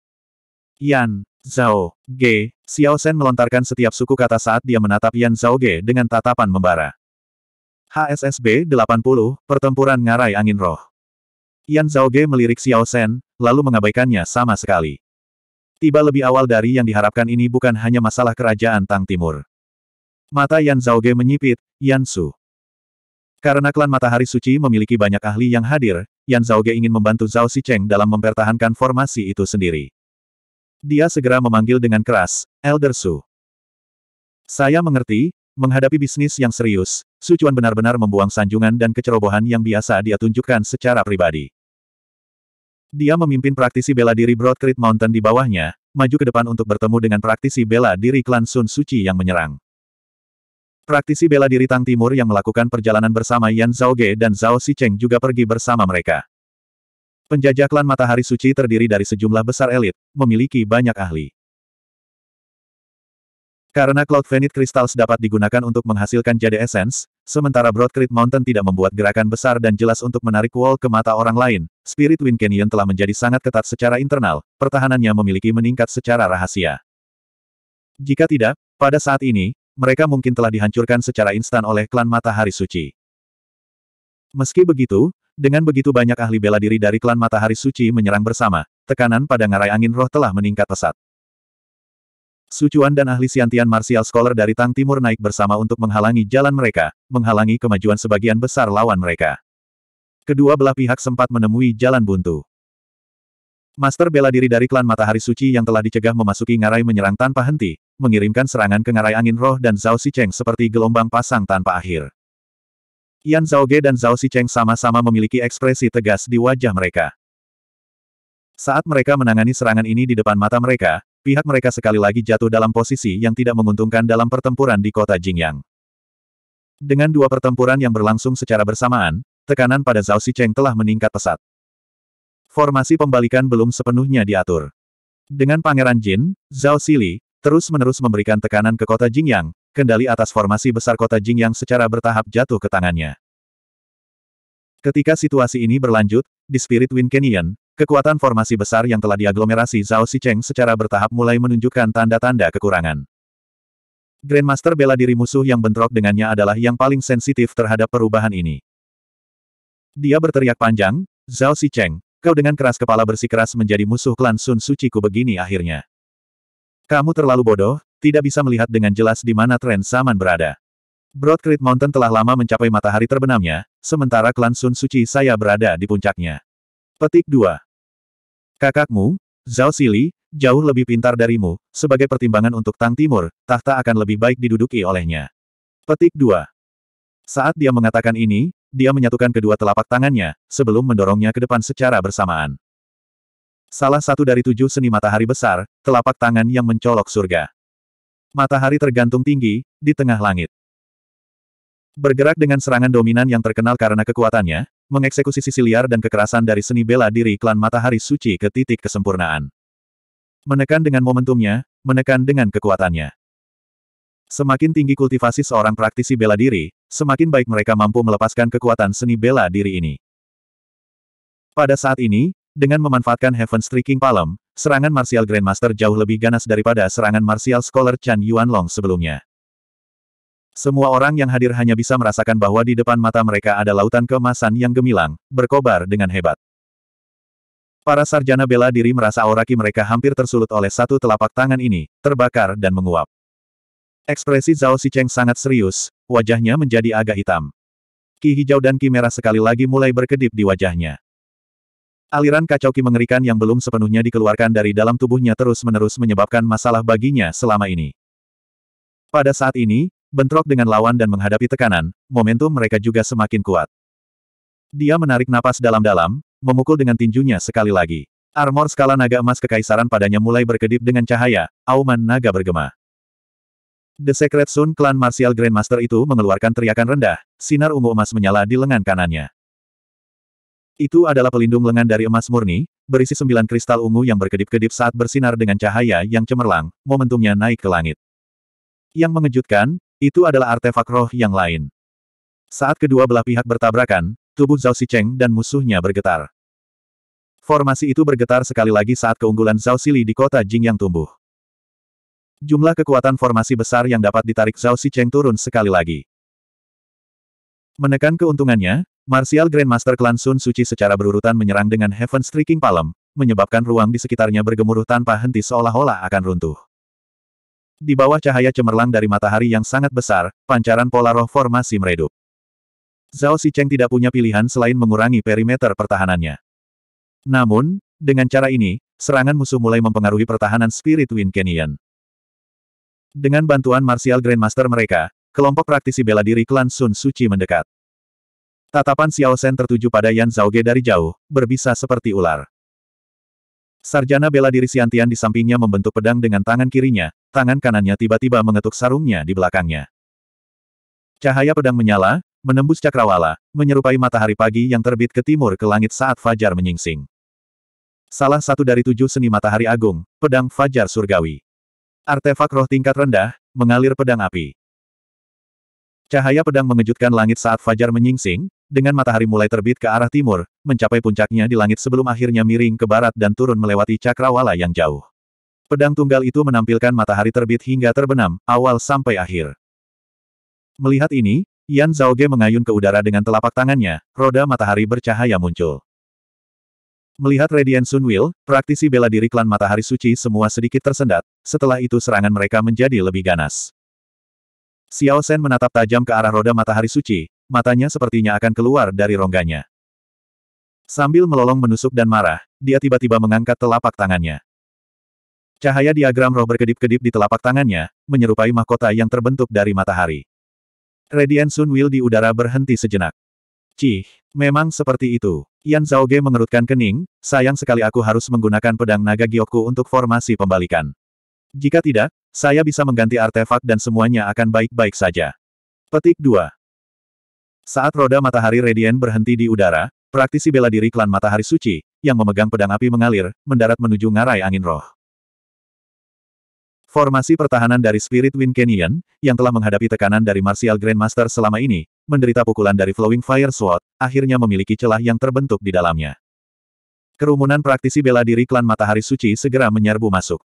Yan, Zhao, Ge, Xiao Shen melontarkan setiap suku kata saat dia menatap Yan Ge dengan tatapan membara. HSSB 80, Pertempuran Ngarai Angin Roh. Yan Ge melirik Xiao Shen, lalu mengabaikannya sama sekali. Tiba lebih awal dari yang diharapkan ini bukan hanya masalah kerajaan Tang Timur. Mata Yan Ge menyipit, Yan Su. Karena klan Matahari Suci memiliki banyak ahli yang hadir, Yan Ge ingin membantu Zhao Xicheng dalam mempertahankan formasi itu sendiri. Dia segera memanggil dengan keras, Elder Su. Saya mengerti, Menghadapi bisnis yang serius, Sucuan benar-benar membuang sanjungan dan kecerobohan yang biasa dia tunjukkan secara pribadi. Dia memimpin praktisi bela diri Broadcreet Mountain di bawahnya, maju ke depan untuk bertemu dengan praktisi bela diri klan Sun Suci yang menyerang. Praktisi bela diri Tang Timur yang melakukan perjalanan bersama Yan Zhao Ge dan Zhao Xicheng juga pergi bersama mereka. Penjajah klan Matahari Suci terdiri dari sejumlah besar elit, memiliki banyak ahli. Karena Cloud Venit Crystals dapat digunakan untuk menghasilkan jade essence, sementara Broadcrete Mountain tidak membuat gerakan besar dan jelas untuk menarik wall ke mata orang lain, Spirit Wind Canyon telah menjadi sangat ketat secara internal, pertahanannya memiliki meningkat secara rahasia. Jika tidak, pada saat ini, mereka mungkin telah dihancurkan secara instan oleh klan Matahari Suci. Meski begitu, dengan begitu banyak ahli bela diri dari klan Matahari Suci menyerang bersama, tekanan pada ngarai angin roh telah meningkat pesat. Sucuan dan ahli siantian martial scholar dari Tang Timur naik bersama untuk menghalangi jalan mereka, menghalangi kemajuan sebagian besar lawan mereka. Kedua belah pihak sempat menemui jalan buntu. Master bela diri dari klan Matahari Suci yang telah dicegah memasuki ngarai menyerang tanpa henti, mengirimkan serangan ke ngarai angin roh dan Zhao Xicheng seperti gelombang pasang tanpa akhir. Yan Ge dan Zhao Xicheng sama-sama memiliki ekspresi tegas di wajah mereka. Saat mereka menangani serangan ini di depan mata mereka, pihak mereka sekali lagi jatuh dalam posisi yang tidak menguntungkan dalam pertempuran di kota Jingyang. Dengan dua pertempuran yang berlangsung secara bersamaan, tekanan pada Zhao Xicheng telah meningkat pesat. Formasi pembalikan belum sepenuhnya diatur. Dengan Pangeran Jin, Zhao Xili, terus-menerus memberikan tekanan ke kota Jingyang, kendali atas formasi besar kota Jingyang secara bertahap jatuh ke tangannya. Ketika situasi ini berlanjut, di Spirit Wind Canyon, Kekuatan formasi besar yang telah diaglomerasi Zhao Xicheng secara bertahap mulai menunjukkan tanda-tanda kekurangan. Grandmaster bela diri musuh yang bentrok dengannya adalah yang paling sensitif terhadap perubahan ini. Dia berteriak panjang, Zhao Xicheng, kau dengan keras kepala bersikeras menjadi musuh klan Sun Suciku begini akhirnya. Kamu terlalu bodoh, tidak bisa melihat dengan jelas di mana tren zaman berada. Broad Mountain telah lama mencapai matahari terbenamnya, sementara klan Sun Suci saya berada di puncaknya. Petik 2. Kakakmu, Zhao Sili, jauh lebih pintar darimu, sebagai pertimbangan untuk Tang Timur, tahta akan lebih baik diduduki olehnya. Petik 2. Saat dia mengatakan ini, dia menyatukan kedua telapak tangannya, sebelum mendorongnya ke depan secara bersamaan. Salah satu dari tujuh seni matahari besar, telapak tangan yang mencolok surga. Matahari tergantung tinggi, di tengah langit. Bergerak dengan serangan dominan yang terkenal karena kekuatannya, mengeksekusi sisi liar dan kekerasan dari seni bela diri klan Matahari Suci ke titik kesempurnaan. Menekan dengan momentumnya, menekan dengan kekuatannya. Semakin tinggi kultivasi seorang praktisi bela diri, semakin baik mereka mampu melepaskan kekuatan seni bela diri ini. Pada saat ini, dengan memanfaatkan Heaven Striking Palm, serangan Martial Grandmaster jauh lebih ganas daripada serangan Martial Scholar Chan Yuan Long sebelumnya. Semua orang yang hadir hanya bisa merasakan bahwa di depan mata mereka ada lautan kemasan yang gemilang, berkobar dengan hebat. Para sarjana bela diri merasa auraki mereka hampir tersulut oleh satu telapak tangan ini, terbakar dan menguap. Ekspresi Zhao Xicheng sangat serius, wajahnya menjadi agak hitam. Ki hijau dan ki merah sekali lagi mulai berkedip di wajahnya. Aliran kacau ki mengerikan yang belum sepenuhnya dikeluarkan dari dalam tubuhnya terus-menerus menyebabkan masalah baginya selama ini. Pada saat ini, bentrok dengan lawan dan menghadapi tekanan, momentum mereka juga semakin kuat. Dia menarik napas dalam-dalam, memukul dengan tinjunya sekali lagi. Armor skala naga emas kekaisaran padanya mulai berkedip dengan cahaya, auman naga bergema. The Secret Sun Clan Martial Grandmaster itu mengeluarkan teriakan rendah, sinar ungu emas menyala di lengan kanannya. Itu adalah pelindung lengan dari emas murni, berisi sembilan kristal ungu yang berkedip-kedip saat bersinar dengan cahaya yang cemerlang, momentumnya naik ke langit. Yang mengejutkan, itu adalah artefak roh yang lain. Saat kedua belah pihak bertabrakan, tubuh Zhao Xicheng dan musuhnya bergetar. Formasi itu bergetar sekali lagi saat keunggulan Zhao Xili di kota Jing yang tumbuh. Jumlah kekuatan formasi besar yang dapat ditarik Zhao Xicheng turun sekali lagi. Menekan keuntungannya, Martial Grandmaster Klan Sun Suci secara berurutan menyerang dengan Heaven Striking Palm, menyebabkan ruang di sekitarnya bergemuruh tanpa henti seolah-olah akan runtuh. Di bawah cahaya cemerlang dari matahari yang sangat besar, pancaran pola roh formasi meredup. Zhao Xicheng tidak punya pilihan selain mengurangi perimeter pertahanannya. Namun, dengan cara ini, serangan musuh mulai mempengaruhi pertahanan Spirit Wind Canyon. Dengan bantuan Martial Grandmaster mereka, kelompok praktisi bela diri klan Sun Suci mendekat. Tatapan Xiao Shen tertuju pada Yan Ge dari jauh, berbisa seperti ular. Sarjana bela diri Siantian di sampingnya membentuk pedang dengan tangan kirinya, tangan kanannya tiba-tiba mengetuk sarungnya di belakangnya. Cahaya pedang menyala, menembus cakrawala, menyerupai matahari pagi yang terbit ke timur ke langit saat fajar menyingsing. Salah satu dari tujuh seni matahari agung, pedang fajar surgawi. Artefak roh tingkat rendah, mengalir pedang api. Cahaya pedang mengejutkan langit saat fajar menyingsing, dengan matahari mulai terbit ke arah timur, mencapai puncaknya di langit sebelum akhirnya miring ke barat dan turun melewati cakrawala yang jauh. Pedang tunggal itu menampilkan matahari terbit hingga terbenam, awal sampai akhir. Melihat ini, Yan Zhao Ge mengayun ke udara dengan telapak tangannya, roda matahari bercahaya muncul. Melihat Radiant Sun Will, praktisi bela diri klan matahari suci semua sedikit tersendat, setelah itu serangan mereka menjadi lebih ganas. Xiao Shen menatap tajam ke arah roda matahari suci, matanya sepertinya akan keluar dari rongganya. Sambil melolong menusuk dan marah, dia tiba-tiba mengangkat telapak tangannya. Cahaya diagram roh berkedip-kedip di telapak tangannya, menyerupai mahkota yang terbentuk dari matahari. Radian Sun Will di udara berhenti sejenak. Cih, memang seperti itu. Yan Zhaoge mengerutkan kening, sayang sekali aku harus menggunakan pedang naga giokku untuk formasi pembalikan. Jika tidak, saya bisa mengganti artefak dan semuanya akan baik-baik saja. Petik 2. Saat roda matahari Radiant berhenti di udara, praktisi bela diri klan matahari suci, yang memegang pedang api mengalir, mendarat menuju ngarai angin roh. Formasi pertahanan dari Spirit Wind Canyon, yang telah menghadapi tekanan dari Martial Grandmaster selama ini, menderita pukulan dari Flowing Fire Sword, akhirnya memiliki celah yang terbentuk di dalamnya. Kerumunan praktisi bela diri klan Matahari Suci segera menyerbu masuk.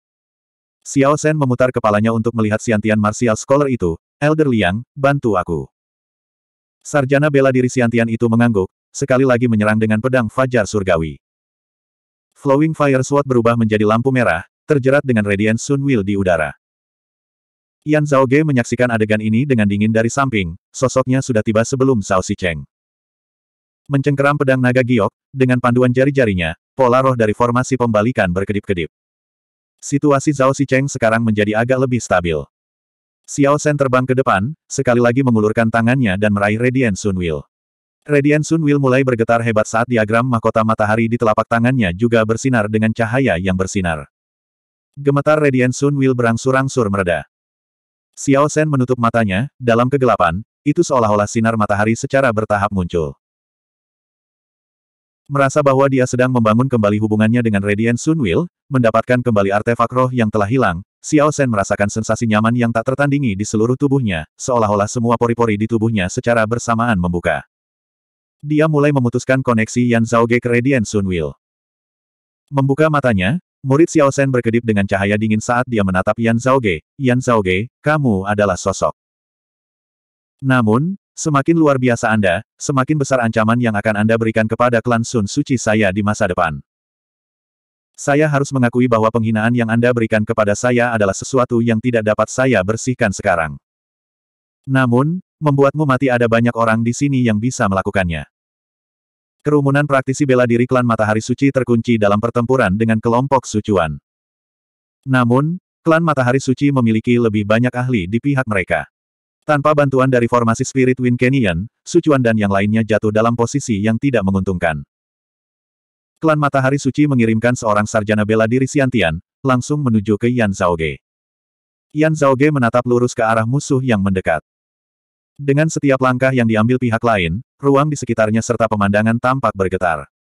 Xiao Shen memutar kepalanya untuk melihat siantian Martial Scholar itu, Elder Liang, bantu aku. Sarjana bela diri Siantian itu mengangguk, sekali lagi menyerang dengan pedang Fajar Surgawi. Flowing Fire Sword berubah menjadi lampu merah, terjerat dengan Radiant Sun Will di udara. Yan Zhao Ge menyaksikan adegan ini dengan dingin dari samping, sosoknya sudah tiba sebelum Cao Cheng. Mencengkeram pedang naga giok, dengan panduan jari-jarinya, pola roh dari formasi pembalikan berkedip-kedip. Situasi Zhao Si Cheng sekarang menjadi agak lebih stabil. Xiao Shen terbang ke depan, sekali lagi mengulurkan tangannya dan meraih Radiant Sun Will. Radiant Sun Will mulai bergetar hebat saat diagram mahkota matahari di telapak tangannya juga bersinar dengan cahaya yang bersinar. Gemetar Radiant Sun Will berangsur-angsur mereda. Xiao Shen menutup matanya, dalam kegelapan, itu seolah-olah sinar matahari secara bertahap muncul. Merasa bahwa dia sedang membangun kembali hubungannya dengan Radiant Sunwheel, mendapatkan kembali artefak roh yang telah hilang, Xiao Shen merasakan sensasi nyaman yang tak tertandingi di seluruh tubuhnya, seolah-olah semua pori-pori di tubuhnya secara bersamaan membuka. Dia mulai memutuskan koneksi Yan Zhao Ge ke Radiant Sun Will. Membuka matanya, murid Xiao Shen berkedip dengan cahaya dingin saat dia menatap Yan Zhao Ge. Yan Zhao Ge, kamu adalah sosok. Namun, semakin luar biasa Anda, semakin besar ancaman yang akan Anda berikan kepada klan Sun Suci saya di masa depan. Saya harus mengakui bahwa penghinaan yang Anda berikan kepada saya adalah sesuatu yang tidak dapat saya bersihkan sekarang. Namun, membuatmu mati ada banyak orang di sini yang bisa melakukannya. Kerumunan praktisi bela diri klan Matahari Suci terkunci dalam pertempuran dengan kelompok sucuan. Namun, klan Matahari Suci memiliki lebih banyak ahli di pihak mereka. Tanpa bantuan dari formasi Spirit Wind Canyon, Sucuan dan yang lainnya jatuh dalam posisi yang tidak menguntungkan. Klan Matahari Suci mengirimkan seorang sarjana bela diri Siantian, langsung menuju ke Yan Ge. Yan Ge menatap lurus ke arah musuh yang mendekat. Dengan setiap langkah yang diambil pihak lain, ruang di sekitarnya serta pemandangan tampak bergetar.